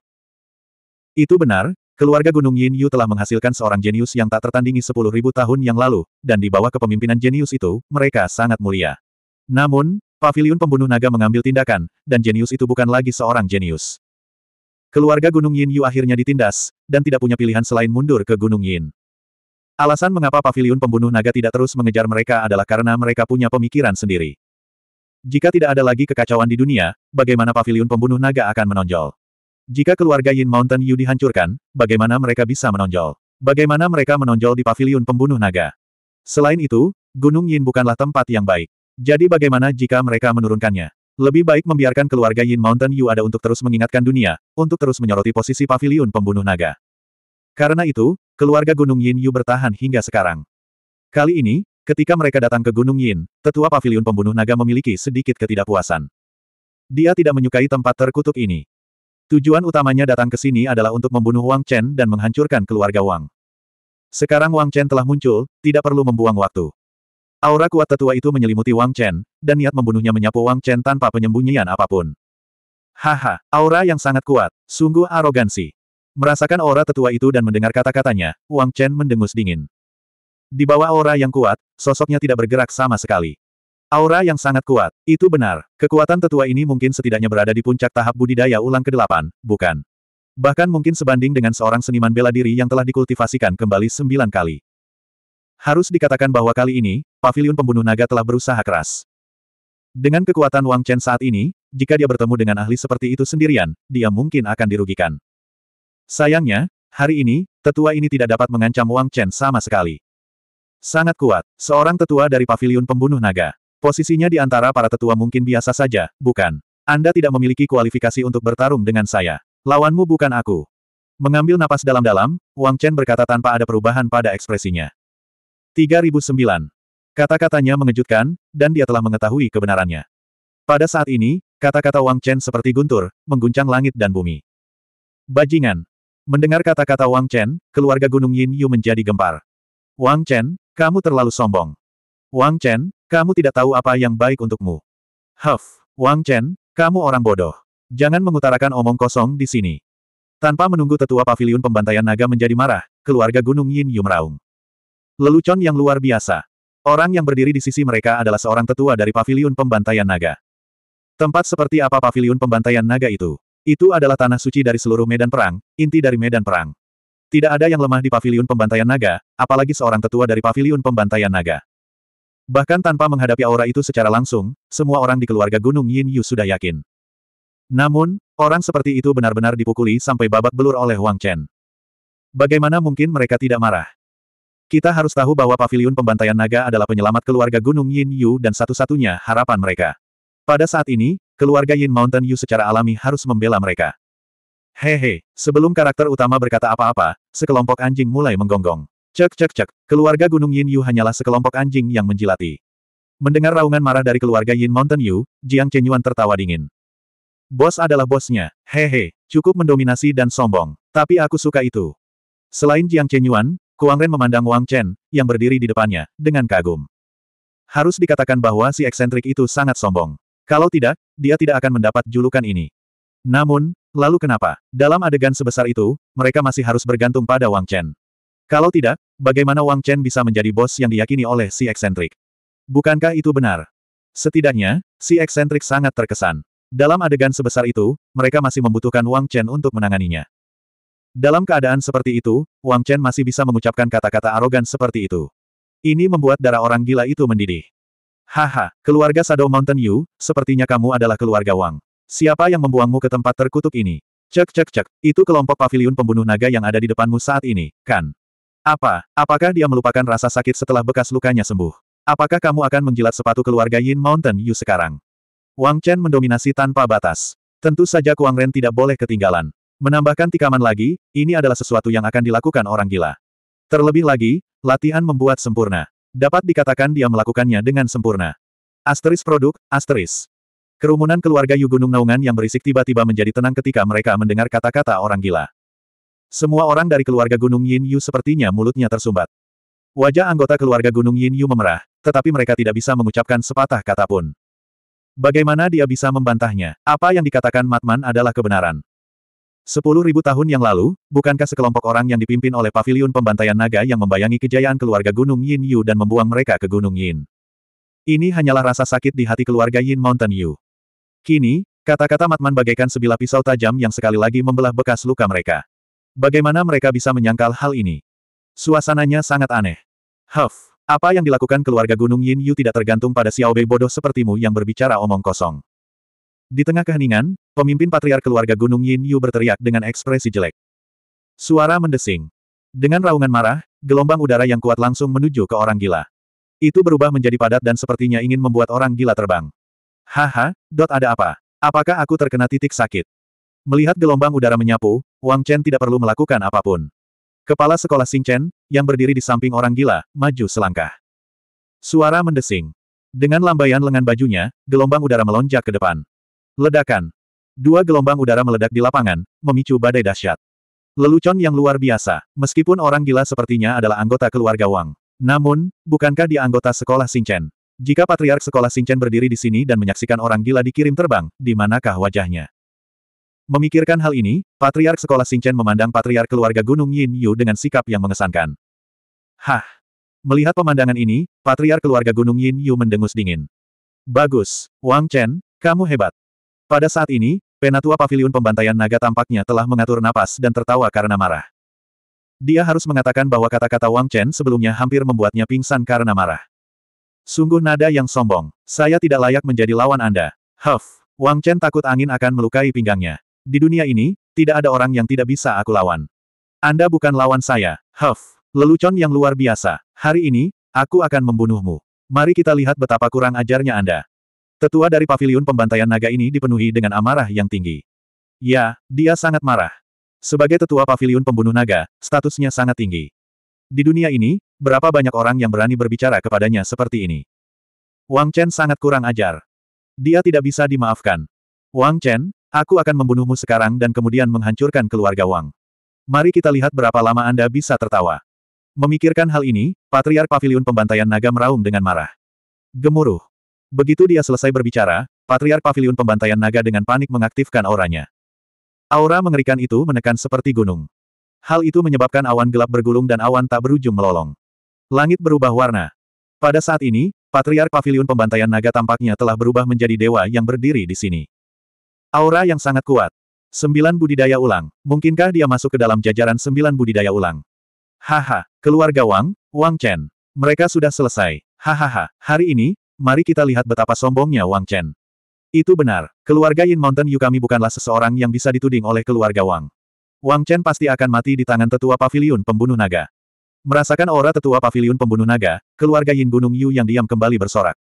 Itu benar, Keluarga Gunung Yin Yu telah menghasilkan seorang jenius yang tak tertandingi sepuluh ribu tahun yang lalu, dan di bawah kepemimpinan jenius itu, mereka sangat mulia. Namun, pavilion Pembunuh Naga mengambil tindakan, dan jenius itu bukan lagi seorang jenius. Keluarga Gunung Yin Yu akhirnya ditindas, dan tidak punya pilihan selain mundur ke Gunung Yin. Alasan mengapa pavilion Pembunuh Naga tidak terus mengejar mereka adalah karena mereka punya pemikiran sendiri. Jika tidak ada lagi kekacauan di dunia, bagaimana pavilion Pembunuh Naga akan menonjol? Jika keluarga Yin Mountain Yu dihancurkan, bagaimana mereka bisa menonjol? Bagaimana mereka menonjol di Pavilion pembunuh naga? Selain itu, Gunung Yin bukanlah tempat yang baik. Jadi bagaimana jika mereka menurunkannya? Lebih baik membiarkan keluarga Yin Mountain Yu ada untuk terus mengingatkan dunia, untuk terus menyoroti posisi Pavilion pembunuh naga. Karena itu, keluarga Gunung Yin Yu bertahan hingga sekarang. Kali ini, ketika mereka datang ke Gunung Yin, tetua Pavilion pembunuh naga memiliki sedikit ketidakpuasan. Dia tidak menyukai tempat terkutuk ini. Tujuan utamanya datang ke sini adalah untuk membunuh Wang Chen dan menghancurkan keluarga Wang. Sekarang Wang Chen telah muncul, tidak perlu membuang waktu. Aura kuat tetua itu menyelimuti Wang Chen, dan niat membunuhnya menyapu Wang Chen tanpa penyembunyian apapun. Haha, aura yang sangat kuat, sungguh arogansi. Merasakan aura tetua itu dan mendengar kata-katanya, Wang Chen mendengus dingin. Di bawah aura yang kuat, sosoknya tidak bergerak sama sekali. Aura yang sangat kuat. Itu benar. Kekuatan tetua ini mungkin setidaknya berada di puncak tahap budidaya ulang ke-8, bukan? Bahkan mungkin sebanding dengan seorang seniman bela diri yang telah dikultivasikan kembali sembilan kali. Harus dikatakan bahwa kali ini, Pavilion pembunuh naga telah berusaha keras. Dengan kekuatan Wang Chen saat ini, jika dia bertemu dengan ahli seperti itu sendirian, dia mungkin akan dirugikan. Sayangnya, hari ini, tetua ini tidak dapat mengancam Wang Chen sama sekali. Sangat kuat, seorang tetua dari Pavilion pembunuh naga. Posisinya di antara para tetua mungkin biasa saja, bukan? Anda tidak memiliki kualifikasi untuk bertarung dengan saya. Lawanmu bukan aku. Mengambil napas dalam-dalam, Wang Chen berkata tanpa ada perubahan pada ekspresinya. 3009. Kata-katanya mengejutkan, dan dia telah mengetahui kebenarannya. Pada saat ini, kata-kata Wang Chen seperti guntur, mengguncang langit dan bumi. Bajingan. Mendengar kata-kata Wang Chen, keluarga Gunung Yin Yu menjadi gempar. Wang Chen, kamu terlalu sombong. Wang Chen, kamu tidak tahu apa yang baik untukmu. Huff, Wang Chen, kamu orang bodoh. Jangan mengutarakan omong kosong di sini. Tanpa menunggu tetua pavilion pembantaian naga menjadi marah, keluarga Gunung Yin Yu meraung. Lelucon yang luar biasa. Orang yang berdiri di sisi mereka adalah seorang tetua dari pavilion pembantaian naga. Tempat seperti apa pavilion pembantaian naga itu? Itu adalah tanah suci dari seluruh medan perang, inti dari medan perang. Tidak ada yang lemah di pavilion pembantaian naga, apalagi seorang tetua dari pavilion pembantaian naga. Bahkan tanpa menghadapi aura itu secara langsung, semua orang di keluarga Gunung Yin Yu sudah yakin. Namun, orang seperti itu benar-benar dipukuli sampai babak belur oleh Wang Chen. Bagaimana mungkin mereka tidak marah? Kita harus tahu bahwa paviliun pembantaian naga adalah penyelamat keluarga Gunung Yin Yu dan satu-satunya harapan mereka. Pada saat ini, keluarga Yin Mountain Yu secara alami harus membela mereka. Hehe, sebelum karakter utama berkata apa-apa, sekelompok anjing mulai menggonggong. Cek cek cek, keluarga Gunung Yin Yu hanyalah sekelompok anjing yang menjilati. Mendengar raungan marah dari keluarga Yin Mountain Yu, Jiang Chenyuan tertawa dingin. Bos adalah bosnya, hehe, cukup mendominasi dan sombong, tapi aku suka itu. Selain Jiang Chenyuan, Kuang Ren memandang Wang Chen, yang berdiri di depannya, dengan kagum. Harus dikatakan bahwa si eksentrik itu sangat sombong. Kalau tidak, dia tidak akan mendapat julukan ini. Namun, lalu kenapa? Dalam adegan sebesar itu, mereka masih harus bergantung pada Wang Chen. Kalau tidak, Bagaimana Wang Chen bisa menjadi bos yang diyakini oleh si eksentrik? Bukankah itu benar? Setidaknya, si eksentrik sangat terkesan. Dalam adegan sebesar itu, mereka masih membutuhkan Wang Chen untuk menanganinya. Dalam keadaan seperti itu, Wang Chen masih bisa mengucapkan kata-kata arogan seperti itu. Ini membuat darah orang gila itu mendidih. Haha, keluarga Shadow Mountain Yu, sepertinya kamu adalah keluarga Wang. Siapa yang membuangmu ke tempat terkutuk ini? Cek cek cek, itu kelompok pavilion pembunuh naga yang ada di depanmu saat ini, kan? Apa, apakah dia melupakan rasa sakit setelah bekas lukanya sembuh? Apakah kamu akan menjilat sepatu keluarga Yin Mountain Yu sekarang? Wang Chen mendominasi tanpa batas. Tentu saja Kuang Ren tidak boleh ketinggalan. Menambahkan tikaman lagi, ini adalah sesuatu yang akan dilakukan orang gila. Terlebih lagi, latihan membuat sempurna. Dapat dikatakan dia melakukannya dengan sempurna. Asteris produk, asteris. Kerumunan keluarga Yu Gunung Naungan yang berisik tiba-tiba menjadi tenang ketika mereka mendengar kata-kata orang gila. Semua orang dari keluarga Gunung Yin Yu sepertinya mulutnya tersumbat. Wajah anggota keluarga Gunung Yin Yu memerah, tetapi mereka tidak bisa mengucapkan sepatah kata pun. Bagaimana dia bisa membantahnya? Apa yang dikatakan Matman adalah kebenaran. Sepuluh ribu tahun yang lalu, bukankah sekelompok orang yang dipimpin oleh Paviliun pembantaian naga yang membayangi kejayaan keluarga Gunung Yin Yu dan membuang mereka ke Gunung Yin? Ini hanyalah rasa sakit di hati keluarga Yin Mountain Yu. Kini, kata-kata Matman bagaikan sebilah pisau tajam yang sekali lagi membelah bekas luka mereka. Bagaimana mereka bisa menyangkal hal ini? Suasananya sangat aneh. Huff, apa yang dilakukan keluarga Gunung Yin Yu tidak tergantung pada Xiao Xiaobei bodoh sepertimu yang berbicara omong kosong. Di tengah keheningan, pemimpin patriark keluarga Gunung Yin Yu berteriak dengan ekspresi jelek. Suara mendesing. Dengan raungan marah, gelombang udara yang kuat langsung menuju ke orang gila. Itu berubah menjadi padat dan sepertinya ingin membuat orang gila terbang. Haha, dot ada apa? Apakah aku terkena titik sakit? Melihat gelombang udara menyapu, Wang Chen tidak perlu melakukan apapun. Kepala sekolah Xing Chen, yang berdiri di samping orang gila, maju selangkah. Suara mendesing. Dengan lambaian lengan bajunya, gelombang udara melonjak ke depan. Ledakan. Dua gelombang udara meledak di lapangan, memicu badai dahsyat. Lelucon yang luar biasa, meskipun orang gila sepertinya adalah anggota keluarga Wang. Namun, bukankah dia anggota sekolah Chen? Jika patriark sekolah Chen berdiri di sini dan menyaksikan orang gila dikirim terbang, di manakah wajahnya? Memikirkan hal ini, Patriark Sekolah Xingchen memandang Patriark keluarga Gunung Yin Yu dengan sikap yang mengesankan. Hah! Melihat pemandangan ini, Patriark keluarga Gunung Yin Yu mendengus dingin. Bagus, Wang Chen, kamu hebat. Pada saat ini, penatua pavilion pembantaian naga tampaknya telah mengatur napas dan tertawa karena marah. Dia harus mengatakan bahwa kata-kata Wang Chen sebelumnya hampir membuatnya pingsan karena marah. Sungguh nada yang sombong. Saya tidak layak menjadi lawan Anda. Huff. Wang Chen takut angin akan melukai pinggangnya. Di dunia ini, tidak ada orang yang tidak bisa aku lawan. Anda bukan lawan saya, Huff. Lelucon yang luar biasa. Hari ini, aku akan membunuhmu. Mari kita lihat betapa kurang ajarnya Anda. Tetua dari pavilion pembantaian naga ini dipenuhi dengan amarah yang tinggi. Ya, dia sangat marah. Sebagai tetua pavilion pembunuh naga, statusnya sangat tinggi. Di dunia ini, berapa banyak orang yang berani berbicara kepadanya seperti ini? Wang Chen sangat kurang ajar. Dia tidak bisa dimaafkan. Wang Chen, Aku akan membunuhmu sekarang dan kemudian menghancurkan keluarga Wang. Mari kita lihat berapa lama Anda bisa tertawa. Memikirkan hal ini, Patriar Pavilion Pembantaian Naga meraung dengan marah. Gemuruh. Begitu dia selesai berbicara, Patriar Pavilion Pembantaian Naga dengan panik mengaktifkan auranya. Aura mengerikan itu menekan seperti gunung. Hal itu menyebabkan awan gelap bergulung dan awan tak berujung melolong. Langit berubah warna. Pada saat ini, Patriar Pavilion Pembantaian Naga tampaknya telah berubah menjadi dewa yang berdiri di sini. Aura yang sangat kuat. Sembilan budidaya ulang, mungkinkah dia masuk ke dalam jajaran sembilan budidaya ulang? Haha, keluarga Wang, Wang Chen. Mereka sudah selesai. Hahaha, hari ini, mari kita lihat betapa sombongnya Wang Chen. Itu benar, keluarga Yin Mountain Yu kami bukanlah seseorang yang bisa dituding oleh keluarga Wang. Wang Chen pasti akan mati di tangan tetua Pavilion pembunuh naga. Merasakan aura tetua Pavilion pembunuh naga, keluarga Yin Gunung Yu yang diam kembali bersorak.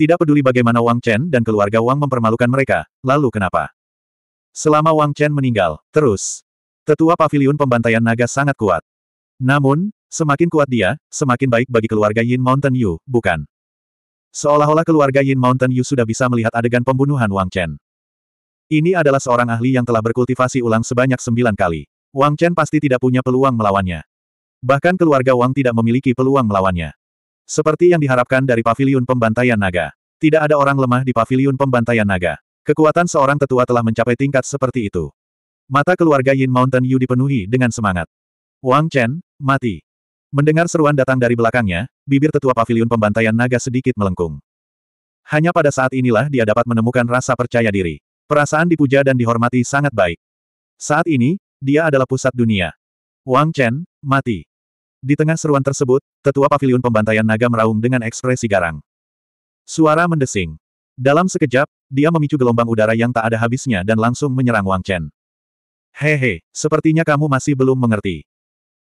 Tidak peduli bagaimana Wang Chen dan keluarga Wang mempermalukan mereka, lalu kenapa? Selama Wang Chen meninggal, terus. Tetua pavilion pembantaian naga sangat kuat. Namun, semakin kuat dia, semakin baik bagi keluarga Yin Mountain Yu, bukan? Seolah-olah keluarga Yin Mountain Yu sudah bisa melihat adegan pembunuhan Wang Chen. Ini adalah seorang ahli yang telah berkultivasi ulang sebanyak sembilan kali. Wang Chen pasti tidak punya peluang melawannya. Bahkan keluarga Wang tidak memiliki peluang melawannya. Seperti yang diharapkan dari paviliun pembantaian naga. Tidak ada orang lemah di paviliun pembantaian naga. Kekuatan seorang tetua telah mencapai tingkat seperti itu. Mata keluarga Yin Mountain Yu dipenuhi dengan semangat. Wang Chen, mati. Mendengar seruan datang dari belakangnya, bibir tetua paviliun pembantaian naga sedikit melengkung. Hanya pada saat inilah dia dapat menemukan rasa percaya diri. Perasaan dipuja dan dihormati sangat baik. Saat ini, dia adalah pusat dunia. Wang Chen, mati. Di tengah seruan tersebut, tetua pavilion pembantaian naga meraung dengan ekspresi garang. Suara mendesing. Dalam sekejap, dia memicu gelombang udara yang tak ada habisnya dan langsung menyerang Wang Chen. Hehe, sepertinya kamu masih belum mengerti.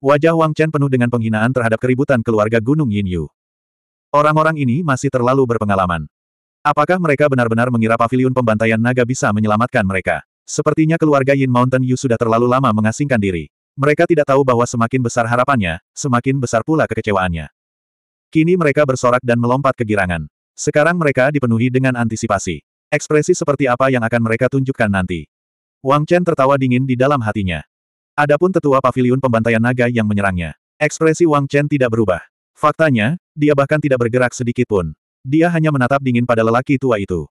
Wajah Wang Chen penuh dengan penghinaan terhadap keributan keluarga Gunung Yin Yu. Orang-orang ini masih terlalu berpengalaman. Apakah mereka benar-benar mengira pavilion pembantaian naga bisa menyelamatkan mereka? Sepertinya keluarga Yin Mountain Yu sudah terlalu lama mengasingkan diri. Mereka tidak tahu bahwa semakin besar harapannya, semakin besar pula kekecewaannya. Kini mereka bersorak dan melompat kegirangan. Sekarang mereka dipenuhi dengan antisipasi. Ekspresi seperti apa yang akan mereka tunjukkan nanti. Wang Chen tertawa dingin di dalam hatinya. Adapun tetua pavilion pembantaian naga yang menyerangnya. Ekspresi Wang Chen tidak berubah. Faktanya, dia bahkan tidak bergerak sedikit pun. Dia hanya menatap dingin pada lelaki tua itu.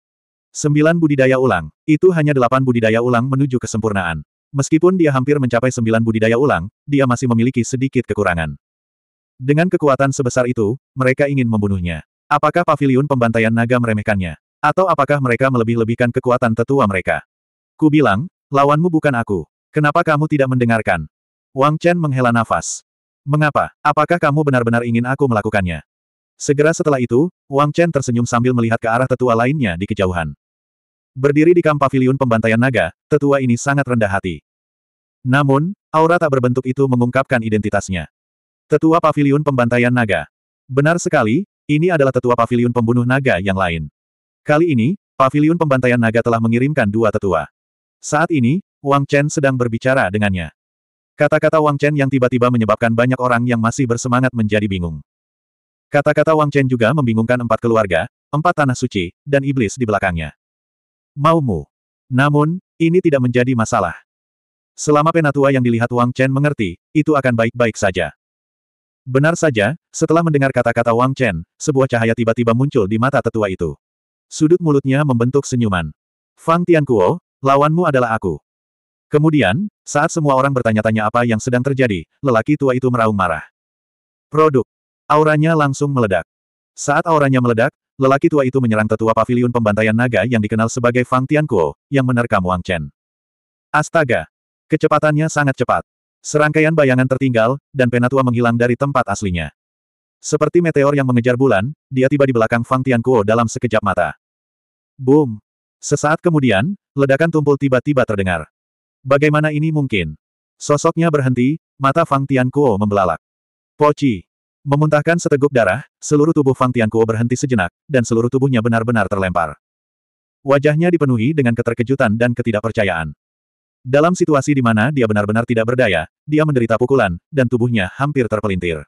Sembilan budidaya ulang, itu hanya delapan budidaya ulang menuju kesempurnaan. Meskipun dia hampir mencapai sembilan budidaya ulang, dia masih memiliki sedikit kekurangan. Dengan kekuatan sebesar itu, mereka ingin membunuhnya. Apakah paviliun pembantaian naga meremehkannya? Atau apakah mereka melebih-lebihkan kekuatan tetua mereka? Ku bilang, lawanmu bukan aku. Kenapa kamu tidak mendengarkan? Wang Chen menghela nafas. Mengapa? Apakah kamu benar-benar ingin aku melakukannya? Segera setelah itu, Wang Chen tersenyum sambil melihat ke arah tetua lainnya di kejauhan. Berdiri di kamp pavilion pembantaian naga, tetua ini sangat rendah hati. Namun, aura tak berbentuk itu mengungkapkan identitasnya. Tetua pavilion pembantaian naga. Benar sekali, ini adalah tetua pavilion pembunuh naga yang lain. Kali ini, pavilion pembantaian naga telah mengirimkan dua tetua. Saat ini, Wang Chen sedang berbicara dengannya. Kata-kata Wang Chen yang tiba-tiba menyebabkan banyak orang yang masih bersemangat menjadi bingung. Kata-kata Wang Chen juga membingungkan empat keluarga, empat tanah suci, dan iblis di belakangnya maumu. Namun, ini tidak menjadi masalah. Selama penatua yang dilihat Wang Chen mengerti, itu akan baik-baik saja. Benar saja, setelah mendengar kata-kata Wang Chen, sebuah cahaya tiba-tiba muncul di mata tetua itu. Sudut mulutnya membentuk senyuman. Fang Tiankuo, lawanmu adalah aku. Kemudian, saat semua orang bertanya-tanya apa yang sedang terjadi, lelaki tua itu meraung marah. Produk. Auranya langsung meledak. Saat auranya meledak, Lelaki tua itu menyerang tetua pavilion pembantaian naga yang dikenal sebagai Fang Tiankuo, yang menerkam Wang Chen. Astaga! Kecepatannya sangat cepat. Serangkaian bayangan tertinggal, dan penatua menghilang dari tempat aslinya. Seperti meteor yang mengejar bulan, dia tiba di belakang Fang Tiankuo dalam sekejap mata. Boom! Sesaat kemudian, ledakan tumpul tiba-tiba terdengar. Bagaimana ini mungkin? Sosoknya berhenti, mata Fang Tiankuo membelalak. Poci! Memuntahkan seteguk darah, seluruh tubuh Fang Tiankuo berhenti sejenak, dan seluruh tubuhnya benar-benar terlempar. Wajahnya dipenuhi dengan keterkejutan dan ketidakpercayaan. Dalam situasi di mana dia benar-benar tidak berdaya, dia menderita pukulan, dan tubuhnya hampir terpelintir.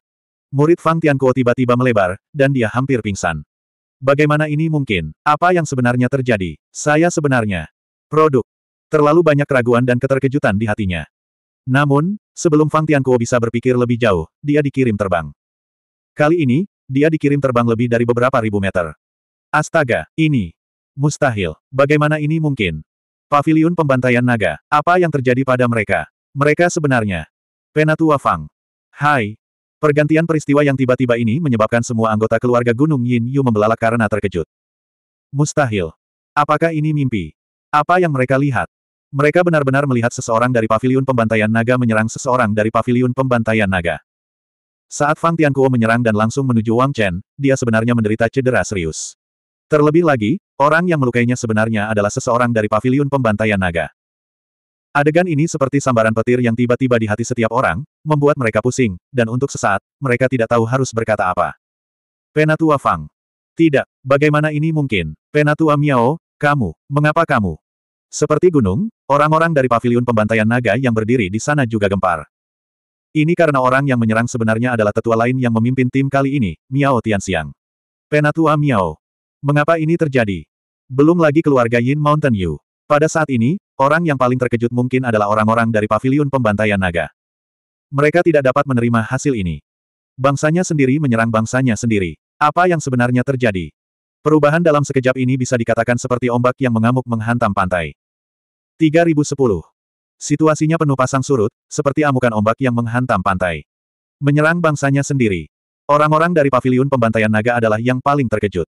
Murid Fang Tiankuo tiba-tiba melebar, dan dia hampir pingsan. Bagaimana ini mungkin? Apa yang sebenarnya terjadi? Saya sebenarnya produk. Terlalu banyak keraguan dan keterkejutan di hatinya. Namun, sebelum Fang Tiankuo bisa berpikir lebih jauh, dia dikirim terbang. Kali ini, dia dikirim terbang lebih dari beberapa ribu meter. Astaga, ini mustahil. Bagaimana ini mungkin? Paviliun pembantaian naga, apa yang terjadi pada mereka? Mereka sebenarnya. Penatua Fang. Hai. Pergantian peristiwa yang tiba-tiba ini menyebabkan semua anggota keluarga Gunung Yin Yu membelalak karena terkejut. Mustahil. Apakah ini mimpi? Apa yang mereka lihat? Mereka benar-benar melihat seseorang dari paviliun pembantaian naga menyerang seseorang dari paviliun pembantaian naga. Saat Fang Tiankuo menyerang dan langsung menuju Wang Chen, dia sebenarnya menderita cedera serius. Terlebih lagi, orang yang melukainya sebenarnya adalah seseorang dari paviliun pembantaian naga. Adegan ini seperti sambaran petir yang tiba-tiba di hati setiap orang, membuat mereka pusing, dan untuk sesaat, mereka tidak tahu harus berkata apa. Penatua Fang. Tidak, bagaimana ini mungkin? Penatua Miao, kamu, mengapa kamu? Seperti gunung, orang-orang dari paviliun pembantaian naga yang berdiri di sana juga gempar. Ini karena orang yang menyerang sebenarnya adalah tetua lain yang memimpin tim kali ini, Miao Tianxiang. Penatua Miao. Mengapa ini terjadi? Belum lagi keluarga Yin Mountain Yu. Pada saat ini, orang yang paling terkejut mungkin adalah orang-orang dari paviliun pembantaian naga. Mereka tidak dapat menerima hasil ini. Bangsanya sendiri menyerang bangsanya sendiri. Apa yang sebenarnya terjadi? Perubahan dalam sekejap ini bisa dikatakan seperti ombak yang mengamuk menghantam pantai. 3010. Situasinya penuh pasang surut, seperti amukan ombak yang menghantam pantai. Menyerang bangsanya sendiri. Orang-orang dari paviliun pembantaian naga adalah yang paling terkejut.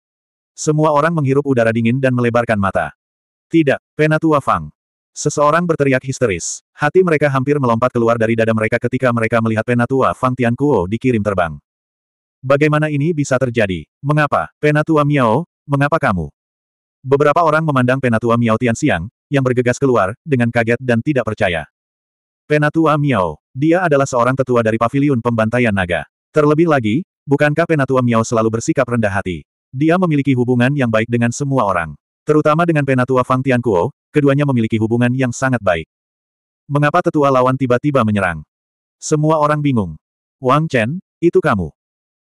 Semua orang menghirup udara dingin dan melebarkan mata. Tidak, Penatua Fang. Seseorang berteriak histeris. Hati mereka hampir melompat keluar dari dada mereka ketika mereka melihat Penatua Fang Tian Kuo dikirim terbang. Bagaimana ini bisa terjadi? Mengapa, Penatua Miao, mengapa kamu? Beberapa orang memandang Penatua Miao Tian Tianxiang, yang bergegas keluar, dengan kaget dan tidak percaya. Penatua Miao. Dia adalah seorang tetua dari paviliun pembantaian naga. Terlebih lagi, bukankah Penatua Miao selalu bersikap rendah hati? Dia memiliki hubungan yang baik dengan semua orang. Terutama dengan Penatua Fang Tiankuo, keduanya memiliki hubungan yang sangat baik. Mengapa tetua lawan tiba-tiba menyerang? Semua orang bingung. Wang Chen, itu kamu.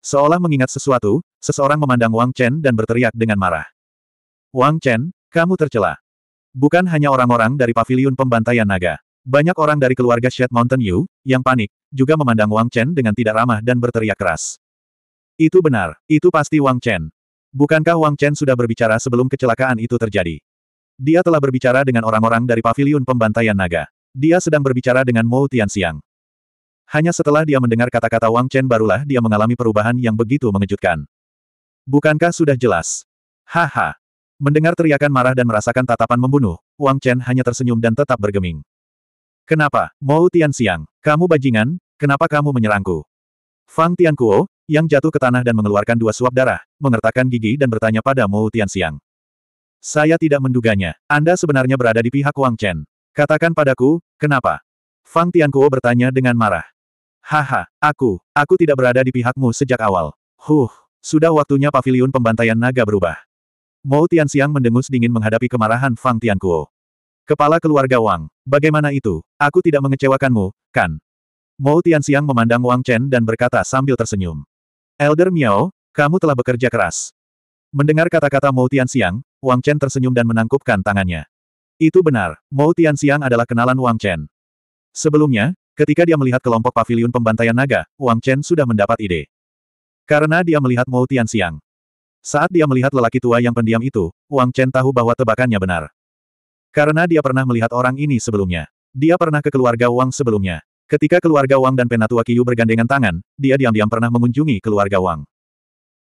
Seolah mengingat sesuatu, seseorang memandang Wang Chen dan berteriak dengan marah. Wang Chen, kamu tercela. Bukan hanya orang-orang dari paviliun pembantaian naga. Banyak orang dari keluarga Shed Mountain Yu, yang panik, juga memandang Wang Chen dengan tidak ramah dan berteriak keras. Itu benar, itu pasti Wang Chen. Bukankah Wang Chen sudah berbicara sebelum kecelakaan itu terjadi? Dia telah berbicara dengan orang-orang dari paviliun pembantaian naga. Dia sedang berbicara dengan Mo Tianxiang. Hanya setelah dia mendengar kata-kata Wang Chen barulah dia mengalami perubahan yang begitu mengejutkan. Bukankah sudah jelas? Haha, Mendengar teriakan marah dan merasakan tatapan membunuh, Wang Chen hanya tersenyum dan tetap bergeming. Kenapa, Tian Tianxiang, kamu bajingan, kenapa kamu menyerangku? Fang Tian Kuo, yang jatuh ke tanah dan mengeluarkan dua suap darah, mengertakkan gigi dan bertanya pada Tian Tianxiang. Saya tidak menduganya, Anda sebenarnya berada di pihak Wang Chen. Katakan padaku, kenapa? Fang Tian Kuo bertanya dengan marah. Haha, aku, aku tidak berada di pihakmu sejak awal. Huh, sudah waktunya pavilion pembantaian naga berubah. Mou Tian Xiang mendengus dingin menghadapi kemarahan Fang Tian Kuo. Kepala keluarga Wang, bagaimana itu? Aku tidak mengecewakanmu, kan? Mou Xiang memandang Wang Chen dan berkata sambil tersenyum. Elder Miao, kamu telah bekerja keras. Mendengar kata-kata Mou Xiang, Wang Chen tersenyum dan menangkupkan tangannya. Itu benar, Mou Xiang adalah kenalan Wang Chen. Sebelumnya, ketika dia melihat kelompok Pavilion pembantaian naga, Wang Chen sudah mendapat ide. Karena dia melihat Mou Xiang. Saat dia melihat lelaki tua yang pendiam itu, Wang Chen tahu bahwa tebakannya benar. Karena dia pernah melihat orang ini sebelumnya. Dia pernah ke keluarga Wang sebelumnya. Ketika keluarga Wang dan penatua Qiyu bergandengan tangan, dia diam-diam pernah mengunjungi keluarga Wang.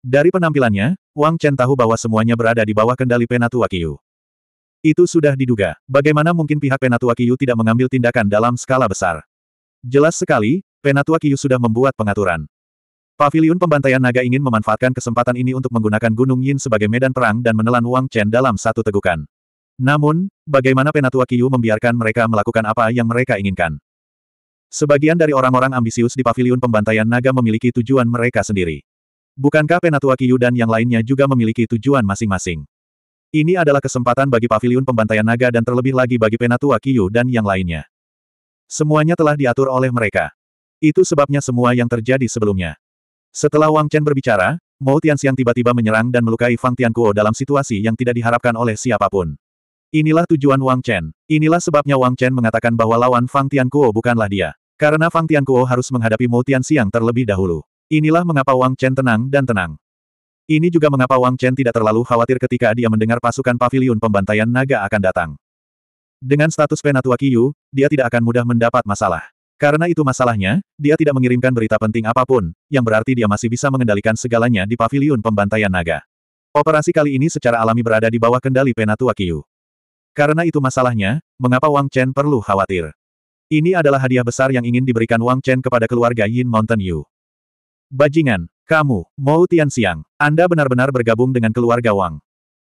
Dari penampilannya, Wang Chen tahu bahwa semuanya berada di bawah kendali penatua Qiyu. Itu sudah diduga. Bagaimana mungkin pihak penatua Qiyu tidak mengambil tindakan dalam skala besar? Jelas sekali, penatua Qiyu sudah membuat pengaturan. Pavilion Pembantaian Naga ingin memanfaatkan kesempatan ini untuk menggunakan Gunung Yin sebagai medan perang dan menelan Wang Chen dalam satu tegukan. Namun, bagaimana Penatua Yu membiarkan mereka melakukan apa yang mereka inginkan? Sebagian dari orang-orang ambisius di Pavilion Pembantaian Naga memiliki tujuan mereka sendiri. Bukankah Penatua Yu dan yang lainnya juga memiliki tujuan masing-masing? Ini adalah kesempatan bagi Pavilion Pembantaian Naga dan terlebih lagi bagi Penatua Yu dan yang lainnya. Semuanya telah diatur oleh mereka. Itu sebabnya semua yang terjadi sebelumnya. Setelah Wang Chen berbicara, Mou Tianxiang tiba-tiba menyerang dan melukai Fang Tiankuo dalam situasi yang tidak diharapkan oleh siapapun. Inilah tujuan Wang Chen. Inilah sebabnya Wang Chen mengatakan bahwa lawan Fang Tiankuo bukanlah dia. Karena Fang Tiankuo harus menghadapi Mou Tianxiang terlebih dahulu. Inilah mengapa Wang Chen tenang dan tenang. Ini juga mengapa Wang Chen tidak terlalu khawatir ketika dia mendengar pasukan Pavilion pembantaian naga akan datang. Dengan status Penatua Kiyu, dia tidak akan mudah mendapat masalah. Karena itu masalahnya, dia tidak mengirimkan berita penting apapun, yang berarti dia masih bisa mengendalikan segalanya di paviliun pembantaian naga. Operasi kali ini secara alami berada di bawah kendali Penatua Kiyu. Karena itu masalahnya, mengapa Wang Chen perlu khawatir? Ini adalah hadiah besar yang ingin diberikan Wang Chen kepada keluarga Yin Mountain Yu. Bajingan, kamu, Mou Tianxiang, Anda benar-benar bergabung dengan keluarga Wang.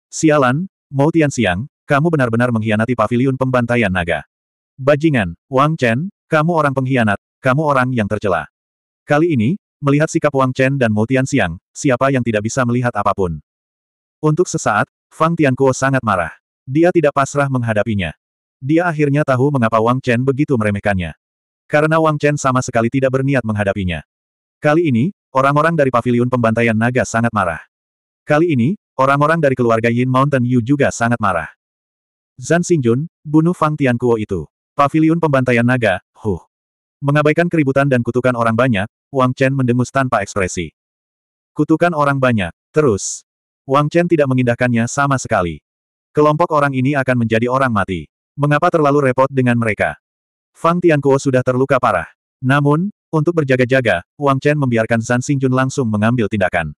Sialan, Mou Tianxiang, kamu benar-benar mengkhianati paviliun pembantaian naga. Bajingan, Wang Chen, kamu orang pengkhianat, kamu orang yang tercela. Kali ini, melihat sikap Wang Chen dan Tian Tianxiang, siapa yang tidak bisa melihat apapun. Untuk sesaat, Fang Tiankuo sangat marah. Dia tidak pasrah menghadapinya. Dia akhirnya tahu mengapa Wang Chen begitu meremehkannya. Karena Wang Chen sama sekali tidak berniat menghadapinya. Kali ini, orang-orang dari paviliun pembantaian naga sangat marah. Kali ini, orang-orang dari keluarga Yin Mountain Yu juga sangat marah. Zan Xingjun, bunuh Fang Tiankuo itu. Paviliun Pembantaian Naga, huh. Mengabaikan keributan dan kutukan orang banyak, Wang Chen mendengus tanpa ekspresi. Kutukan orang banyak, terus. Wang Chen tidak mengindahkannya sama sekali. Kelompok orang ini akan menjadi orang mati. Mengapa terlalu repot dengan mereka? Fang Tiankuo sudah terluka parah. Namun, untuk berjaga-jaga, Wang Chen membiarkan Zan Xingjun langsung mengambil tindakan.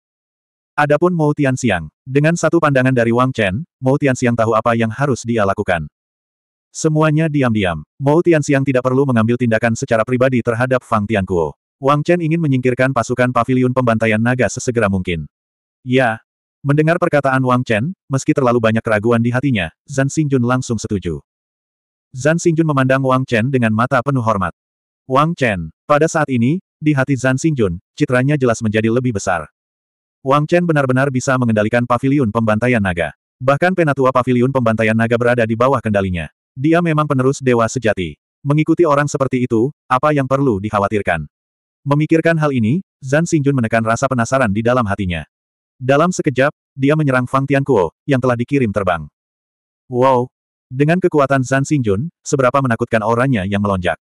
Adapun Mou Tianxiang, dengan satu pandangan dari Wang Chen, Mou Tianxiang tahu apa yang harus dia lakukan. Semuanya diam-diam. Mou Tianxiang tidak perlu mengambil tindakan secara pribadi terhadap Fang Tiankuo. Wang Chen ingin menyingkirkan pasukan pavilion pembantaian naga sesegera mungkin. Ya. Mendengar perkataan Wang Chen, meski terlalu banyak keraguan di hatinya, Zan Xingjun langsung setuju. Zan Xingjun memandang Wang Chen dengan mata penuh hormat. Wang Chen, pada saat ini, di hati Zan Xingjun, citranya jelas menjadi lebih besar. Wang Chen benar-benar bisa mengendalikan pavilion pembantaian naga. Bahkan penatua pavilion pembantaian naga berada di bawah kendalinya. Dia memang penerus dewa sejati. Mengikuti orang seperti itu, apa yang perlu dikhawatirkan? Memikirkan hal ini, Zan Xingjun menekan rasa penasaran di dalam hatinya. Dalam sekejap, dia menyerang Fang Tiankuo, yang telah dikirim terbang. Wow! Dengan kekuatan Zan Xingjun, seberapa menakutkan auranya yang melonjak.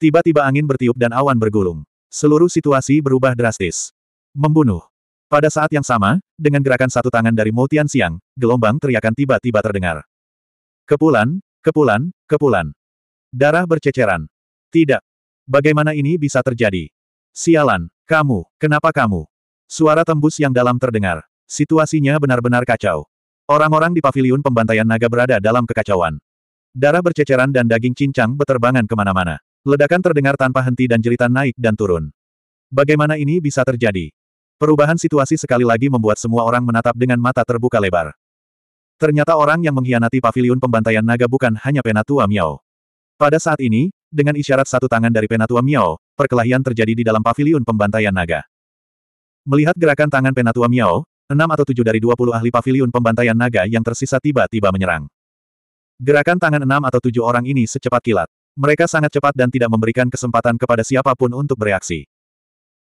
Tiba-tiba angin bertiup dan awan bergulung. Seluruh situasi berubah drastis. Membunuh. Pada saat yang sama, dengan gerakan satu tangan dari Mo Tian Siang, gelombang teriakan tiba-tiba terdengar. Kepulan, Kepulan, kepulan. Darah berceceran. Tidak. Bagaimana ini bisa terjadi? Sialan, kamu, kenapa kamu? Suara tembus yang dalam terdengar. Situasinya benar-benar kacau. Orang-orang di paviliun pembantaian naga berada dalam kekacauan. Darah berceceran dan daging cincang beterbangan kemana-mana. Ledakan terdengar tanpa henti dan jeritan naik dan turun. Bagaimana ini bisa terjadi? Perubahan situasi sekali lagi membuat semua orang menatap dengan mata terbuka lebar. Ternyata orang yang mengkhianati pavilion pembantaian naga bukan hanya Penatua Miao. Pada saat ini, dengan isyarat satu tangan dari Penatua Miao, perkelahian terjadi di dalam pavilion pembantaian naga. Melihat gerakan tangan Penatua Miao, enam atau tujuh dari dua puluh ahli pavilion pembantaian naga yang tersisa tiba-tiba menyerang. Gerakan tangan enam atau tujuh orang ini secepat kilat. Mereka sangat cepat dan tidak memberikan kesempatan kepada siapapun untuk bereaksi.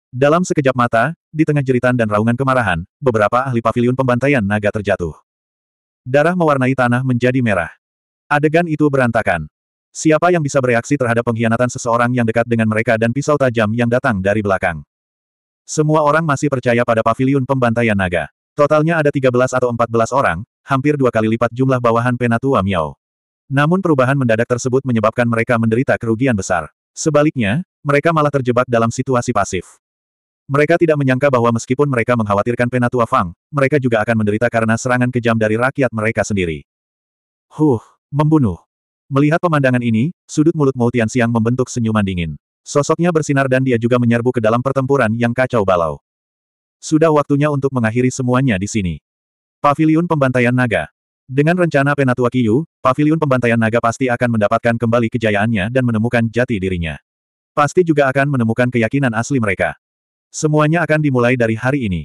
Dalam sekejap mata, di tengah jeritan dan raungan kemarahan, beberapa ahli pavilion pembantaian naga terjatuh. Darah mewarnai tanah menjadi merah. Adegan itu berantakan. Siapa yang bisa bereaksi terhadap pengkhianatan seseorang yang dekat dengan mereka dan pisau tajam yang datang dari belakang? Semua orang masih percaya pada pavilion pembantaian naga. Totalnya ada 13 atau 14 orang, hampir dua kali lipat jumlah bawahan Penatua Miao. Namun perubahan mendadak tersebut menyebabkan mereka menderita kerugian besar. Sebaliknya, mereka malah terjebak dalam situasi pasif. Mereka tidak menyangka bahwa meskipun mereka mengkhawatirkan Penatua Fang, mereka juga akan menderita karena serangan kejam dari rakyat mereka sendiri. Huh, membunuh. Melihat pemandangan ini, sudut mulut Mou Tianxiang membentuk senyuman dingin. Sosoknya bersinar dan dia juga menyerbu ke dalam pertempuran yang kacau balau. Sudah waktunya untuk mengakhiri semuanya di sini. Paviliun Pembantaian Naga Dengan rencana Penatua Kiyu, Paviliun Pembantaian Naga pasti akan mendapatkan kembali kejayaannya dan menemukan jati dirinya. Pasti juga akan menemukan keyakinan asli mereka. Semuanya akan dimulai dari hari ini.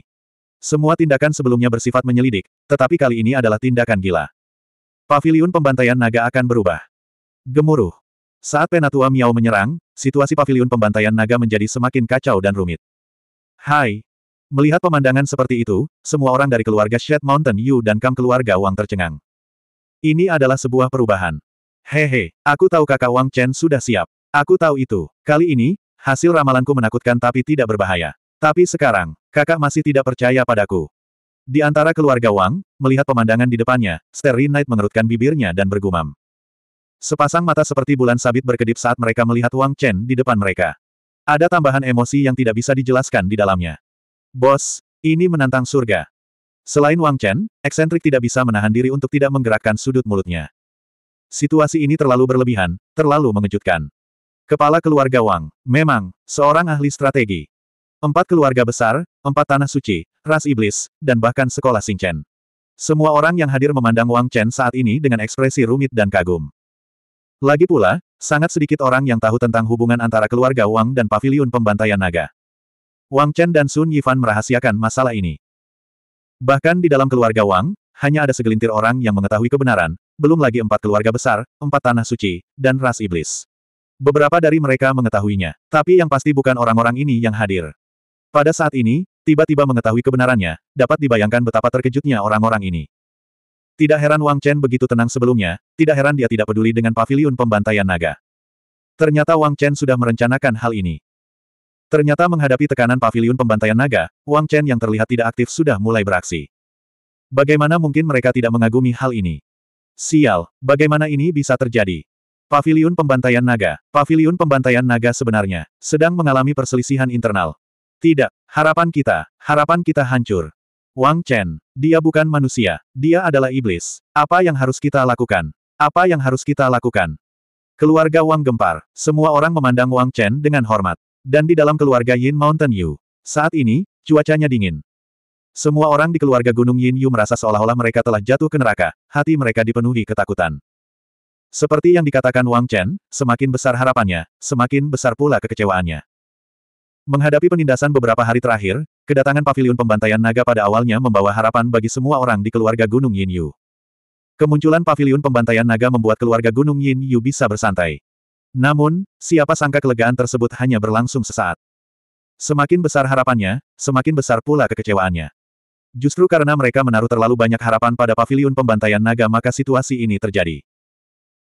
Semua tindakan sebelumnya bersifat menyelidik, tetapi kali ini adalah tindakan gila. Paviliun pembantaian naga akan berubah. Gemuruh. Saat Penatua Miao menyerang, situasi paviliun pembantaian naga menjadi semakin kacau dan rumit. Hai. Melihat pemandangan seperti itu, semua orang dari keluarga Shed Mountain Yu dan kam keluarga Wang tercengang. Ini adalah sebuah perubahan. Hehe, aku tahu kakak Wang Chen sudah siap. Aku tahu itu. Kali ini, hasil ramalanku menakutkan tapi tidak berbahaya. Tapi sekarang, kakak masih tidak percaya padaku. Di antara keluarga Wang, melihat pemandangan di depannya, Starry Knight mengerutkan bibirnya dan bergumam. Sepasang mata seperti bulan sabit berkedip saat mereka melihat Wang Chen di depan mereka. Ada tambahan emosi yang tidak bisa dijelaskan di dalamnya. Bos, ini menantang surga. Selain Wang Chen, eksentrik tidak bisa menahan diri untuk tidak menggerakkan sudut mulutnya. Situasi ini terlalu berlebihan, terlalu mengejutkan. Kepala keluarga Wang, memang, seorang ahli strategi. Empat keluarga besar, empat tanah suci, ras iblis, dan bahkan sekolah Chen. Semua orang yang hadir memandang Wang Chen saat ini dengan ekspresi rumit dan kagum. Lagi pula, sangat sedikit orang yang tahu tentang hubungan antara keluarga Wang dan paviliun pembantaian naga. Wang Chen dan Sun Yifan merahasiakan masalah ini. Bahkan di dalam keluarga Wang, hanya ada segelintir orang yang mengetahui kebenaran, belum lagi empat keluarga besar, empat tanah suci, dan ras iblis. Beberapa dari mereka mengetahuinya, tapi yang pasti bukan orang-orang ini yang hadir. Pada saat ini, tiba-tiba mengetahui kebenarannya, dapat dibayangkan betapa terkejutnya orang-orang ini. Tidak heran Wang Chen begitu tenang sebelumnya, tidak heran dia tidak peduli dengan pavilion pembantaian naga. Ternyata Wang Chen sudah merencanakan hal ini. Ternyata menghadapi tekanan pavilion pembantaian naga, Wang Chen yang terlihat tidak aktif sudah mulai beraksi. Bagaimana mungkin mereka tidak mengagumi hal ini? Sial, bagaimana ini bisa terjadi? Pavilion Pembantaian Naga pavilion Pembantaian Naga sebenarnya sedang mengalami perselisihan internal, tidak, harapan kita, harapan kita hancur. Wang Chen, dia bukan manusia, dia adalah iblis. Apa yang harus kita lakukan? Apa yang harus kita lakukan? Keluarga Wang gempar, semua orang memandang Wang Chen dengan hormat. Dan di dalam keluarga Yin Mountain Yu. Saat ini, cuacanya dingin. Semua orang di keluarga Gunung Yin Yu merasa seolah-olah mereka telah jatuh ke neraka, hati mereka dipenuhi ketakutan. Seperti yang dikatakan Wang Chen, semakin besar harapannya, semakin besar pula kekecewaannya. Menghadapi penindasan beberapa hari terakhir, kedatangan pavilion pembantaian naga pada awalnya membawa harapan bagi semua orang di keluarga Gunung Yin Yu. Kemunculan pavilion pembantaian naga membuat keluarga Gunung Yin Yu bisa bersantai. Namun, siapa sangka kelegaan tersebut hanya berlangsung sesaat. Semakin besar harapannya, semakin besar pula kekecewaannya. Justru karena mereka menaruh terlalu banyak harapan pada pavilion pembantaian naga maka situasi ini terjadi.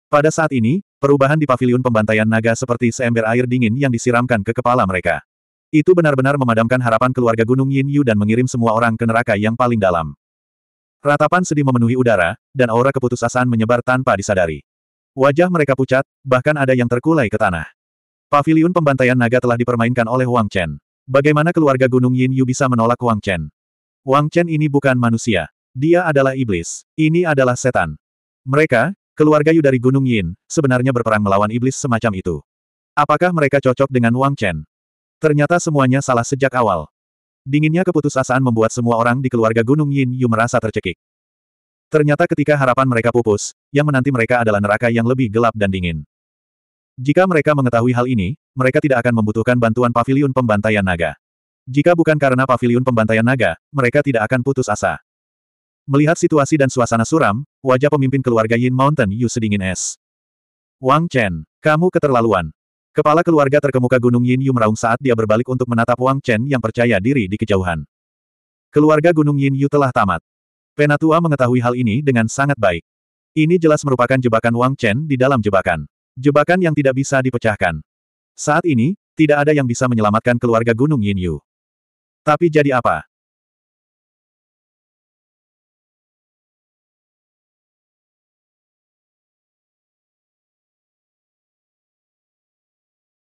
Pada saat ini, perubahan di pavilion pembantaian naga seperti seember air dingin yang disiramkan ke kepala mereka. Itu benar-benar memadamkan harapan keluarga Gunung Yin Yu dan mengirim semua orang ke neraka yang paling dalam. Ratapan sedih memenuhi udara, dan aura keputusasaan menyebar tanpa disadari. Wajah mereka pucat, bahkan ada yang terkulai ke tanah. Paviliun pembantaian naga telah dipermainkan oleh Wang Chen. Bagaimana keluarga Gunung Yin Yu bisa menolak Wang Chen? Wang Chen ini bukan manusia. Dia adalah iblis. Ini adalah setan. Mereka, keluarga Yu dari Gunung Yin, sebenarnya berperang melawan iblis semacam itu. Apakah mereka cocok dengan Wang Chen? Ternyata semuanya salah sejak awal. Dinginnya keputusasaan membuat semua orang di keluarga Gunung Yin Yu merasa tercekik. Ternyata ketika harapan mereka pupus, yang menanti mereka adalah neraka yang lebih gelap dan dingin. Jika mereka mengetahui hal ini, mereka tidak akan membutuhkan bantuan pavilion pembantaian naga. Jika bukan karena pavilion pembantaian naga, mereka tidak akan putus asa. Melihat situasi dan suasana suram, wajah pemimpin keluarga Yin Mountain Yu sedingin es. Wang Chen, kamu keterlaluan. Kepala keluarga terkemuka Gunung Yin Yu meraung saat dia berbalik untuk menatap Wang Chen yang percaya diri di kejauhan. Keluarga Gunung Yin Yu telah tamat. Penatua mengetahui hal ini dengan sangat baik. Ini jelas merupakan jebakan Wang Chen di dalam jebakan. Jebakan yang tidak bisa dipecahkan. Saat ini, tidak ada yang bisa menyelamatkan keluarga Gunung Yin Yu. Tapi jadi apa?